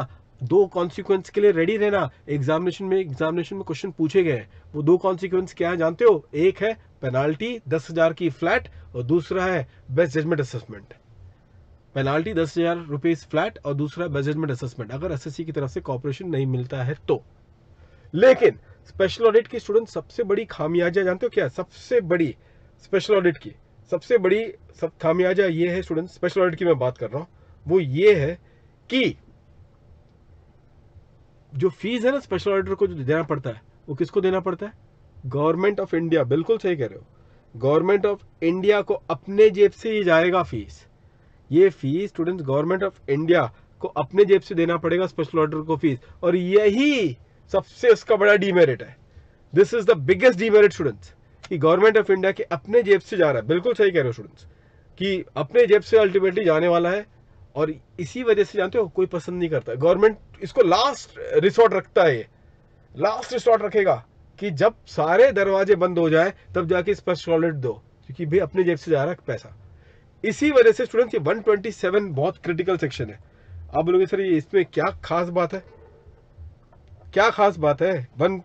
दो कॉन्सिक्वेंस के लिए रेडी रहना एग्जामिनेशन में एग्जामिनेशन में क्वेश्चन पूछे गए वो दो कॉन्सिक्वेंस क्या है जानते हो एक है पेनाल्टी दस हजार की फ्लैट और दूसरा है बेस्ट जजमेंट असेसमेंट पेनाल्टी दस हजार रुपीज फ्लैट और दूसरा बेस्ट जजमेंट असेसमेंट अगर एस की तरफ से कॉपरेशन नहीं मिलता है तो लेकिन स्पेशल ऑडिट के स्टूडेंट सबसे बड़ी खामियाजा जानते हो क्या सबसे बड़ी स्पेशल ऑडिट की सबसे बड़ी सब खामियाजा ये है स्टूडेंट स्पेशल ऑडिट की मैं बात कर रहा हूं वो ये है कि जो फीस है ना स्पेशल ऑडिटर को जो देना पड़ता है वो किसको देना पड़ता है गवर्नमेंट ऑफ इंडिया बिल्कुल सही कह रहे हो गवर्नमेंट ऑफ इंडिया को अपने जेब से ही जाएगा फीस ये fees students government of India को अपने जेब से देना पड़ेगा स्पेशल ऑर्डर को फीस और यही सबसे उसका बड़ा डीमेरिट है this is the biggest demerit students कि गवर्नमेंट ऑफ इंडिया के अपने जेब से जा रहा है बिल्कुल सही कह रहे हो स्टूडेंट्स कि अपने जेब से अल्टीमेटली जाने वाला है और इसी वजह से जानते हो कोई पसंद नहीं करता गवर्नमेंट इसको लास्ट रिसोर्ट रखता है लास्ट रिसोर्ट रखेगा कि जब सारे दरवाजे बंद हो जाए तब जाके इस पर सॉलिड दो क्योंकि भाई अपने जेब से जा रहा है पैसा इसी वजह से स्टूडेंट्स ये 127 बहुत क्रिटिकल सेक्शन है आप बोलोगे सर ये इसमें क्या खास बात है क्या खास बात है वन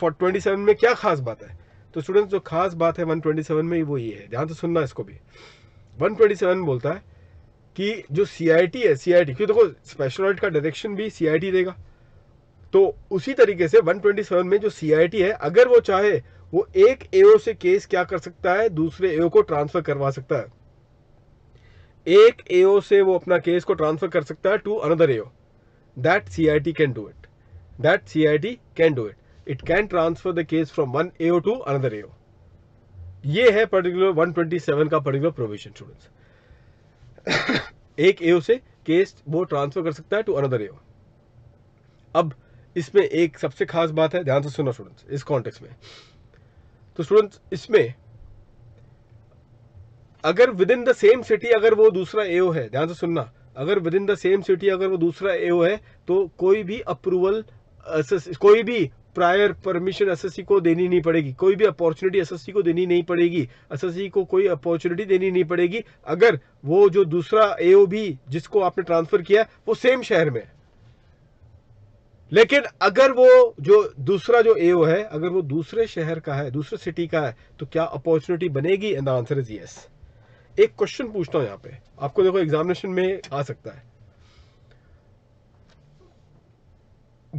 फॉर ट्वेंटी सेवन में क्या खास बात है तो स्टूडेंट जो खास बात है 127 में वो ये है ध्यान से सुनना इसको भी 127 बोलता है कि जो सी है सी आई क्यों देखो स्पेशल ऑडिट का डायरेक्शन भी सी देगा तो उसी तरीके से 127 में जो सी है अगर वो चाहे वो एक एओ से केस क्या कर सकता है दूसरे एओ को ट्रांसफर करवा सकता है एक एओ से वो अपना केस को ट्रांसफर कर सकता है to another AO that C I T can do it that C I T can do it it can transfer the case from one AO to another AO ये है पर्टिकुलर 127 का पर्टिकुलर प्रोविजन स्टूडेंट्स एक एओ से केस वो ट्रांसफर कर सकता है टू अनदर एओ अब इसमें एक सबसे खास बात है ध्यान से सुनो स्टूडेंट्स इस कॉन्टेक्स में तो स्टूडेंट्स इसमें अगर within the same city अगर वो दूसरा एओ है ध्यान से सुनना अगर within the same city अगर वो दूसरा एओ है तो कोई भी अप्रूवल uh, कोई भी प्रायर परमिशन एसएससी को देनी नहीं पड़ेगी कोई भी अपॉर्चुनिटी एसएससी को देनी नहीं पड़ेगी एसएससी को कोई अपॉर्चुनिटी देनी नहीं पड़ेगी अगर वो जो दूसरा एओबी जिसको आपने ट्रांसफर किया वो सेम शहर में लेकिन अगर वो जो दूसरा जो एओ है अगर वो दूसरे शहर का है दूसरे सिटी का है तो क्या अपॉर्चुनिटी बनेगी एंड आंसर इज यस एक क्वेश्चन पूछता हूं यहाँ पे आपको देखो एग्जामिनेशन में आ सकता है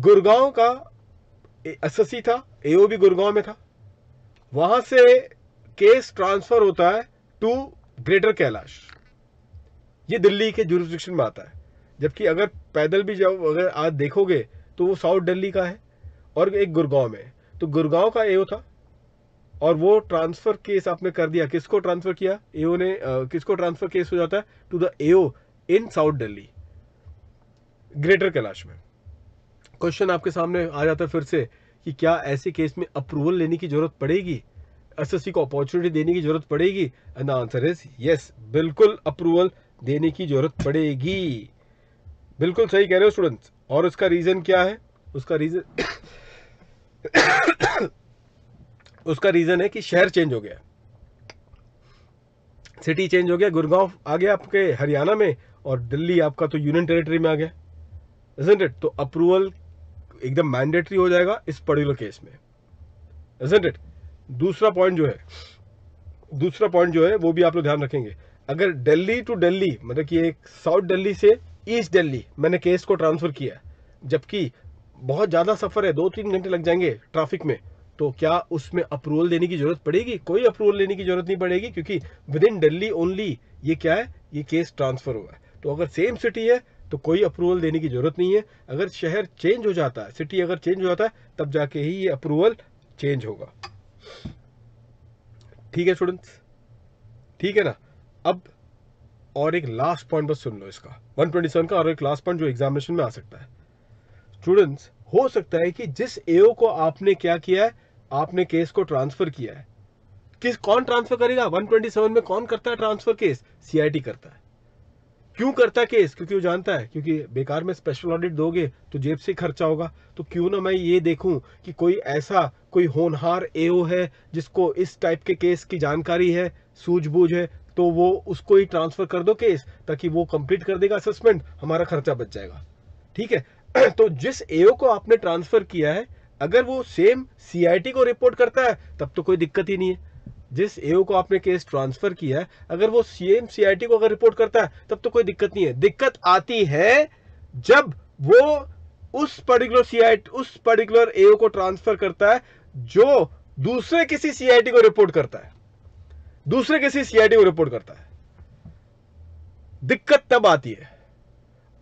गुड़गांव का एसएससी था भी गुड़गांव में था वहां से केस ट्रांसफर होता है टू ग्रेटर कैलाश ये दिल्ली के जुरिस्डिक्शन में आता है जबकि अगर पैदल भी जाओ अगर आज देखोगे तो वो साउथ दिल्ली का है और एक गुड़गांव में तो गुड़गांव का एओ था और वो ट्रांसफर केस आपने कर दिया किसको ट्रांसफर किया एओ ने आ, किसको ट्रांसफर केस हो जाता है to the AO in south Delhi greater Kailash में क्वेश्चन आपके सामने आ जाता है फिर से कि क्या ऐसे केस में अप्रूवल लेने की जरूरत पड़ेगी एसएससी को अपॉर्चुनिटी देने की जरूरत पड़ेगी and the answer is yes बिल्कुल अप्रूवल देने की जरूरत पड़ेगी बिल्कुल सही कह रहे हो स्टूडेंट्स और उसका रीजन क्या है उसका रीजन उसका रीजन है कि शहर चेंज हो गया सिटी चेंज हो गया गुड़गांव आ गया आपके हरियाणा में और दिल्ली आपका तो यूनियन टेरिटरी में आ गया इट तो अप्रूवल एकदम मैंडेटरी हो जाएगा इस पर्टिकुलर केस में इट दूसरा पॉइंट जो है दूसरा पॉइंट जो है वो भी आप लोग ध्यान रखेंगे अगर दिल्ली टू दिल्ली मतलब कि एक साउथ दिल्ली से ईस्ट दिल्ली मैंने केस को ट्रांसफ़र किया जबकि बहुत ज़्यादा सफ़र है दो तीन घंटे लग जाएंगे ट्रैफिक में तो क्या उसमें अप्रूवल देने की ज़रूरत पड़ेगी कोई अप्रूवल लेने की ज़रूरत नहीं पड़ेगी क्योंकि विद इन दिल्ली ओनली ये क्या है ये केस ट्रांसफ़र हुआ है तो अगर सेम सिटी है तो कोई अप्रूवल देने की ज़रूरत नहीं है अगर शहर चेंज हो जाता है सिटी अगर चेंज हो जाता है तब जाके ही ये अप्रूवल चेंज होगा ठीक है स्टूडेंट्स ठीक है ना अब और एक लास्ट पॉइंट बस सुन लो इसका 127 का और एक लास्ट पॉइंट जो एग्जामिनेशन में आ सकता है स्टूडेंट्स हो सकता है कि जिस एओ को आपने क्या किया है आपने केस को ट्रांसफर किया है किस कौन ट्रांसफर करेगा 127 में कौन करता है ट्रांसफर केस सीआईटी करता है क्यों करता केस क्योंकि वो जानता है क्योंकि बेकार में स्पेशल ऑडिट दोगे तो जेब से खर्चा होगा तो क्यों ना मैं ये देखूं कि कोई ऐसा कोई होनहार एओ है जिसको इस टाइप के केस की जानकारी है सूझबूझ है तो वो उसको ही ट्रांसफर कर दो केस ताकि वो कंप्लीट कर देगा असेसमेंट हमारा खर्चा बच जाएगा ठीक है तो जिस एओ को आपने ट्रांसफर किया है अगर वो सेम सीआईटी को रिपोर्ट करता है तब तो कोई दिक्कत ही नहीं है जिस एओ को आपने केस ट्रांसफर किया है अगर वो सीएम सीआईटी को अगर रिपोर्ट करता है तब तो कोई दिक्कत नहीं है दिक्कत आती है जब वो उस पर्टिकुलर सीआईटी उस पर्टिकुलर एओ को ट्रांसफर करता है जो दूसरे किसी सीआईटी को रिपोर्ट करता है दूसरे किसी सीआईटी को रिपोर्ट करता है दिक्कत तब आती है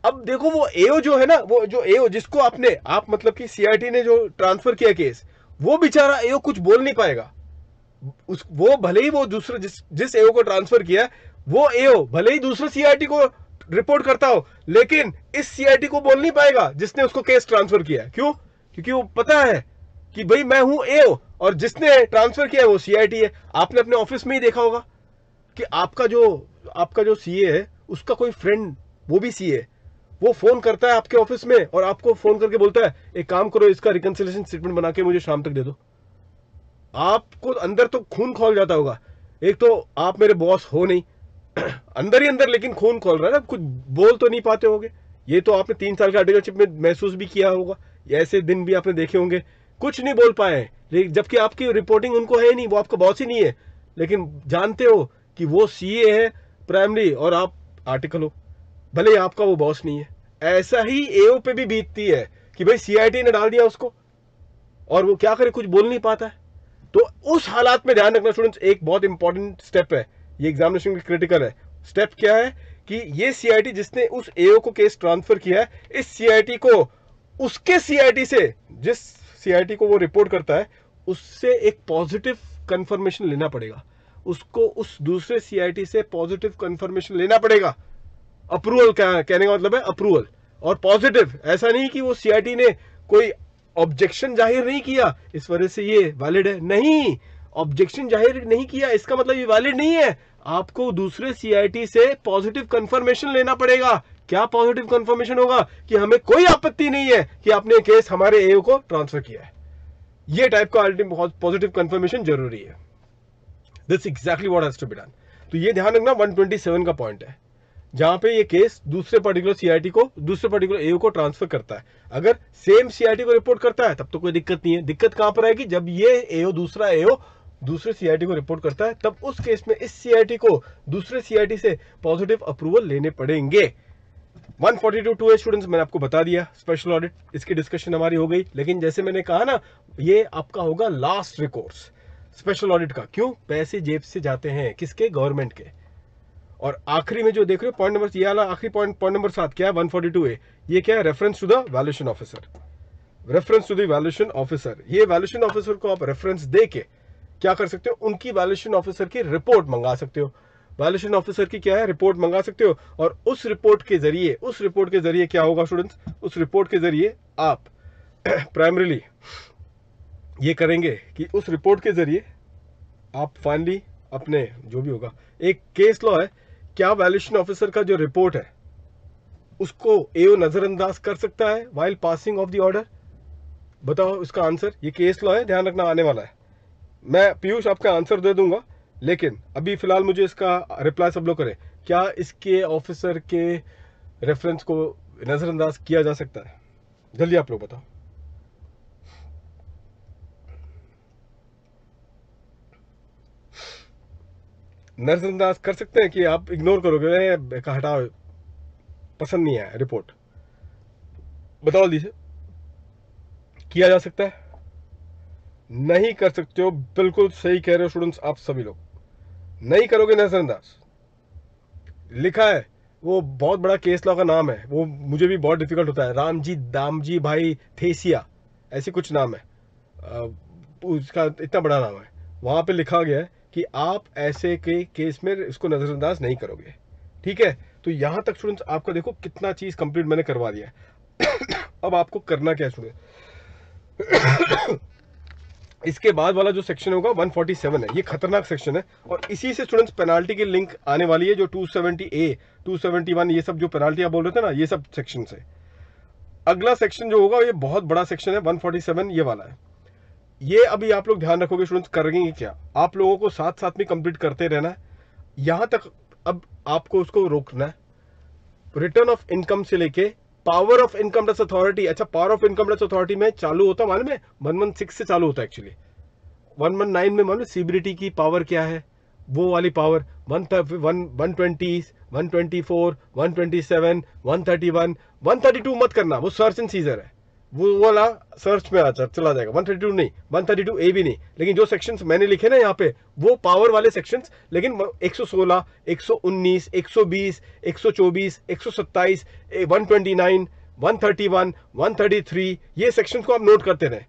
अब देखो वो एओ जो है ना वो जो एओ जिसको आपने आप मतलब कि सीआईटी ने जो ट्रांसफर किया केस वो बेचारा एओ कुछ बोल नहीं पाएगा उस वो भले ही वो दूसरे जिस जिस एओ को ट्रांसफर किया वो एओ भले ही दूसरे सीआईटी को रिपोर्ट करता हो लेकिन इस सीआईटी को बोल नहीं पाएगा जिसने उसको केस ट्रांसफर किया क्यों क्योंकि वो पता है कि भाई मैं हूं एओ और जिसने ट्रांसफर किया है वो सीआईटी है आपने अपने ऑफिस में ही देखा होगा कि आपका जो आपका जो सीए है उसका कोई फ्रेंड वो भी सीए वो फोन करता है आपके ऑफिस में और आपको फोन करके बोलता है एक काम करो इसका रिकनसिलेशन स्टेटमेंट बना के मुझे शाम तक दे दो आपको अंदर तो खून खोल जाता होगा एक तो आप मेरे बॉस हो नहीं अंदर ही अंदर लेकिन खून खोल रहा है ना कुछ बोल तो नहीं पाते होगे ये तो आपने तीन साल के आर्टिकलशिप में महसूस भी किया होगा ऐसे दिन भी आपने देखे होंगे कुछ नहीं बोल पाए जबकि आपकी रिपोर्टिंग उनको है नहीं वो आपका बॉस ही नहीं है लेकिन जानते हो कि वो सी ए है प्राइमरी और आप आर्टिकल हो भले आपका वो बॉस नहीं है ऐसा ही ए पे भी बीतती है कि भाई सी ने डाल दिया उसको और वो क्या करे कुछ बोल नहीं पाता है तो उस हालात में ध्यान रखना स्टूडेंट्स एक बहुत इंपॉर्टेंट स्टेप है ये एग्जामिनेशन के क्रिटिकल है स्टेप क्या है कि ये सीआईटी जिसने उस एओ को केस ट्रांसफर किया है इस सीआईटी को उसके सीआईटी से जिस सीआईटी को वो रिपोर्ट करता है उससे एक पॉजिटिव कंफर्मेशन लेना पड़ेगा उसको उस दूसरे सीआईटी से पॉजिटिव कंफर्मेशन लेना पड़ेगा अप्रूवल कहने का मतलब है अप्रूवल और पॉजिटिव ऐसा नहीं कि वो सीआईटी ने कोई ऑब्जेक्शन जाहिर नहीं किया इस वजह से ये वैलिड है नहीं ऑब्जेक्शन जाहिर नहीं किया इसका मतलब ये वैलिड नहीं है आपको दूसरे सीआईटी से पॉजिटिव कंफर्मेशन लेना पड़ेगा क्या पॉजिटिव कंफर्मेशन होगा कि हमें कोई आपत्ति नहीं है कि आपने केस हमारे एओ को ट्रांसफर किया है ये टाइप का पॉजिटिव कंफर्मेशन जरूरी है this exactly what has to be done तो ये ध्यान रखना 127 का पॉइंट है जहां पे ये केस दूसरे पर्टिकुलर सीआईटी को दूसरे पर्टिकुलर एओ को ट्रांसफर करता है अगर सेम सीआईटी को रिपोर्ट करता है तब तो कोई दिक्कत नहीं है दिक्कत कहां पर आएगी जब ये एओ दूसरा एओ दूसरे सीआईटी को रिपोर्ट करता है तब उस केस में इस सीआईटी को दूसरे सीआईटी से पॉजिटिव अप्रूवल लेने पड़ेंगे 142 टू स्टूडेंट्स मैंने आपको बता दिया स्पेशल ऑडिट इसकी डिस्कशन हमारी हो गई लेकिन जैसे मैंने कहा ना ये आपका होगा लास्ट रिकोर्स स्पेशल ऑडिट का क्यों पैसे जेब से जाते हैं किसके गवर्नमेंट के और आखिरी में जो देख रहे हो पॉइंट नंबर ये वाला आखिरी पॉइंट पॉइंट नंबर सात क्या है वन फोर्टी टू ए ये क्या है reference to the valuation officer reference to the valuation officer ये वैल्यूशन ऑफिसर को आप रेफरेंस दे के क्या कर सकते हो उनकी वैल्यूशन ऑफिसर की रिपोर्ट मंगा सकते हो वैल्यूशन ऑफिसर की क्या है रिपोर्ट मंगा सकते हो और उस रिपोर्ट के जरिए उस रिपोर्ट के जरिए क्या होगा स्टूडेंट्स उस रिपोर्ट के जरिए आप प्राइमरीली ये करेंगे कि उस रिपोर्ट के जरिए आप फाइनली अपने जो भी होगा एक केस लॉ है क्या वैल्यूशन ऑफिसर का जो रिपोर्ट है उसको एओ नजरअंदाज कर सकता है while passing of the order बताओ इसका आंसर ये केस लॉ है ध्यान रखना आने वाला है मैं पीयूष आपका आंसर दे दूंगा लेकिन अभी फिलहाल मुझे इसका रिप्लाई सब लोग करें क्या इसके ऑफिसर के रेफरेंस को नज़रअंदाज किया जा सकता है जल्दी आप लोग बताओ नज़रअंदाज कर सकते हैं कि आप इग्नोर करोगे हटाओ पसंद नहीं आया रिपोर्ट बताओ दीजिए किया जा सकता है नहीं कर सकते हो बिल्कुल सही कह रहे हो स्टूडेंट्स आप सभी लोग नहीं करोगे नजरअंदाज लिखा है वो बहुत बड़ा केस लॉ का नाम है वो मुझे भी बहुत डिफिकल्ट होता है रामजी दामजी भाई थेसिया ऐसे कुछ नाम है उसका इतना बड़ा नाम है वहां पे लिखा गया है कि आप ऐसे के केस में इसको नज़रअंदाज नहीं करोगे ठीक है तो यहाँ तक स्टूडेंट्स आपका देखो कितना चीज़ कंप्लीट मैंने करवा दिया अब आपको करना क्या है स्टूडेंट इसके बाद वाला जो सेक्शन होगा 147 है ये खतरनाक सेक्शन है और इसी से स्टूडेंट्स पेनाल्टी की लिंक आने वाली है जो 270 ए 271 ये सब जो पेनाल्टी आप बोल रहे थे ना ये सब सेक्शन से अगला सेक्शन जो होगा ये बहुत बड़ा सेक्शन है 147 ये वाला है ये अभी आप लोग ध्यान रखोगे स्टूडेंट्स करेंगे क्या आप लोगों को साथ साथ में कंप्लीट करते रहना है यहां तक अब आपको उसको रोकना है रिटर्न ऑफ इनकम से लेके power of income tax authority अच्छा power of income tax authority में चालू होता मालूम है वन वन सिक्स से चालू होता है एक्चुअली वन वन नाइन में मालूम सीबीडीटी की पावर क्या है वो वाली power one one one twenty one twenty four one twenty seven one thirty one one thirty two मत करना वो सर्च एंड सीजर है वो वाला सर्च पे आ चला जाएगा 132 नहीं 132 ए भी नहीं लेकिन जो सेक्शंस मैंने लिखे ना यहाँ पे वो पावर वाले सेक्शंस लेकिन 116, 119, 120, 124, 127, 129, 131, ये सेक्शंस को आप नोट करते रहे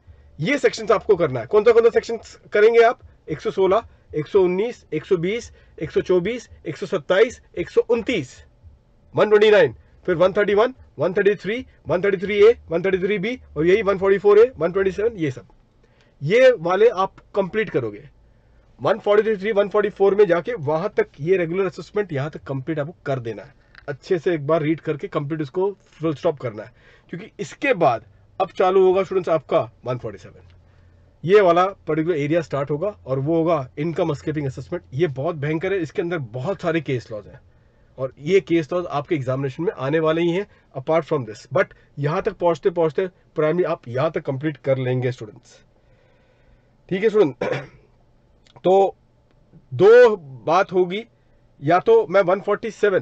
ये सेक्शंस आपको करना है कौन सा कौन सा सेक्शंस करेंगे आप 116, 119, 120, 124, 127, 129, 129 फिर 131, 133, 133A, 133B और यही 144A, 127 ये सब ये वाले आप कंप्लीट करोगे 143, 144 में जाके वहां तक ये रेगुलर असेसमेंट यहाँ तक कंप्लीट आपको कर देना है अच्छे से एक बार रीड करके कंप्लीट उसको फुल स्टॉप करना है क्योंकि इसके बाद अब चालू होगा स्टूडेंट्स आपका 147 ये वाला पर्टिकुलर एरिया स्टार्ट होगा और वो होगा इनकम स्केपिंग असेसमेंट ये बहुत भयंकर है इसके अंदर बहुत सारे केस लॉज हैं और ये केस तो आपके एग्जामिनेशन में आने वाले ही हैं अपार्ट फ्रॉम दिस बट यहां तक पहुंचते पहुंचते प्राइमरी आप यहां तक कंप्लीट कर लेंगे स्टूडेंट्स ठीक है स्टूडेंट तो दो बात होगी या तो मैं 147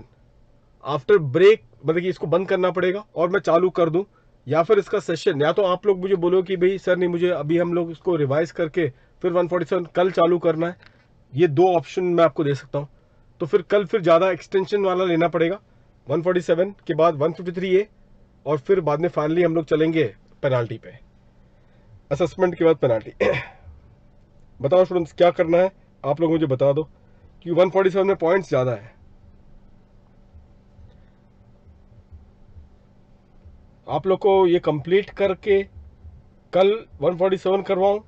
आफ्टर ब्रेक मतलब कि इसको बंद करना पड़ेगा और मैं चालू कर दूं या फिर इसका सेशन या तो आप लोग मुझे बोलो कि भाई सर नहीं मुझे अभी हम लोग इसको रिवाइज करके फिर 147 कल चालू करना है ये दो ऑप्शन मैं आपको दे सकता हूँ तो फिर कल फिर ज़्यादा एक्सटेंशन वाला लेना पड़ेगा 147 के बाद 153 ए और फिर बाद में फाइनली हम लोग चलेंगे पेनाल्टी पे असेसमेंट के बाद पेनाल्टी बताओ स्टूडेंट्स क्या करना है आप लोग मुझे बता दो कि 147 में पॉइंट्स ज़्यादा है आप लोग को ये कंप्लीट करके कल 147 करवाऊँ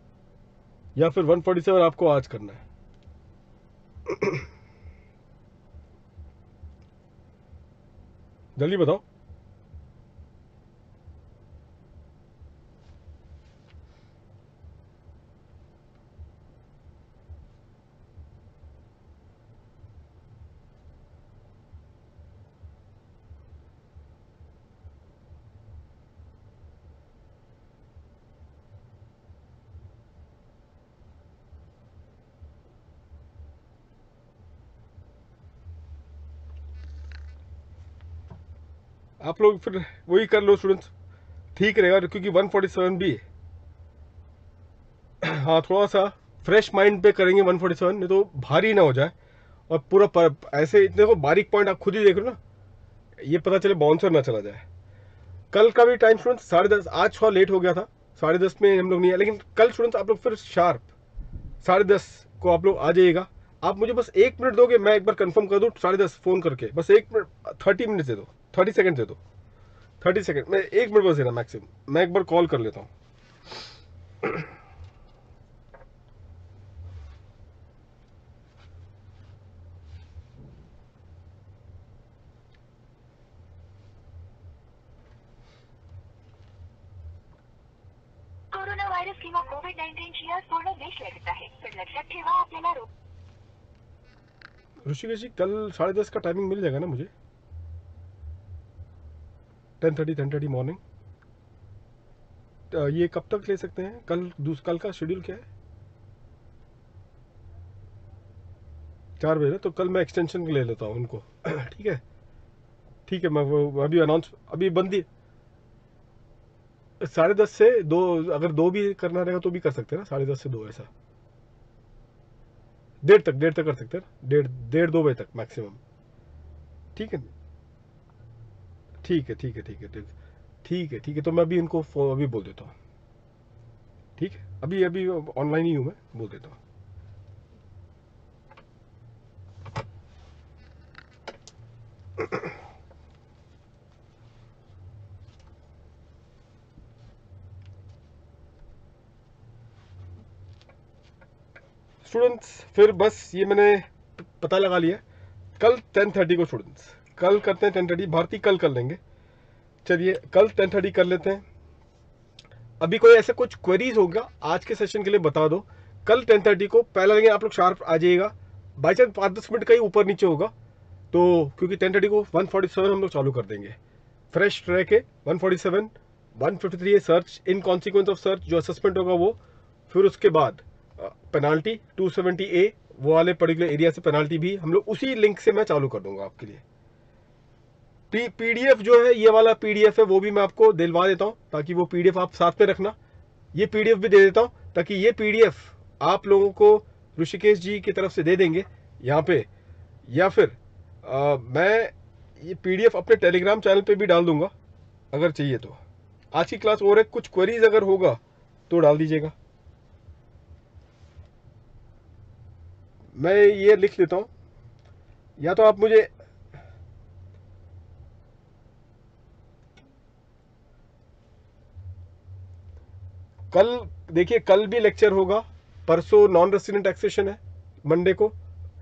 या फिर 147 आपको आज करना है जल्दी बताओ आप लोग फिर वही कर लो स्टूडेंट्स ठीक रहेगा क्योंकि 147 भी है हाँ थोड़ा सा फ्रेश माइंड पे करेंगे 147 नहीं तो भारी ना हो जाए और पूरा पर, ऐसे इतने को बारीक पॉइंट आप खुद ही देख लो ना ये पता चले बाउंसर ना चला जाए कल का भी टाइम स्टूडेंट्स साढ़े दस आज थोड़ा लेट हो गया था साढ़े दस में हम लोग नहीं आए लेकिन कल स्टूडेंट्स आप लोग फिर शार्प साढ़े दस को आप लोग आ जाइएगा आप मुझे बस एक मिनट दोगे मैं एक बार कंफर्म कर दूँ साढ़े दस फ़ोन करके बस एक मिनट थर्टी मिनट दे दो थर्टी सेकेंड दे दो थर्टी सेकेंड मैं एक मिनट बस देना मैक्सिमम मैं एक बार कॉल कर लेता हूँ ऋषिकेश जी कल साढ़े दस का टाइमिंग मिल जाएगा ना मुझे ten thirty ten thirty morning ये कब तक ले सकते हैं कल कल का शेड्यूल क्या है चार बजे तो कल मैं एक्सटेंशन ले लेता हूँ उनको ठीक है ठीक है मैं वो अभी अनाउंस अभी बंदी साढ़े दस से दो अगर दो भी करना रहेगा तो भी कर सकते हैं ना साढ़े दस से दो ऐसा डेढ़ तक डेढ़ तक कर सकते हैं डेढ़ डेढ़ दो बजे तक मैक्सिमम ठीक है ठीक है ठीक है ठीक है ठीक है ठीक है ठीक है तो मैं अभी इनको फोन अभी बोल देता हूँ ठीक है अभी अभी ऑनलाइन ही हूँ मैं बोल देता हूँ स्टूडेंट्स फिर बस ये मैंने पता लगा लिया कल टेन थर्टी को स्टूडेंट्स कल करते हैं टेन थर्टी भारती कल कर लेंगे चलिए कल टेन थर्टी कर लेते हैं अभी कोई ऐसे कुछ क्वेरीज होगा आज के सेशन के लिए बता दो कल टेन थर्टी को पहला लेंगे आप लोग शार्प आ जाइएगा बाई चांस पाँच दस मिनट का ही ऊपर नीचे होगा तो क्योंकि टेन थर्टी को वन फोर्टी सेवन हम लोग चालू कर देंगे फ्रेश ट्रैक है one forty seven one fifty three है search in consequence of search जो असेसमेंट होगा वो फिर उसके बाद पेनाल्टी टू सेवेंटी ए वो वाले पर्टिकुलर एरिया से पेनाल्टी भी हम लोग उसी लिंक से मैं चालू कर दूंगा आपके लिए पीडीएफ जो है ये वाला पीडीएफ है वो भी मैं आपको दिलवा देता हूँ ताकि वो पीडीएफ आप साथ में रखना ये पीडीएफ भी दे देता हूँ ताकि ये पीडीएफ आप लोगों को ऋषिकेश जी की तरफ से दे देंगे यहाँ पे या फिर आ, मैं ये पीडीएफ अपने टेलीग्राम चैनल पे भी डाल दूंगा अगर चाहिए तो आज की क्लास और है कुछ क्वेरीज अगर होगा तो डाल दीजिएगा मैं ये लिख लेता हूँ या तो आप मुझे कल देखिए कल भी लेक्चर होगा परसों नॉन रेसिडेंट टैक्सेशन है मंडे को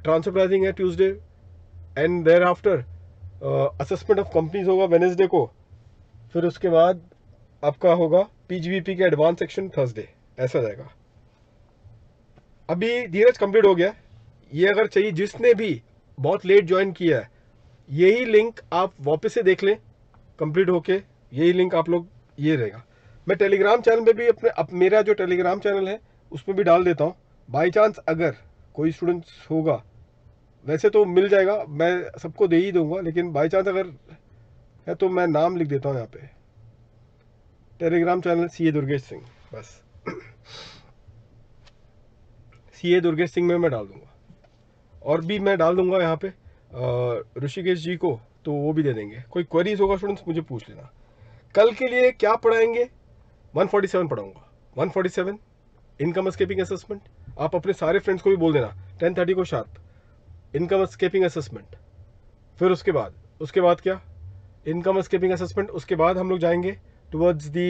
ट्रांसफर प्राइजिंग है Tuesday and thereafter assessment of companies होगा वेनेसडे को फिर उसके बाद आपका होगा पीजीबीपी के एडवांस सेक्शन थर्सडे ऐसा जाएगा अभी धीरज कंप्लीट हो गया ये अगर चाहिए जिसने भी बहुत लेट ज्वाइन किया है यही लिंक आप वापस से देख लें कंप्लीट होके यही लिंक आप लोग ये रहेगा मैं टेलीग्राम चैनल में भी अपने अप, मेरा जो टेलीग्राम चैनल है उसमें भी डाल देता हूँ बाई चांस अगर कोई स्टूडेंट्स होगा वैसे तो मिल जाएगा मैं सबको दे ही दूंगा लेकिन बाई चांस अगर है तो मैं नाम लिख देता हूँ यहाँ पे Telegram channel C A Durgesh Singh बस सी ए दुर्गेश सिंह में मैं डाल दूंगा और भी मैं डाल दूंगा यहाँ पे ऋषिकेश जी को तो वो भी दे देंगे कोई क्वेरीज होगा स्टूडेंट्स मुझे पूछ लेना कल के लिए क्या पढ़ाएंगे 147 पढ़ाऊंगा 147 इनकम स्केपिंग असेसमेंट आप अपने सारे फ्रेंड्स को भी बोल देना 10:30 को शार्प इनकम स्केपिंग असेसमेंट फिर उसके बाद उसके बाद क्या इनकम स्केपिंग असेसमेंट उसके बाद हम लोग जाएंगे towards the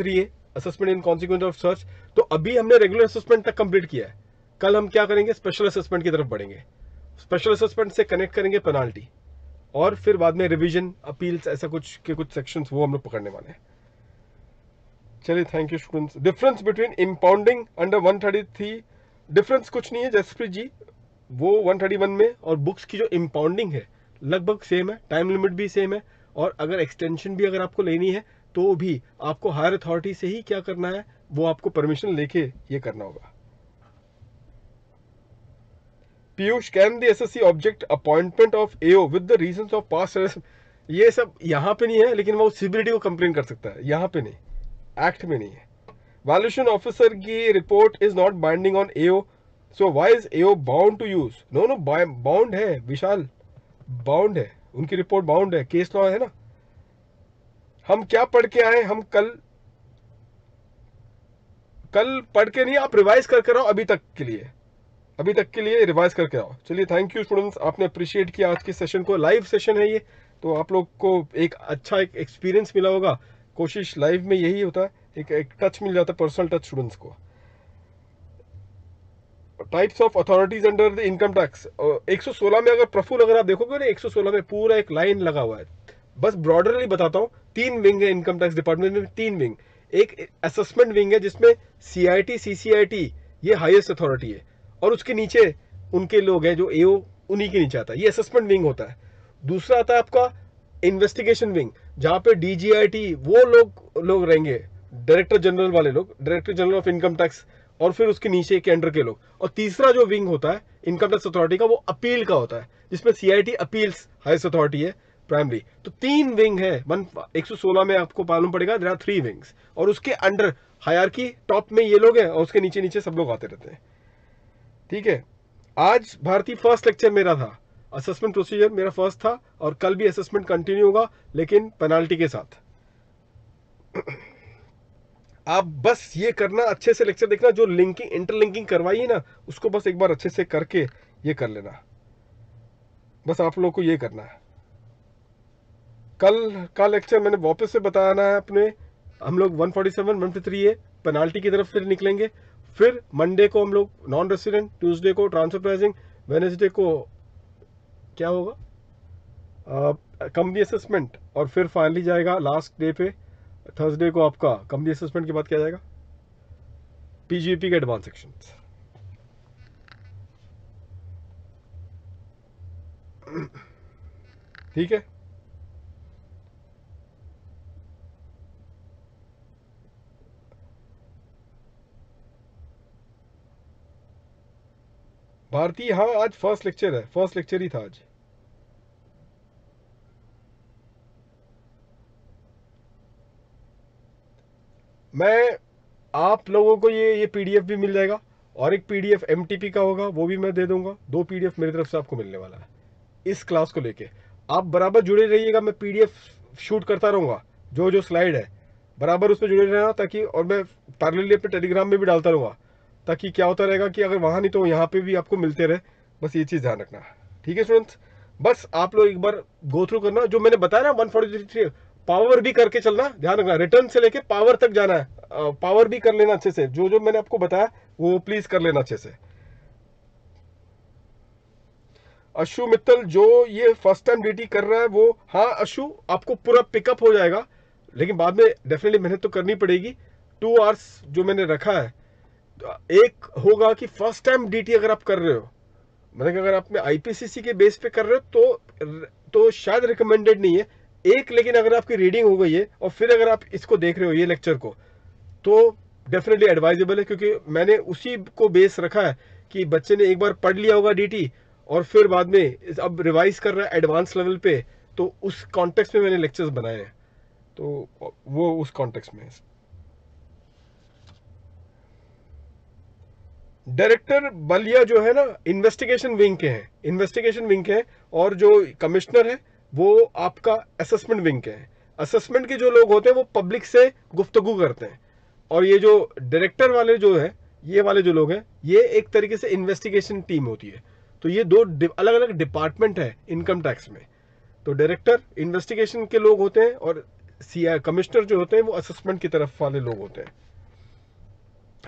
three A assessment in consequence of search तो अभी हमने रेगुलर असेसमेंट तक कंप्लीट किया है कल हम क्या करेंगे स्पेशल असेसमेंट की तरफ बढ़ेंगे स्पेशल असेसमेंट से कनेक्ट करेंगे पेनाल्टी और फिर बाद में रिविजन अपील्स ऐसा कुछ के कुछ सेक्शंस वो हम लोग पकड़ने वाले हैं चलिए thank you students difference between impounding under 133 difference कुछ नहीं है जसप्रीत जी वो 131 में और बुक्स की जो इम्पाउंडिंग है लगभग सेम है टाइम लिमिट भी सेम है और अगर एक्सटेंशन भी अगर आपको लेनी है तो भी आपको हायर अथॉरिटी से ही क्या करना है वो आपको परमिशन लेके ये करना होगा Piyush can the assessee object appointment of AO with the of pass ये सब यहाँ पे नहीं है लेकिन वो सिबिलिटी को कंप्लेन कर सकता है यहाँ पे नहीं एक्ट में नहीं है वैल्यूशन ऑफिसर की report is not binding on AO so why is AO bound to use no no bound है विशाल बाउंड है उनकी रिपोर्ट बाउंड है केस लॉ है ना हम क्या पढ़ के आए हम कल कल पढ़ के नहीं आप रिवाइज करके रहो अभी तक के लिए अभी तक के लिए रिवाइज करके आओ चलिए थैंक यू स्टूडेंट्स आपने अप्रिशिएट किया आज के सेशन को लाइव सेशन है ये तो आप लोग को एक अच्छा एक एक्सपीरियंस मिला होगा कोशिश लाइव में यही होता है एक एक टच मिल जाता है पर्सनल टच स्टूडेंट्स को types of authorities under the income tax 116 में अगर प्रफुल अगर आप देखोगे ना 116 में पूरा एक लाइन लगा हुआ है बस ब्रॉडरली बताता हूँ तीन विंग है इनकम टैक्स डिपार्टमेंट में तीन विंग एक असेसमेंट विंग है जिसमें C I T C C I T ये हाइस्ट अथॉरिटी है और उसके नीचे उनके लोग हैं जो ए उन्हीं के नीचे आता है ये असेसमेंट विंग होता है दूसरा आता है आपका इन्वेस्टिगेशन विंग जहाँ पे डीजीआईटी वो लोग लोग रहेंगे डायरेक्टर जनरल वाले लोग director general of income tax और फिर उसके नीचे के अंडर के लोग और तीसरा जो विंग होता है इनकम टैक्स अथॉरिटी का वो अपील का होता है जिसमें सीआईटी अपील्स हाईएस्ट अथॉरिटी है प्राइमरी तो तीन विंग है वन एक सौ सोलह में आपको मालूम पड़ेगा देर आर थ्री विंग्स और उसके अंडर हायर की टॉप में ये लोग हैं और उसके नीचे नीचे सब लोग आते रहते हैं ठीक है आज भारतीय फर्स्ट लेक्चर मेरा था असेसमेंट प्रोसीजर मेरा फर्स्ट था और कल भी असेसमेंट कंटिन्यू होगा लेकिन पेनाल्टी के साथ आप बस ये करना अच्छे से लेक्चर देखना जो लिंकिंग इंटरलिंकिंग करवाई है ना उसको बस एक बार अच्छे से करके ये कर लेना बस आप लोगों को ये करना है कल का लेक्चर मैंने वापस से बताना है अपने हम लोग 147 थ्री है पेनाल्टी की तरफ फिर निकलेंगे फिर मंडे को हम लोग नॉन रेसिडेंट ट्यूजडे को ट्रांसफर प्राइजिंग वेनेसडे को क्या होगा कंपनी असेसमेंट और फिर फाइनली जाएगा लास्ट डे पे थर्सडे को आपका कंपनी असेसमेंट के बाद क्या जाएगा पीजीपी के एडवांस सेक्शन ठीक है भारती हाँ आज फर्स्ट लेक्चर है फर्स्ट लेक्चर ही था आज मैं आप लोगों को ये ये पीडीएफ भी मिल जाएगा और एक पीडीएफ एमटीपी का होगा वो भी मैं दे दूंगा दो पीडीएफ मेरी तरफ से आपको मिलने वाला है इस क्लास को लेके आप बराबर जुड़े रहिएगा मैं पीडीएफ शूट करता रहूँगा जो जो स्लाइड है बराबर उसमें जुड़े रहना ताकि और मैं पैरेलली अपने टेलीग्राम में भी डालता रहूंगा ताकि क्या होता रहेगा कि अगर वहाँ नहीं तो यहाँ पे भी आपको मिलते रहे बस ये चीज़ ध्यान रखना ठीक है स्टूडेंट्स बस आप लोग एक बार गो थ्रू करना जो मैंने बताया ना वन फोर्टी पावर भी करके चलना ध्यान रखना रिटर्न से लेके पावर तक जाना है पावर भी कर लेना अच्छे से जो जो मैंने आपको बताया वो प्लीज कर लेना अच्छे से अशु मित्तल जो ये फर्स्ट टाइम ड्यूटी कर रहा है वो हाँ अशु आपको पूरा पिकअप हो जाएगा लेकिन बाद में डेफिनेटली मेहनत तो करनी पड़ेगी टू आवर्स जो मैंने रखा है एक होगा कि फर्स्ट टाइम डीटी अगर आप कर रहे हो मतलब अगर आप में आईपीसीसी के बेस पे कर रहे हो तो तो शायद रिकमेंडेड नहीं है एक लेकिन अगर आपकी रीडिंग हो गई है और फिर अगर आप इसको देख रहे हो ये लेक्चर को तो डेफिनेटली एडवाइजेबल है क्योंकि मैंने उसी को बेस रखा है कि बच्चे ने एक बार पढ़ लिया होगा डी और फिर बाद में अब रिवाइज कर रहा है एडवांस लेवल पे तो उस कॉन्टेक्स में मैंने लेक्चर्स बनाए हैं तो वो उस कॉन्टेक्स में है डायरेक्टर बलिया जो है ना इन्वेस्टिगेशन विंग के हैं इन्वेस्टिगेशन विंग के हैं और जो कमिश्नर है वो आपका असेसमेंट विंग के हैं असेसमेंट के जो लोग होते हैं वो पब्लिक से गुफ्तगु करते हैं और ये जो डायरेक्टर वाले जो है ये वाले जो लोग हैं ये एक तरीके से इन्वेस्टिगेशन टीम होती है तो ये दो अलग अलग डिपार्टमेंट है इनकम टैक्स में तो डायरेक्टर इन्वेस्टिगेशन के लोग होते हैं और सी कमिश्नर जो होते हैं वो असेसमेंट की तरफ वाले लोग होते हैं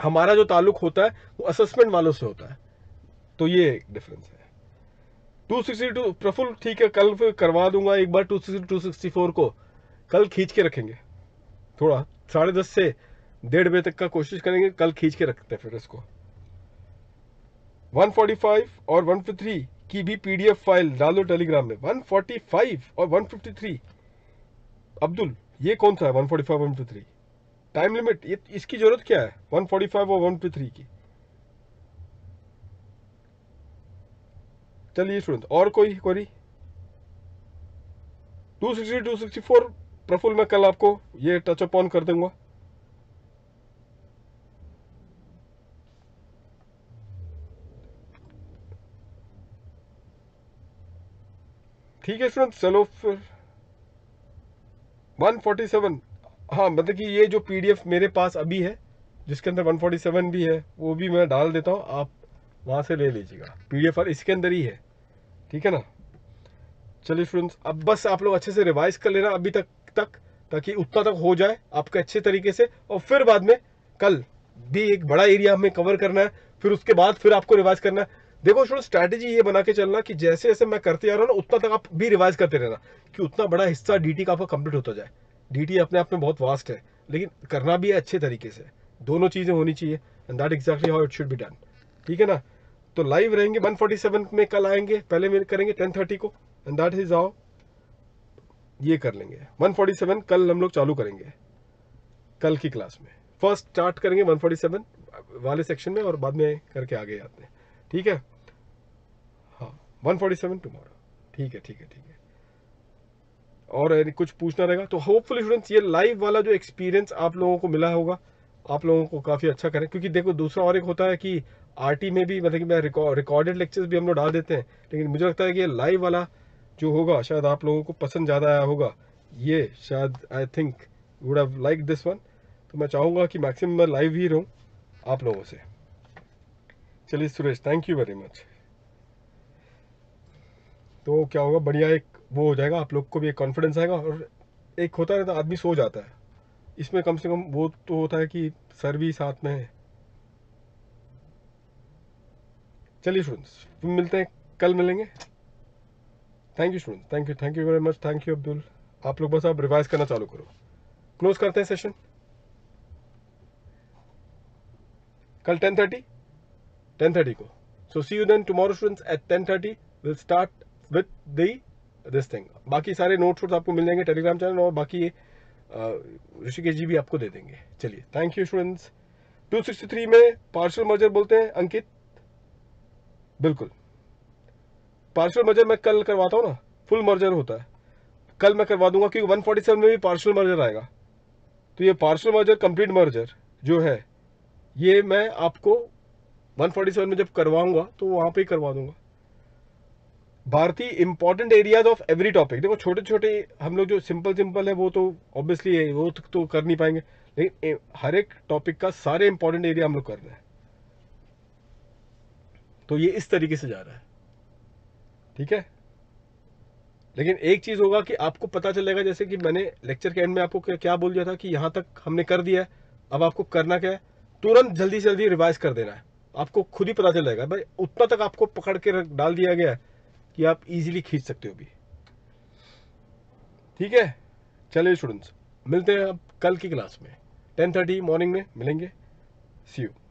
हमारा जो ताल्लुक होता है वो असेसमेंट वालों से होता है तो ये डिफरेंस है टू सिक्सटी टू प्रफुल ठीक है कल फिर करवा दूंगा एक बार two sixty two sixty four को कल खींच के रखेंगे थोड़ा साढ़े दस से डेढ़ बजे तक का कोशिश करेंगे कल खींच के रखते हैं फिर इसको 145 और 153 की भी पीडीएफ फाइल डालो टेलीग्राम में 145 और 153 अब्दुल ये कौन सा है 145 153 टाइम लिमिट ये इसकी जरूरत क्या है 145 और 123 की चलिए स्टूडेंट तो, और कोई क्वेरी 260 264 प्रफुल मैं कल आपको ये टच अप ऑन कर दूंगा ठीक है स्टूडेंट तो, चलो फिर 147 हाँ मतलब कि ये जो पीडीएफ मेरे पास अभी है जिसके अंदर 147 भी है वो भी मैं डाल देता हूँ आप वहाँ से ले लीजिएगा पीडीएफ डी इसके अंदर ही है ठीक है ना चलिए स्टूडेंट्स अब बस आप लोग अच्छे से रिवाइज कर लेना अभी तक तक ताकि उतना तक हो जाए आपके अच्छे तरीके से और फिर बाद में कल भी एक बड़ा एरिया हमें कवर करना है फिर उसके बाद फिर आपको रिवाइज करना है देखो स्टूडेंट स्ट्रैटेजी ये बना के चलना कि जैसे जैसे मैं करते जा रहा हूँ ना उतना तक आप भी रिवाइज करते रहना कि उतना बड़ा हिस्सा डी का आपका कंप्लीट होता जाए डीटी अपने आप में बहुत वास्ट है लेकिन करना भी है अच्छे तरीके से दोनों चीज़ें होनी चाहिए and that exactly how it should be done ठीक है ना तो लाइव रहेंगे 147 में कल आएंगे पहले मेरे करेंगे 10:30 को एंड दैट इज हाउ ये कर लेंगे 147 कल हम लोग चालू करेंगे कल की क्लास में फर्स्ट स्टार्ट करेंगे 147 वाले सेक्शन में और बाद में करके आगे आते हैं ठीक है हाँ 147 टुमारो ठीक है ठीक है ठीक है और कुछ पूछना रहेगा तो होपफुल स्टूडेंट्स ये लाइव वाला जो एक्सपीरियंस आप लोगों को मिला होगा आप लोगों को काफ़ी अच्छा करें क्योंकि देखो दूसरा और एक होता है कि आरटी में भी मतलब कि मैं रिकॉर्डेड लेक्चर्स भी हम लोग डाल देते हैं लेकिन मुझे लगता है कि ये लाइव वाला जो होगा शायद आप लोगों को पसंद ज़्यादा आया होगा ये शायद I think would have like this one तो मैं चाहूँगा कि मैक्सिमम मैं लाइव ही रहूँ आप लोगों से चलिए Suresh thank you very much तो क्या होगा बढ़िया एक वो हो जाएगा आप लोग को भी एक कॉन्फिडेंस आएगा और एक होता रहता आदमी सो जाता है इसमें कम से कम वो तो होता है कि सर भी साथ में है चलिए स्टूडेंट्स तुम मिलते हैं कल मिलेंगे thank you students thank you thank you very much thank you Abdul आप लोग बस आप रिवाइज करना चालू करो क्लोज करते हैं सेशन कल टेन थर्टी टेन थर्टी को so see you then tomorrow students at ten thirty will start with the this thing बाकी सारे नोट्स वोट्स आपको मिल जाएंगे टेलीग्राम चैनल और बाकी ऋषिकेश जी भी आपको दे देंगे चलिए थैंक यू स्टूडेंट्स 263 में पार्शल मर्जर बोलते हैं अंकित बिल्कुल पार्शल मर्जर मैं कल करवाता हूँ ना फुल मर्जर होता है कल मैं करवा दूंगा क्योंकि सेवन में भी पार्शल मर्जर आएगा तो ये पार्शल मर्जर कंप्लीट मर्जर जो है ये मैं आपको 147 में जब करवाऊंगा तो वहाँ पे ही करवा दूंगा भारतीय important areas of every topic देखो छोटे छोटे हम लोग जो सिंपल सिंपल है वो तो ऑब्वियसली वो तो, तो कर नहीं पाएंगे लेकिन हर एक टॉपिक का सारे इंपॉर्टेंट एरिया हम लोग कर रहे हैं तो ये इस तरीके से जा रहा है ठीक है लेकिन एक चीज होगा कि आपको पता चलेगा जैसे कि मैंने लेक्चर के एंड में आपको क्या, क्या बोल दिया था कि यहां तक हमने कर दिया है अब आपको करना क्या है तुरंत जल्दी से जल्दी रिवाइज कर देना है आपको खुद ही पता चलेगा भाई उतना तक आपको पकड़ के डाल दिया गया है कि आप इजीली खींच सकते हो भी ठीक है चलिए स्टूडेंट्स मिलते हैं अब कल की क्लास में टेन थर्टी मॉर्निंग में मिलेंगे सी यू